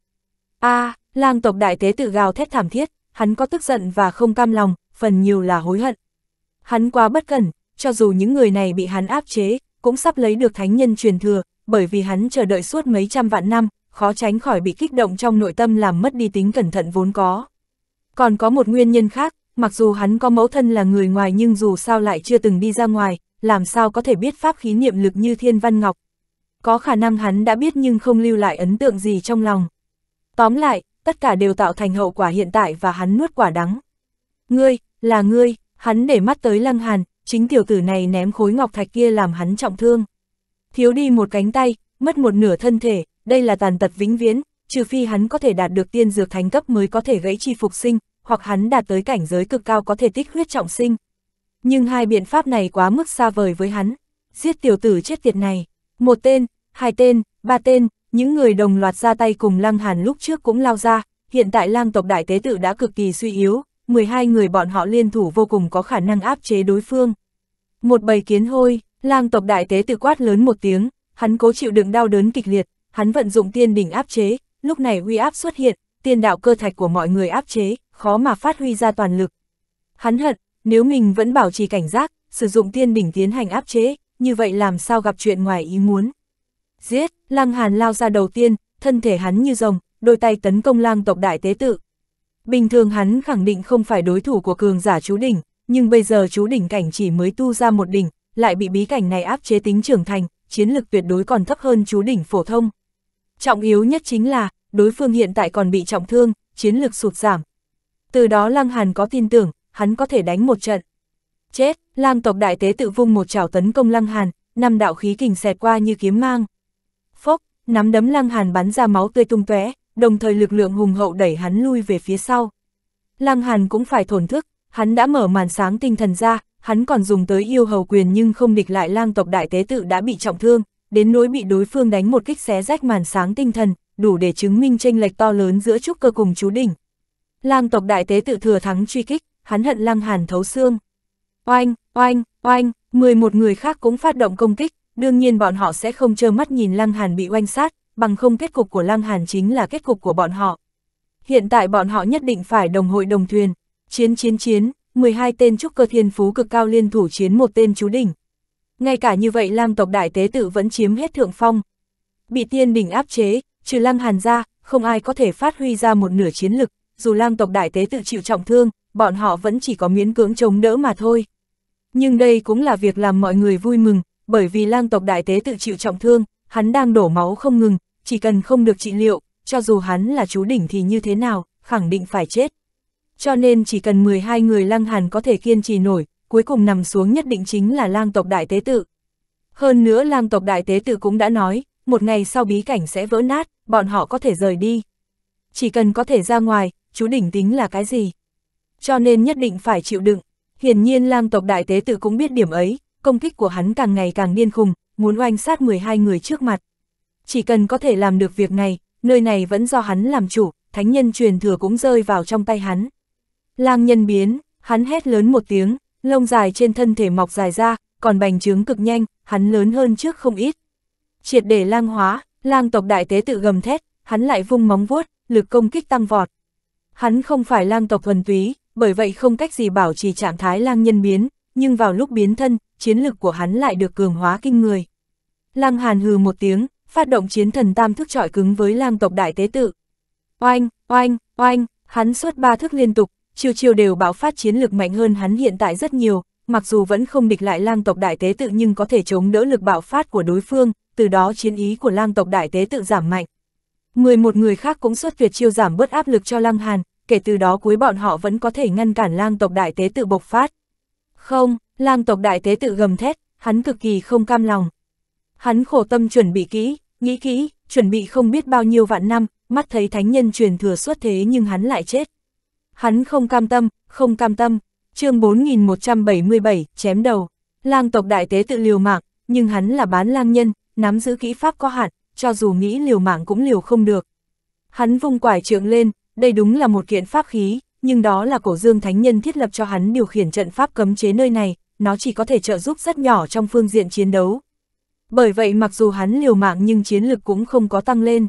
a à, lang tộc đại tế tự gào thét thảm thiết, hắn có tức giận và không cam lòng, phần nhiều là hối hận. Hắn quá bất cẩn, cho dù những người này bị hắn áp chế, cũng sắp lấy được thánh nhân truyền thừa, bởi vì hắn chờ đợi suốt mấy trăm vạn năm, khó tránh khỏi bị kích động trong nội tâm làm mất đi tính cẩn thận vốn có. Còn có một nguyên nhân khác, mặc dù hắn có mẫu thân là người ngoài nhưng dù sao lại chưa từng đi ra ngoài, làm sao có thể biết pháp khí niệm lực như Thiên Văn Ngọc. Có khả năng hắn đã biết nhưng không lưu lại ấn tượng gì trong lòng. Tóm lại, tất cả đều tạo thành hậu quả hiện tại và hắn nuốt quả đắng. Ngươi, là ngươi, hắn để mắt tới Lăng Hàn, chính tiểu tử này ném khối ngọc thạch kia làm hắn trọng thương. Thiếu đi một cánh tay, mất một nửa thân thể, đây là tàn tật vĩnh viễn, trừ phi hắn có thể đạt được tiên dược thánh cấp mới có thể gãy chi phục sinh, hoặc hắn đạt tới cảnh giới cực cao có thể tích huyết trọng sinh. Nhưng hai biện pháp này quá mức xa vời với hắn. Giết tiểu tử chết tiệt này, một tên, hai tên, ba tên, những người đồng loạt ra tay cùng Lăng Hàn lúc trước cũng lao ra, hiện tại Lang tộc đại tế tự đã cực kỳ suy yếu, 12 người bọn họ liên thủ vô cùng có khả năng áp chế đối phương. Một bầy kiến hôi, Lang tộc đại tế tự quát lớn một tiếng, hắn cố chịu đựng đau đớn kịch liệt, hắn vận dụng tiên đỉnh áp chế, lúc này uy áp xuất hiện, tiên đạo cơ thạch của mọi người áp chế, khó mà phát huy ra toàn lực. Hắn hận, nếu mình vẫn bảo trì cảnh giác, sử dụng tiên đỉnh tiến hành áp chế, như vậy làm sao gặp chuyện ngoài ý muốn. Giết, Lăng Hàn lao ra đầu tiên, thân thể hắn như rồng, đôi tay tấn công lang tộc đại tế tự. Bình thường hắn khẳng định không phải đối thủ của cường giả chú đỉnh, nhưng bây giờ chú đỉnh cảnh chỉ mới tu ra một đỉnh, lại bị bí cảnh này áp chế tính trưởng thành, chiến lực tuyệt đối còn thấp hơn chú đỉnh phổ thông. Trọng yếu nhất chính là, đối phương hiện tại còn bị trọng thương, chiến lực sụt giảm. Từ đó Lăng Hàn có tin tưởng, hắn có thể đánh một trận. Chết, lang tộc đại tế tự vung một chảo tấn công Lăng Hàn, năm đạo khí kình xẹt qua như kiếm mang. Phốc, nắm đấm Lăng Hàn bắn ra máu tươi tung tóe, đồng thời lực lượng hùng hậu đẩy hắn lui về phía sau. Lăng Hàn cũng phải thổn thức, hắn đã mở màn sáng tinh thần ra, hắn còn dùng tới yêu hầu quyền nhưng không địch lại lang tộc đại tế tự đã bị trọng thương, đến nỗi bị đối phương đánh một kích xé rách màn sáng tinh thần, đủ để chứng minh tranh lệch to lớn giữa trúc cơ cùng chú đỉnh. Lang tộc đại tế tự thừa thắng truy kích, hắn hận Lang Hàn thấu xương. Oanh, oanh, oanh, 11 người khác cũng phát động công kích, đương nhiên bọn họ sẽ không trơ mắt nhìn lang Hàn bị oanh sát, bằng không kết cục của lang Hàn chính là kết cục của bọn họ. Hiện tại bọn họ nhất định phải đồng hội đồng thuyền, chiến chiến chiến, 12 tên trúc cơ thiên phú cực cao liên thủ chiến một tên chú đỉnh, ngay cả như vậy Lam tộc đại tế tự vẫn chiếm hết thượng phong. Bị tiên đình áp chế, trừ Lam Hàn ra, không ai có thể phát huy ra một nửa chiến lực, dù Lam tộc đại tế tự chịu trọng thương, bọn họ vẫn chỉ có miễn cưỡng chống đỡ mà thôi. Nhưng đây cũng là việc làm mọi người vui mừng, bởi vì Lam tộc đại tế tự chịu trọng thương, hắn đang đổ máu không ngừng, chỉ cần không được trị liệu, cho dù hắn là chú đỉnh thì như thế nào, khẳng định phải chết. Cho nên chỉ cần 12 người Lăng Hàn có thể kiên trì nổi, cuối cùng nằm xuống nhất định chính là lang tộc đại tế tự. Hơn nữa lang tộc đại tế tự cũng đã nói, một ngày sau bí cảnh sẽ vỡ nát, bọn họ có thể rời đi. Chỉ cần có thể ra ngoài, chú đỉnh tính là cái gì? Cho nên nhất định phải chịu đựng. Hiển nhiên lang tộc đại tế tự cũng biết điểm ấy, công kích của hắn càng ngày càng điên khùng, muốn oanh sát 12 người trước mặt. Chỉ cần có thể làm được việc này, nơi này vẫn do hắn làm chủ, thánh nhân truyền thừa cũng rơi vào trong tay hắn. Lang nhân biến, hắn hét lớn một tiếng, lông dài trên thân thể mọc dài ra, còn bành trướng cực nhanh, hắn lớn hơn trước không ít. Triệt để lang hóa, lang tộc đại tế tự gầm thét, hắn lại vung móng vuốt, lực công kích tăng vọt. Hắn không phải lang tộc thuần túy, bởi vậy không cách gì bảo trì trạng thái lang nhân biến, nhưng vào lúc biến thân, chiến lực của hắn lại được cường hóa kinh người. Lang Hàn hừ một tiếng, phát động chiến thần tam thức trọi cứng với lang tộc đại tế tự. Oanh, oanh, oanh, hắn suốt ba thức liên tục, chiều chiều đều bạo phát chiến lực mạnh hơn hắn hiện tại rất nhiều, mặc dù vẫn không địch lại lang tộc đại tế tự nhưng có thể chống đỡ lực bạo phát của đối phương, từ đó chiến ý của lang tộc đại tế tự giảm mạnh. 11 người khác cũng xuất tuyệt chiêu giảm bớt áp lực cho lang hàn, kể từ đó cuối bọn họ vẫn có thể ngăn cản lang tộc đại tế tự bộc phát. Không, lang tộc đại tế tự gầm thét, hắn cực kỳ không cam lòng. Hắn khổ tâm chuẩn bị kỹ, nghĩ kỹ, chuẩn bị không biết bao nhiêu vạn năm, mắt thấy thánh nhân truyền thừa xuất thế nhưng hắn lại chết hắn không cam tâm, không cam tâm. chương 4177, chém đầu. Lang tộc đại tế tự liều mạng, nhưng hắn là bán lang nhân, nắm giữ kỹ pháp có hạn, cho dù nghĩ liều mạng cũng liều không được. Hắn vung quải trượng lên, đây đúng là một kiện pháp khí, nhưng đó là cổ dương thánh nhân thiết lập cho hắn điều khiển trận pháp cấm chế nơi này, nó chỉ có thể trợ giúp rất nhỏ trong phương diện chiến đấu. Bởi vậy mặc dù hắn liều mạng nhưng chiến lực cũng không có tăng lên.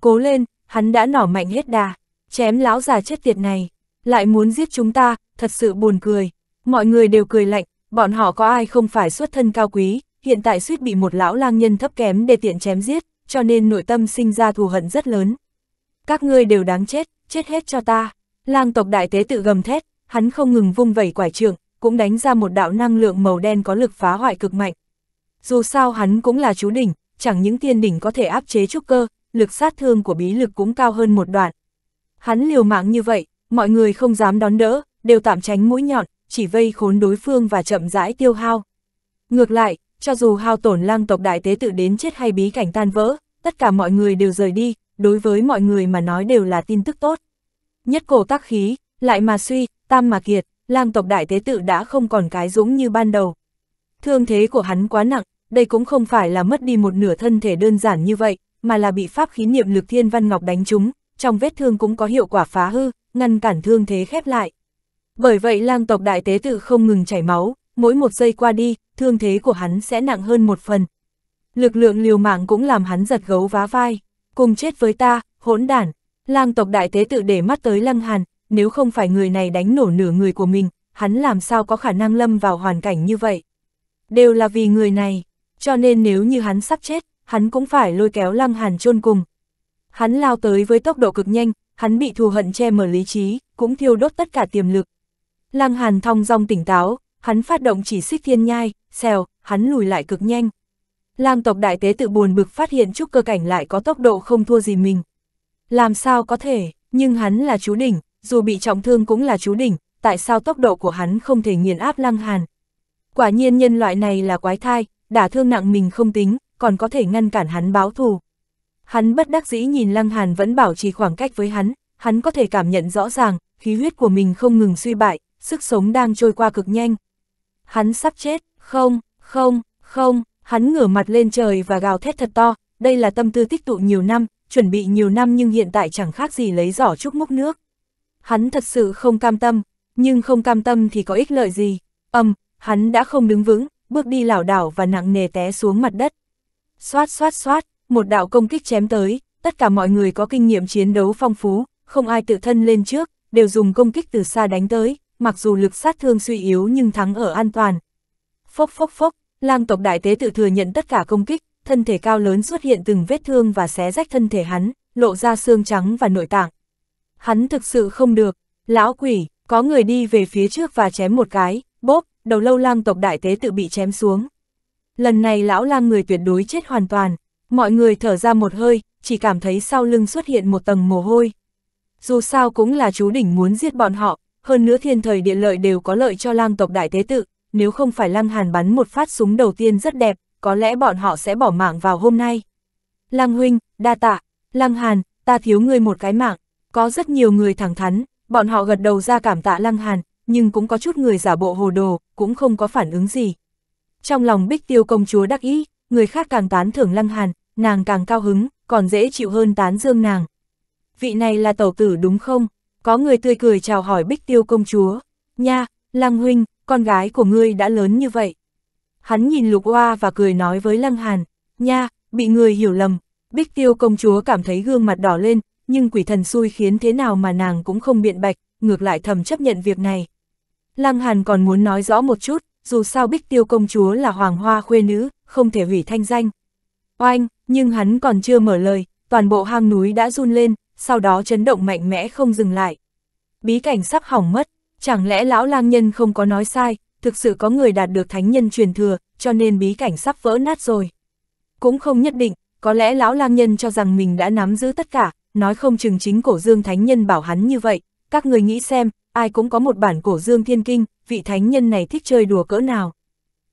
Cố lên, hắn đã nỏ mạnh hết đà chém lão già chết tiệt này, lại muốn giết chúng ta, thật sự buồn cười. Mọi người đều cười lạnh, bọn họ có ai không phải xuất thân cao quý, hiện tại suýt bị một lão lang nhân thấp kém để tiện chém giết, cho nên nội tâm sinh ra thù hận rất lớn. Các ngươi đều đáng chết, chết hết cho ta. Lang tộc đại tế tự gầm thét, hắn không ngừng vung vẩy quải trường, cũng đánh ra một đạo năng lượng màu đen có lực phá hoại cực mạnh. Dù sao hắn cũng là chú đỉnh, chẳng những tiên đỉnh có thể áp chế trúc cơ, lực sát thương của bí lực cũng cao hơn một đoạn, Hắn liều mạng như vậy, mọi người không dám đón đỡ, đều tạm tránh mũi nhọn, chỉ vây khốn đối phương và chậm rãi tiêu hao. Ngược lại, cho dù hao tổn lang tộc đại tế tự đến chết hay bí cảnh tan vỡ, tất cả mọi người đều rời đi, đối với mọi người mà nói đều là tin tức tốt. Nhất cổ tác khí, lại mà suy, tam mà kiệt, lang tộc đại tế tự đã không còn cái dũng như ban đầu. Thương thế của hắn quá nặng, đây cũng không phải là mất đi một nửa thân thể đơn giản như vậy, mà là bị pháp khí niệm lực thiên văn ngọc đánh trúng, trong vết thương cũng có hiệu quả phá hư, ngăn cản thương thế khép lại. Bởi vậy lang tộc đại tế tự không ngừng chảy máu, mỗi một giây qua đi, thương thế của hắn sẽ nặng hơn một phần. Lực lượng liều mạng cũng làm hắn giật gấu vá vai, cùng chết với ta, hỗn đản. Lang tộc đại tế tự để mắt tới lăng hàn, nếu không phải người này đánh nổ nửa người của mình, hắn làm sao có khả năng lâm vào hoàn cảnh như vậy. Đều là vì người này, cho nên nếu như hắn sắp chết, hắn cũng phải lôi kéo lăng hàn chôn cùng, Hắn lao tới với tốc độ cực nhanh, hắn bị thù hận che mở lý trí, cũng thiêu đốt tất cả tiềm lực. Lăng Hàn thong dong tỉnh táo, hắn phát động chỉ xích thiên nhai, xèo, hắn lùi lại cực nhanh. Lang tộc đại tế tự buồn bực phát hiện trúc cơ cảnh lại có tốc độ không thua gì mình. Làm sao có thể, nhưng hắn là chú đỉnh, dù bị trọng thương cũng là chú đỉnh, tại sao tốc độ của hắn không thể nghiền áp lăng hàn. Quả nhiên nhân loại này là quái thai, đả thương nặng mình không tính, còn có thể ngăn cản hắn báo thù. Hắn bất đắc dĩ nhìn Lăng Hàn vẫn bảo trì khoảng cách với hắn, hắn có thể cảm nhận rõ ràng, khí huyết của mình không ngừng suy bại, sức sống đang trôi qua cực nhanh. Hắn sắp chết, không, không, không, hắn ngửa mặt lên trời và gào thét thật to, đây là tâm tư tích tụ nhiều năm, chuẩn bị nhiều năm nhưng hiện tại chẳng khác gì lấy giỏ chúc múc nước. Hắn thật sự không cam tâm, nhưng không cam tâm thì có ích lợi gì, ầm, hắn đã không đứng vững, bước đi lảo đảo và nặng nề té xuống mặt đất. Xoát xoát xoát, một đạo công kích chém tới, tất cả mọi người có kinh nghiệm chiến đấu phong phú, không ai tự thân lên trước, đều dùng công kích từ xa đánh tới, mặc dù lực sát thương suy yếu nhưng thắng ở an toàn. Phốc phốc phốc, lang tộc đại tế tự thừa nhận tất cả công kích, thân thể cao lớn xuất hiện từng vết thương và xé rách thân thể hắn, lộ ra xương trắng và nội tạng. Hắn thực sự không được, lão quỷ, có người đi về phía trước và chém một cái, bốp, đầu lâu lang tộc đại tế tự bị chém xuống. Lần này lão lang người tuyệt đối chết hoàn toàn, Mọi người thở ra một hơi, chỉ cảm thấy sau lưng xuất hiện một tầng mồ hôi. Dù sao cũng là chú đỉnh muốn giết bọn họ, hơn nữa thiên thời địa lợi đều có lợi cho lang tộc đại tế tự, nếu không phải lăng hàn bắn một phát súng đầu tiên rất đẹp, có lẽ bọn họ sẽ bỏ mạng vào hôm nay. Lăng huynh, đa tạ, lăng hàn, ta thiếu ngươi một cái mạng, có rất nhiều người thẳng thắn, bọn họ gật đầu ra cảm tạ lăng hàn, nhưng cũng có chút người giả bộ hồ đồ, cũng không có phản ứng gì. Trong lòng bích tiêu công chúa đắc ý, người khác càng tán thưởng lăng hàn, nàng càng cao hứng, còn dễ chịu hơn tán dương nàng. Vị này là tẩu tử đúng không? Có người tươi cười chào hỏi bích tiêu công chúa. Nha, Lăng Huynh, con gái của ngươi đã lớn như vậy. Hắn nhìn lục hoa và cười nói với Lăng Hàn. Nha, bị người hiểu lầm. Bích tiêu công chúa cảm thấy gương mặt đỏ lên, nhưng quỷ thần xui khiến thế nào mà nàng cũng không biện bạch, ngược lại thầm chấp nhận việc này. Lăng Hàn còn muốn nói rõ một chút, dù sao bích tiêu công chúa là hoàng hoa khuê nữ, không thể hủy thanh danh. Oanh, nhưng hắn còn chưa mở lời, toàn bộ hang núi đã run lên, sau đó chấn động mạnh mẽ không dừng lại. Bí cảnh sắp hỏng mất, chẳng lẽ lão lang nhân không có nói sai, thực sự có người đạt được thánh nhân truyền thừa, cho nên bí cảnh sắp vỡ nát rồi. Cũng không nhất định, có lẽ lão lang nhân cho rằng mình đã nắm giữ tất cả, nói không chừng chính cổ dương thánh nhân bảo hắn như vậy, các người nghĩ xem, ai cũng có một bản cổ dương thiên kinh, vị thánh nhân này thích chơi đùa cỡ nào.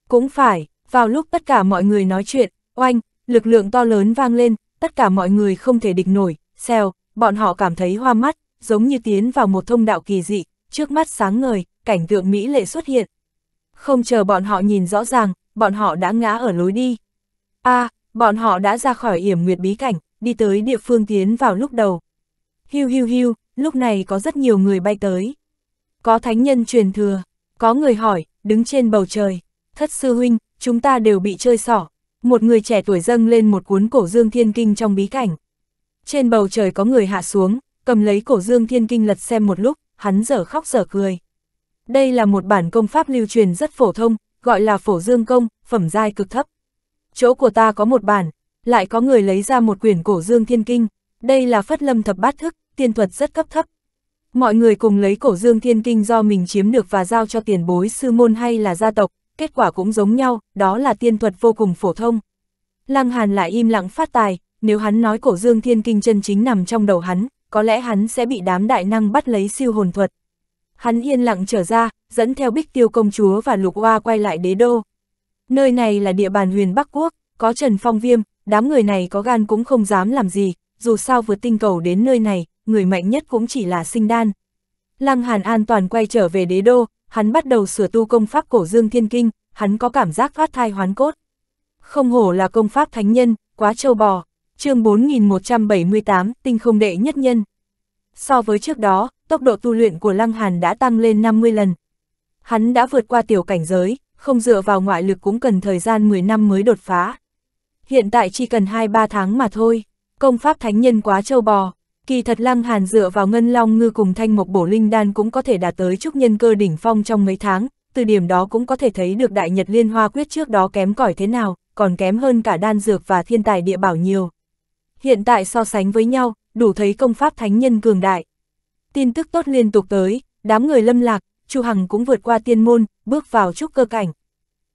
Cũng phải, vào lúc tất cả mọi người nói chuyện, oanh, lực lượng to lớn vang lên, tất cả mọi người không thể địch nổi, xèo, bọn họ cảm thấy hoa mắt, giống như tiến vào một thông đạo kỳ dị, trước mắt sáng ngời, cảnh tượng mỹ lệ xuất hiện. Không chờ bọn họ nhìn rõ ràng, bọn họ đã ngã ở lối đi. a à, bọn họ đã ra khỏi yểm nguyệt bí cảnh, đi tới địa phương tiến vào lúc đầu. Hiu hiu hiu, lúc này có rất nhiều người bay tới. Có thánh nhân truyền thừa, có người hỏi, đứng trên bầu trời, thất sư huynh, chúng ta đều bị chơi xỏ, một người trẻ tuổi dâng lên một cuốn cổ dương thiên kinh trong bí cảnh. Trên bầu trời có người hạ xuống, cầm lấy cổ dương thiên kinh lật xem một lúc, hắn dở khóc dở cười. Đây là một bản công pháp lưu truyền rất phổ thông, gọi là phổ dương công, phẩm giai cực thấp. Chỗ của ta có một bản, lại có người lấy ra một quyển cổ dương thiên kinh, đây là phất lâm thập bát thức, tiên thuật rất cấp thấp. Mọi người cùng lấy cổ dương thiên kinh do mình chiếm được và giao cho tiền bối sư môn hay là gia tộc, kết quả cũng giống nhau, đó là tiên thuật vô cùng phổ thông. Lăng Hàn lại im lặng phát tài, nếu hắn nói cổ dương thiên kinh chân chính nằm trong đầu hắn, có lẽ hắn sẽ bị đám đại năng bắt lấy siêu hồn thuật. Hắn yên lặng trở ra, dẫn theo bích tiêu công chúa và lục hoa quay lại đế đô. Nơi này là địa bàn huyền Bắc Quốc, có Trần Phong Viêm, đám người này có gan cũng không dám làm gì, dù sao vượt tinh cầu đến nơi này, người mạnh nhất cũng chỉ là sinh đan. Lăng Hàn an toàn quay trở về đế đô, hắn bắt đầu sửa tu công pháp cổ dương thiên kinh, hắn có cảm giác phát thai hoán cốt. Không hổ là công pháp thánh nhân, quá trâu bò, chương 4178, tinh không đệ nhất nhân. So với trước đó, tốc độ tu luyện của Lăng Hàn đã tăng lên 50 lần. Hắn đã vượt qua tiểu cảnh giới, không dựa vào ngoại lực cũng cần thời gian 10 năm mới đột phá. Hiện tại chỉ cần 2-3 tháng mà thôi, công pháp thánh nhân quá trâu bò, Kỳ thật Lăng Hàn dựa vào Ngân Long Ngư cùng Thanh Mộc Bổ Linh Đan cũng có thể đạt tới trúc nhân cơ đỉnh phong trong mấy tháng, từ điểm đó cũng có thể thấy được Đại Nhật Liên Hoa Quyết trước đó kém cỏi thế nào, còn kém hơn cả đan dược và thiên tài địa bảo nhiều. Hiện tại so sánh với nhau, đủ thấy công pháp thánh nhân cường đại. Tin tức tốt liên tục tới, đám người lâm lạc, Chu Hằng cũng vượt qua tiên môn, bước vào trúc cơ cảnh.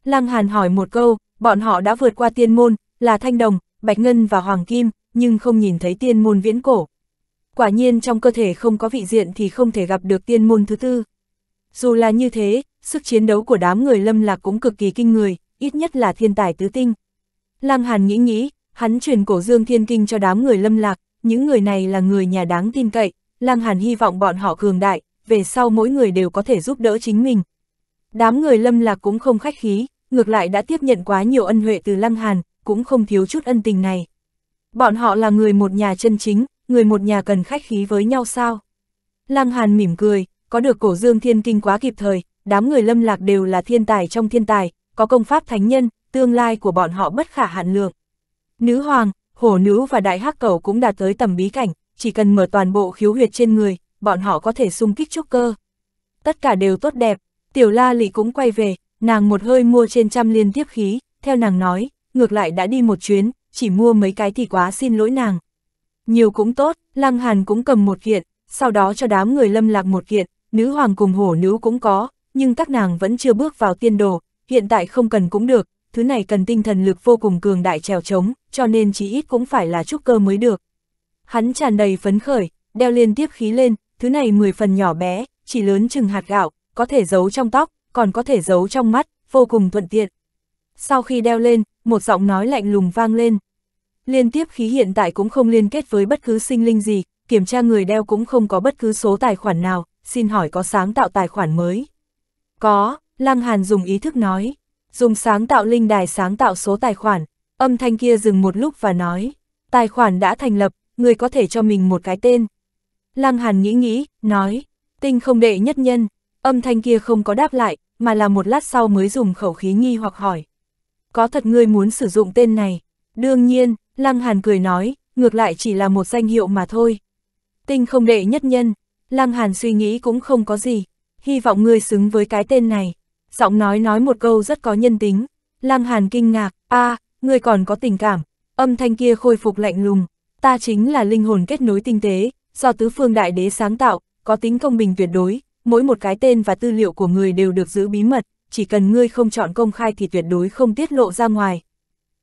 Lăng Hàn hỏi một câu, bọn họ đã vượt qua tiên môn, là Thanh Đồng, Bạch Ngân và Hoàng Kim, nhưng không nhìn thấy tiên môn viễn cổ quả nhiên trong cơ thể không có vị diện thì không thể gặp được tiên môn thứ tư. Dù là như thế, sức chiến đấu của đám người lâm lạc cũng cực kỳ kinh người, ít nhất là thiên tài tứ tinh. Lăng Hàn nghĩ nghĩ, hắn truyền cổ dương thiên kinh cho đám người lâm lạc, những người này là người nhà đáng tin cậy, Lăng Hàn hy vọng bọn họ cường đại, về sau mỗi người đều có thể giúp đỡ chính mình. Đám người lâm lạc cũng không khách khí, ngược lại đã tiếp nhận quá nhiều ân huệ từ Lăng Hàn, cũng không thiếu chút ân tình này. Bọn họ là người một nhà chân chính, người một nhà cần khách khí với nhau sao? Lăng Hàn mỉm cười, có được cổ dương thiên kinh quá kịp thời, đám người lâm lạc đều là thiên tài trong thiên tài, có công pháp thánh nhân, tương lai của bọn họ bất khả hạn lượng. Nữ hoàng, hổ nữ và đại hắc cầu cũng đạt tới tầm bí cảnh, chỉ cần mở toàn bộ khiếu huyệt trên người, bọn họ có thể xung kích trúc cơ. Tất cả đều tốt đẹp, tiểu la lị cũng quay về, nàng một hơi mua trên trăm liên tiếp khí, theo nàng nói, ngược lại đã đi một chuyến, chỉ mua mấy cái thì quá xin lỗi nàng. Nhiều cũng tốt, Lăng Hàn cũng cầm một kiện, sau đó cho đám người lâm lạc một kiện, nữ hoàng cùng hổ nữ cũng có, nhưng các nàng vẫn chưa bước vào tiên đồ, hiện tại không cần cũng được, thứ này cần tinh thần lực vô cùng cường đại trèo trống, cho nên chỉ ít cũng phải là trúc cơ mới được. Hắn tràn đầy phấn khởi, đeo liên tiếp khí lên, thứ này 10 phần nhỏ bé, chỉ lớn chừng hạt gạo, có thể giấu trong tóc, còn có thể giấu trong mắt, vô cùng thuận tiện. Sau khi đeo lên, một giọng nói lạnh lùng vang lên. Liên tiếp khí hiện tại cũng không liên kết với bất cứ sinh linh gì, kiểm tra người đeo cũng không có bất cứ số tài khoản nào, xin hỏi có sáng tạo tài khoản mới. Có, Lăng Hàn dùng ý thức nói, dùng sáng tạo linh đài sáng tạo số tài khoản, âm thanh kia dừng một lúc và nói, tài khoản đã thành lập, người có thể cho mình một cái tên. Lăng Hàn nghĩ nghĩ, nói, tinh không đệ nhất nhân, âm thanh kia không có đáp lại, mà là một lát sau mới dùng khẩu khí nghi hoặc hỏi. Có thật ngươi muốn sử dụng tên này? Đương nhiên, Lăng Hàn cười nói, ngược lại chỉ là một danh hiệu mà thôi. Tinh không đệ nhất nhân, Lăng Hàn suy nghĩ cũng không có gì, hy vọng ngươi xứng với cái tên này. Giọng nói nói một câu rất có nhân tính, Lăng Hàn kinh ngạc, a ngươi còn có tình cảm, âm thanh kia khôi phục lạnh lùng, ta chính là linh hồn kết nối tinh tế, do tứ phương đại đế sáng tạo, có tính công bình tuyệt đối, mỗi một cái tên và tư liệu của người đều được giữ bí mật, chỉ cần ngươi không chọn công khai thì tuyệt đối không tiết lộ ra ngoài,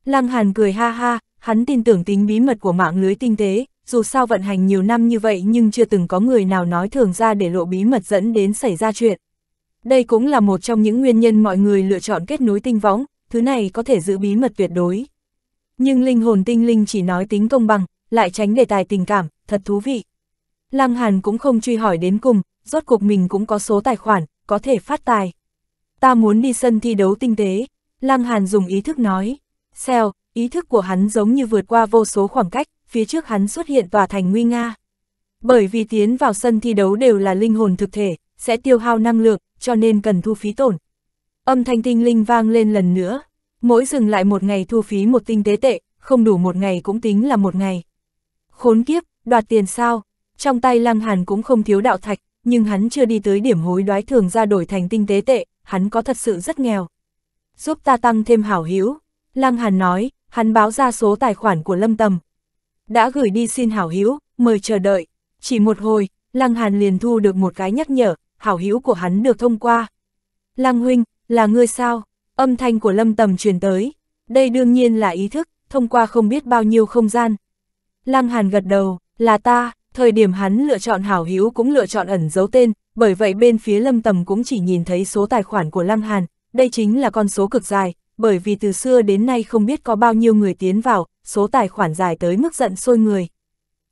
Lăng Hàn cười ha ha, hắn tin tưởng tính bí mật của mạng lưới tinh tế, dù sao vận hành nhiều năm như vậy nhưng chưa từng có người nào nói thường ra để lộ bí mật dẫn đến xảy ra chuyện. Đây cũng là một trong những nguyên nhân mọi người lựa chọn kết nối tinh võng, thứ này có thể giữ bí mật tuyệt đối. Nhưng linh hồn tinh linh chỉ nói tính công bằng, lại tránh đề tài tình cảm, thật thú vị. Lăng Hàn cũng không truy hỏi đến cùng, rốt cuộc mình cũng có số tài khoản, có thể phát tài. Ta muốn đi sân thi đấu tinh tế, Lăng Hàn dùng ý thức nói. Xèo, ý thức của hắn giống như vượt qua vô số khoảng cách, phía trước hắn xuất hiện tòa thành nguy nga. Bởi vì tiến vào sân thi đấu đều là linh hồn thực thể, sẽ tiêu hao năng lượng, cho nên cần thu phí tổn. Âm thanh tinh linh vang lên lần nữa, mỗi dừng lại một ngày thu phí một tinh tế tệ, không đủ một ngày cũng tính là một ngày. Khốn kiếp, đoạt tiền sao, trong tay lăng hàn cũng không thiếu đạo thạch, nhưng hắn chưa đi tới điểm hối đoái thường ra đổi thành tinh tế tệ, hắn có thật sự rất nghèo. Giúp ta tăng thêm hảo hiếu, Lăng Hàn nói, hắn báo ra số tài khoản của Lâm Tầm. Đã gửi đi xin hảo hữu, mời chờ đợi. Chỉ một hồi, Lăng Hàn liền thu được một cái nhắc nhở, hảo hữu của hắn được thông qua. Lăng huynh, là ngươi sao? Âm thanh của Lâm Tầm truyền tới. Đây đương nhiên là ý thức, thông qua không biết bao nhiêu không gian. Lăng Hàn gật đầu, là ta, thời điểm hắn lựa chọn hảo hữu cũng lựa chọn ẩn giấu tên, bởi vậy bên phía Lâm Tầm cũng chỉ nhìn thấy số tài khoản của Lăng Hàn, đây chính là con số cực dài, bởi vì từ xưa đến nay không biết có bao nhiêu người tiến vào, số tài khoản dài tới mức giận sôi người.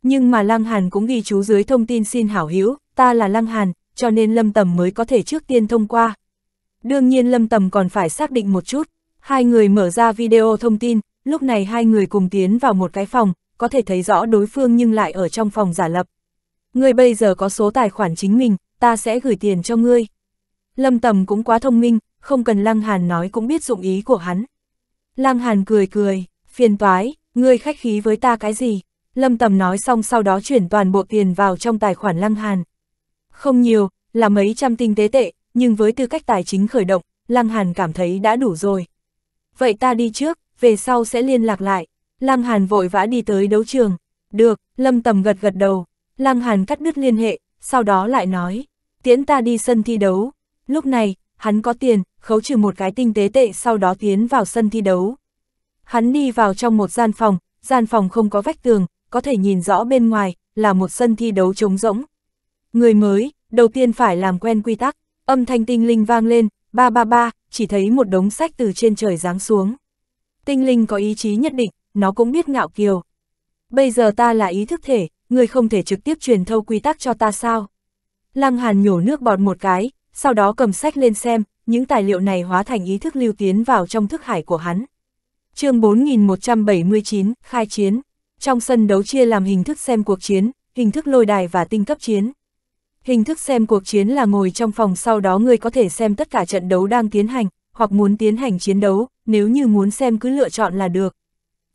Nhưng mà Lăng Hàn cũng ghi chú dưới thông tin xin hảo hữu, ta là Lăng Hàn, cho nên Lâm Tầm mới có thể trước tiên thông qua. Đương nhiên Lâm Tầm còn phải xác định một chút, hai người mở ra video thông tin, lúc này hai người cùng tiến vào một cái phòng, có thể thấy rõ đối phương nhưng lại ở trong phòng giả lập. Ngươi bây giờ có số tài khoản chính mình, ta sẽ gửi tiền cho ngươi. Lâm Tầm cũng quá thông minh, không cần Lăng Hàn nói cũng biết dụng ý của hắn. Lăng Hàn cười cười, phiền toái, ngươi khách khí với ta cái gì? Lâm Tầm nói xong sau đó chuyển toàn bộ tiền vào trong tài khoản Lăng Hàn. Không nhiều, là mấy trăm tinh tế tệ, nhưng với tư cách tài chính khởi động, Lăng Hàn cảm thấy đã đủ rồi. Vậy ta đi trước, về sau sẽ liên lạc lại. Lăng Hàn vội vã đi tới đấu trường. Được, Lâm Tầm gật gật đầu. Lăng Hàn cắt đứt liên hệ, sau đó lại nói, tiễn ta đi sân thi đấu. Lúc này, hắn có tiền, khấu trừ một cái tinh tế tệ sau đó tiến vào sân thi đấu. Hắn đi vào trong một gian phòng, gian phòng không có vách tường, có thể nhìn rõ bên ngoài, là một sân thi đấu trống rỗng. Người mới, đầu tiên phải làm quen quy tắc, âm thanh tinh linh vang lên, ba ba ba, chỉ thấy một đống sách từ trên trời giáng xuống. Tinh linh có ý chí nhất định, nó cũng biết ngạo kiều. Bây giờ ta là ý thức thể, người không thể trực tiếp truyền thâu quy tắc cho ta sao? Lăng Hàn nhổ nước bọt một cái, sau đó cầm sách lên xem, những tài liệu này hóa thành ý thức lưu tiến vào trong thức hải của hắn. chương 4179, Khai chiến. Trong sân đấu chia làm hình thức xem cuộc chiến, hình thức lôi đài và tinh cấp chiến. Hình thức xem cuộc chiến là ngồi trong phòng sau đó người có thể xem tất cả trận đấu đang tiến hành, hoặc muốn tiến hành chiến đấu, nếu như muốn xem cứ lựa chọn là được.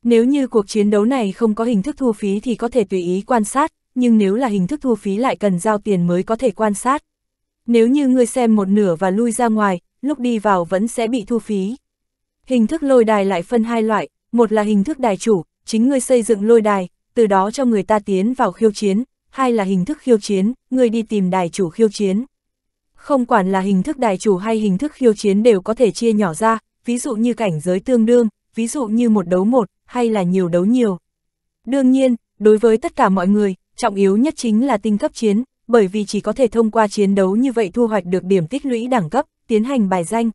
Nếu như cuộc chiến đấu này không có hình thức thu phí thì có thể tùy ý quan sát, nhưng nếu là hình thức thu phí lại cần giao tiền mới có thể quan sát. Nếu như ngươi xem một nửa và lui ra ngoài, lúc đi vào vẫn sẽ bị thu phí. Hình thức lôi đài lại phân hai loại, một là hình thức đài chủ, chính ngươi xây dựng lôi đài, từ đó cho người ta tiến vào khiêu chiến, hai là hình thức khiêu chiến, ngươi đi tìm đài chủ khiêu chiến. Không quản là hình thức đài chủ hay hình thức khiêu chiến đều có thể chia nhỏ ra, ví dụ như cảnh giới tương đương, ví dụ như một đấu một, hay là nhiều đấu nhiều. Đương nhiên, đối với tất cả mọi người, trọng yếu nhất chính là tinh cấp chiến, bởi vì chỉ có thể thông qua chiến đấu như vậy thu hoạch được điểm tích lũy đẳng cấp, tiến hành bài danh.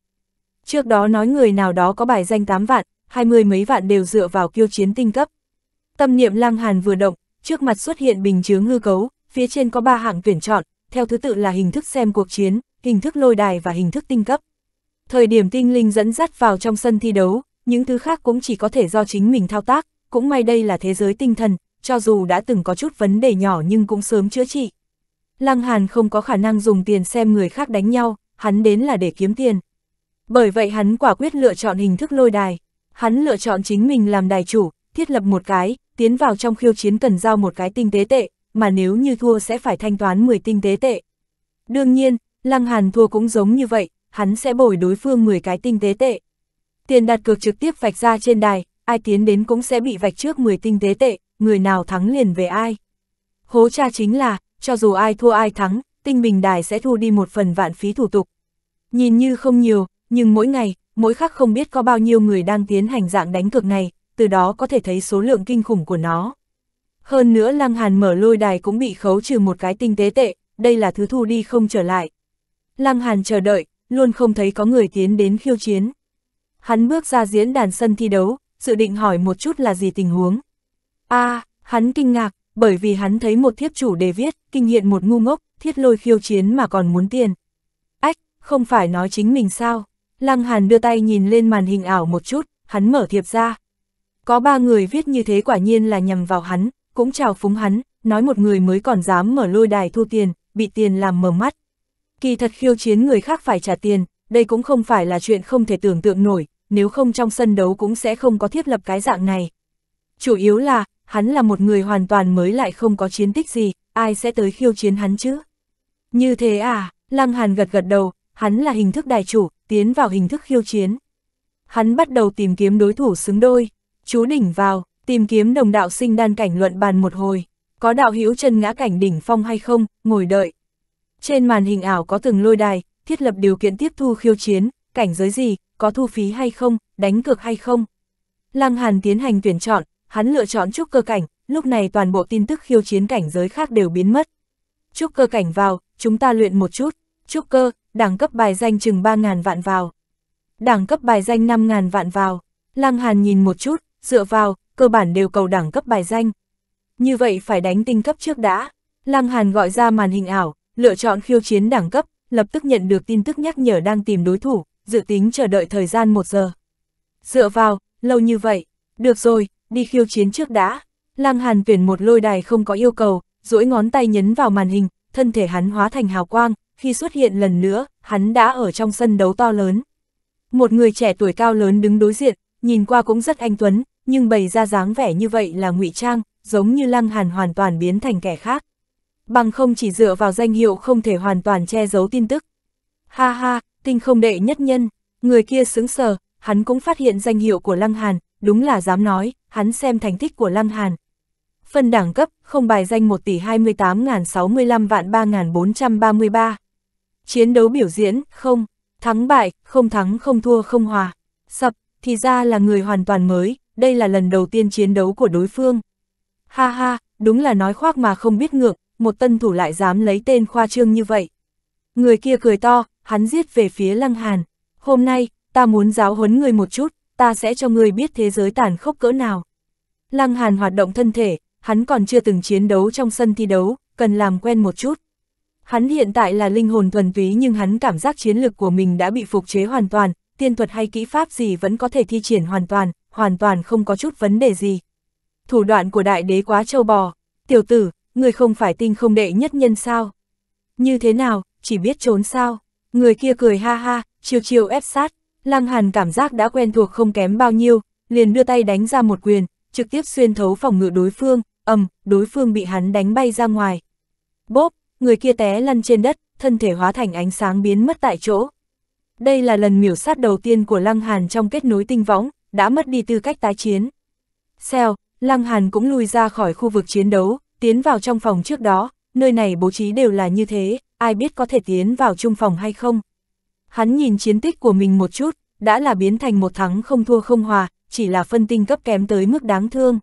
Trước đó nói người nào đó có bài danh 8 vạn, 20 mấy vạn đều dựa vào kiêu chiến tinh cấp. Tâm niệm Lăng Hàn vừa động, trước mặt xuất hiện bình chứa ngư cấu, phía trên có 3 hạng tuyển chọn, theo thứ tự là hình thức xem cuộc chiến, hình thức lôi đài và hình thức tinh cấp. Thời điểm tinh linh dẫn dắt vào trong sân thi đấu, những thứ khác cũng chỉ có thể do chính mình thao tác, cũng may đây là thế giới tinh thần, cho dù đã từng có chút vấn đề nhỏ nhưng cũng sớm chữa trị. Lăng Hàn không có khả năng dùng tiền xem người khác đánh nhau, hắn đến là để kiếm tiền. Bởi vậy hắn quả quyết lựa chọn hình thức lôi đài. Hắn lựa chọn chính mình làm đài chủ, thiết lập một cái, tiến vào trong khiêu chiến cần giao một cái tinh tế tệ, mà nếu như thua sẽ phải thanh toán 10 tinh tế tệ. Đương nhiên, Lăng Hàn thua cũng giống như vậy, hắn sẽ bồi đối phương 10 cái tinh tế tệ. Tiền đặt cược trực tiếp vạch ra trên đài, ai tiến đến cũng sẽ bị vạch trước 10 tinh tế tệ, người nào thắng liền về ai. Hố cha chính là, cho dù ai thua ai thắng, tinh bình đài sẽ thu đi một phần vạn phí thủ tục. Nhìn như không nhiều, nhưng mỗi ngày, mỗi khắc không biết có bao nhiêu người đang tiến hành dạng đánh cược này, từ đó có thể thấy số lượng kinh khủng của nó. Hơn nữa Lăng Hàn mở lôi đài cũng bị khấu trừ một cái tinh tế tệ, đây là thứ thu đi không trở lại. Lăng Hàn chờ đợi, luôn không thấy có người tiến đến khiêu chiến. Hắn bước ra diễn đàn sân thi đấu, dự định hỏi một chút là gì tình huống. a à, hắn kinh ngạc, bởi vì hắn thấy một thiếp chủ đề viết, kinh hiện một ngu ngốc, thiết lôi khiêu chiến mà còn muốn tiền. Ách, không phải nói chính mình sao? Lăng Hàn đưa tay nhìn lên màn hình ảo một chút, hắn mở thiệp ra. Có ba người viết như thế quả nhiên là nhầm vào hắn, cũng chào phúng hắn, nói một người mới còn dám mở lôi đài thu tiền, bị tiền làm mờ mắt. Kỳ thật khiêu chiến người khác phải trả tiền, đây cũng không phải là chuyện không thể tưởng tượng nổi, nếu không trong sân đấu cũng sẽ không có thiết lập cái dạng này. Chủ yếu là, hắn là một người hoàn toàn mới lại không có chiến tích gì, ai sẽ tới khiêu chiến hắn chứ? Như thế à, Lăng Hàn gật gật đầu, hắn là hình thức đại chủ, tiến vào hình thức khiêu chiến. Hắn bắt đầu tìm kiếm đối thủ xứng đôi, chú đỉnh vào, tìm kiếm đồng đạo sinh đan cảnh luận bàn một hồi, có đạo hữu chân ngã cảnh đỉnh phong hay không, ngồi đợi. Trên màn hình ảo có từng lôi đài, thiết lập điều kiện tiếp thu khiêu chiến, cảnh giới gì, có thu phí hay không, đánh cược hay không. Lăng Hàn tiến hành tuyển chọn, hắn lựa chọn trúc cơ cảnh, lúc này toàn bộ tin tức khiêu chiến cảnh giới khác đều biến mất. Trúc cơ cảnh vào, chúng ta luyện một chút, trúc cơ, đẳng cấp bài danh chừng 3.000 vạn vào. Đẳng cấp bài danh 5.000 vạn vào, Lăng Hàn nhìn một chút, dựa vào, cơ bản đều cầu đẳng cấp bài danh. Như vậy phải đánh tinh cấp trước đã. Lăng Hàn gọi ra màn hình ảo, lựa chọn khiêu chiến đẳng cấp, lập tức nhận được tin tức nhắc nhở đang tìm đối thủ, dự tính chờ đợi thời gian một giờ. Dựa vào, lâu như vậy, được rồi, đi khiêu chiến trước đã. Lăng Hàn tuyển một lôi đài không có yêu cầu, duỗi ngón tay nhấn vào màn hình, thân thể hắn hóa thành hào quang, khi xuất hiện lần nữa, hắn đã ở trong sân đấu to lớn. Một người trẻ tuổi cao lớn đứng đối diện, nhìn qua cũng rất anh tuấn, nhưng bày ra dáng vẻ như vậy là ngụy trang, giống như Lăng Hàn hoàn toàn biến thành kẻ khác. Bằng không chỉ dựa vào danh hiệu không thể hoàn toàn che giấu tin tức. Ha ha, tinh không đệ nhất nhân, người kia sững sờ, hắn cũng phát hiện danh hiệu của Lăng Hàn, đúng là dám nói, hắn xem thành tích của Lăng Hàn. Phần đẳng cấp, không bài danh 1 tỷ 28.065 vạn 3.433. Chiến đấu biểu diễn, không, thắng bại, không thắng không thua không hòa. Sập, thì ra là người hoàn toàn mới, đây là lần đầu tiên chiến đấu của đối phương. Ha ha, đúng là nói khoác mà không biết ngược, một tân thủ lại dám lấy tên khoa trương như vậy. Người kia cười to, hắn giết về phía Lăng Hàn. Hôm nay, ta muốn giáo huấn người một chút, ta sẽ cho ngươi biết thế giới tàn khốc cỡ nào. Lăng Hàn hoạt động thân thể, hắn còn chưa từng chiến đấu trong sân thi đấu, cần làm quen một chút. Hắn hiện tại là linh hồn thuần túy nhưng hắn cảm giác chiến lực của mình đã bị phục chế hoàn toàn, tiên thuật hay kỹ pháp gì vẫn có thể thi triển hoàn toàn, hoàn toàn không có chút vấn đề gì. Thủ đoạn của đại đế quá trâu bò, tiểu tử, người không phải tinh không đệ nhất nhân sao? Như thế nào, chỉ biết trốn sao? Người kia cười ha ha, chiều chiều ép sát, Lăng Hàn cảm giác đã quen thuộc không kém bao nhiêu, liền đưa tay đánh ra một quyền, trực tiếp xuyên thấu phòng ngự đối phương, ầm, đối phương bị hắn đánh bay ra ngoài. Bốp, người kia té lăn trên đất, thân thể hóa thành ánh sáng biến mất tại chỗ. Đây là lần miểu sát đầu tiên của Lăng Hàn trong kết nối tinh võng, đã mất đi tư cách tái chiến. xeo, Lăng Hàn cũng lùi ra khỏi khu vực chiến đấu, tiến vào trong phòng trước đó, nơi này bố trí đều là như thế, ai biết có thể tiến vào chung phòng hay không. Hắn nhìn chiến tích của mình một chút, đã là biến thành một thắng không thua không hòa, chỉ là phân tinh cấp kém tới mức đáng thương.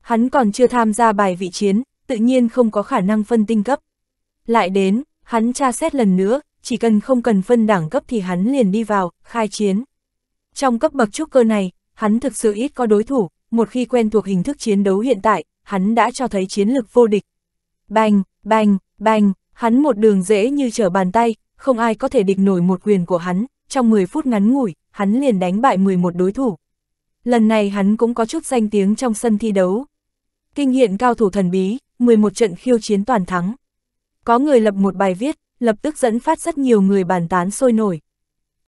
Hắn còn chưa tham gia bài vị chiến, tự nhiên không có khả năng phân tinh cấp. Lại đến, hắn tra xét lần nữa, chỉ cần không cần phân đẳng cấp thì hắn liền đi vào, khai chiến. Trong cấp bậc trúc cơ này, hắn thực sự ít có đối thủ, một khi quen thuộc hình thức chiến đấu hiện tại, hắn đã cho thấy chiến lực vô địch. Bành, bành, bành, hắn một đường dễ như trở bàn tay, không ai có thể địch nổi một quyền của hắn, trong 10 phút ngắn ngủi, hắn liền đánh bại 11 đối thủ. Lần này hắn cũng có chút danh tiếng trong sân thi đấu. Kinh hiện cao thủ thần bí, 11 trận khiêu chiến toàn thắng. Có người lập một bài viết, lập tức dẫn phát rất nhiều người bàn tán sôi nổi.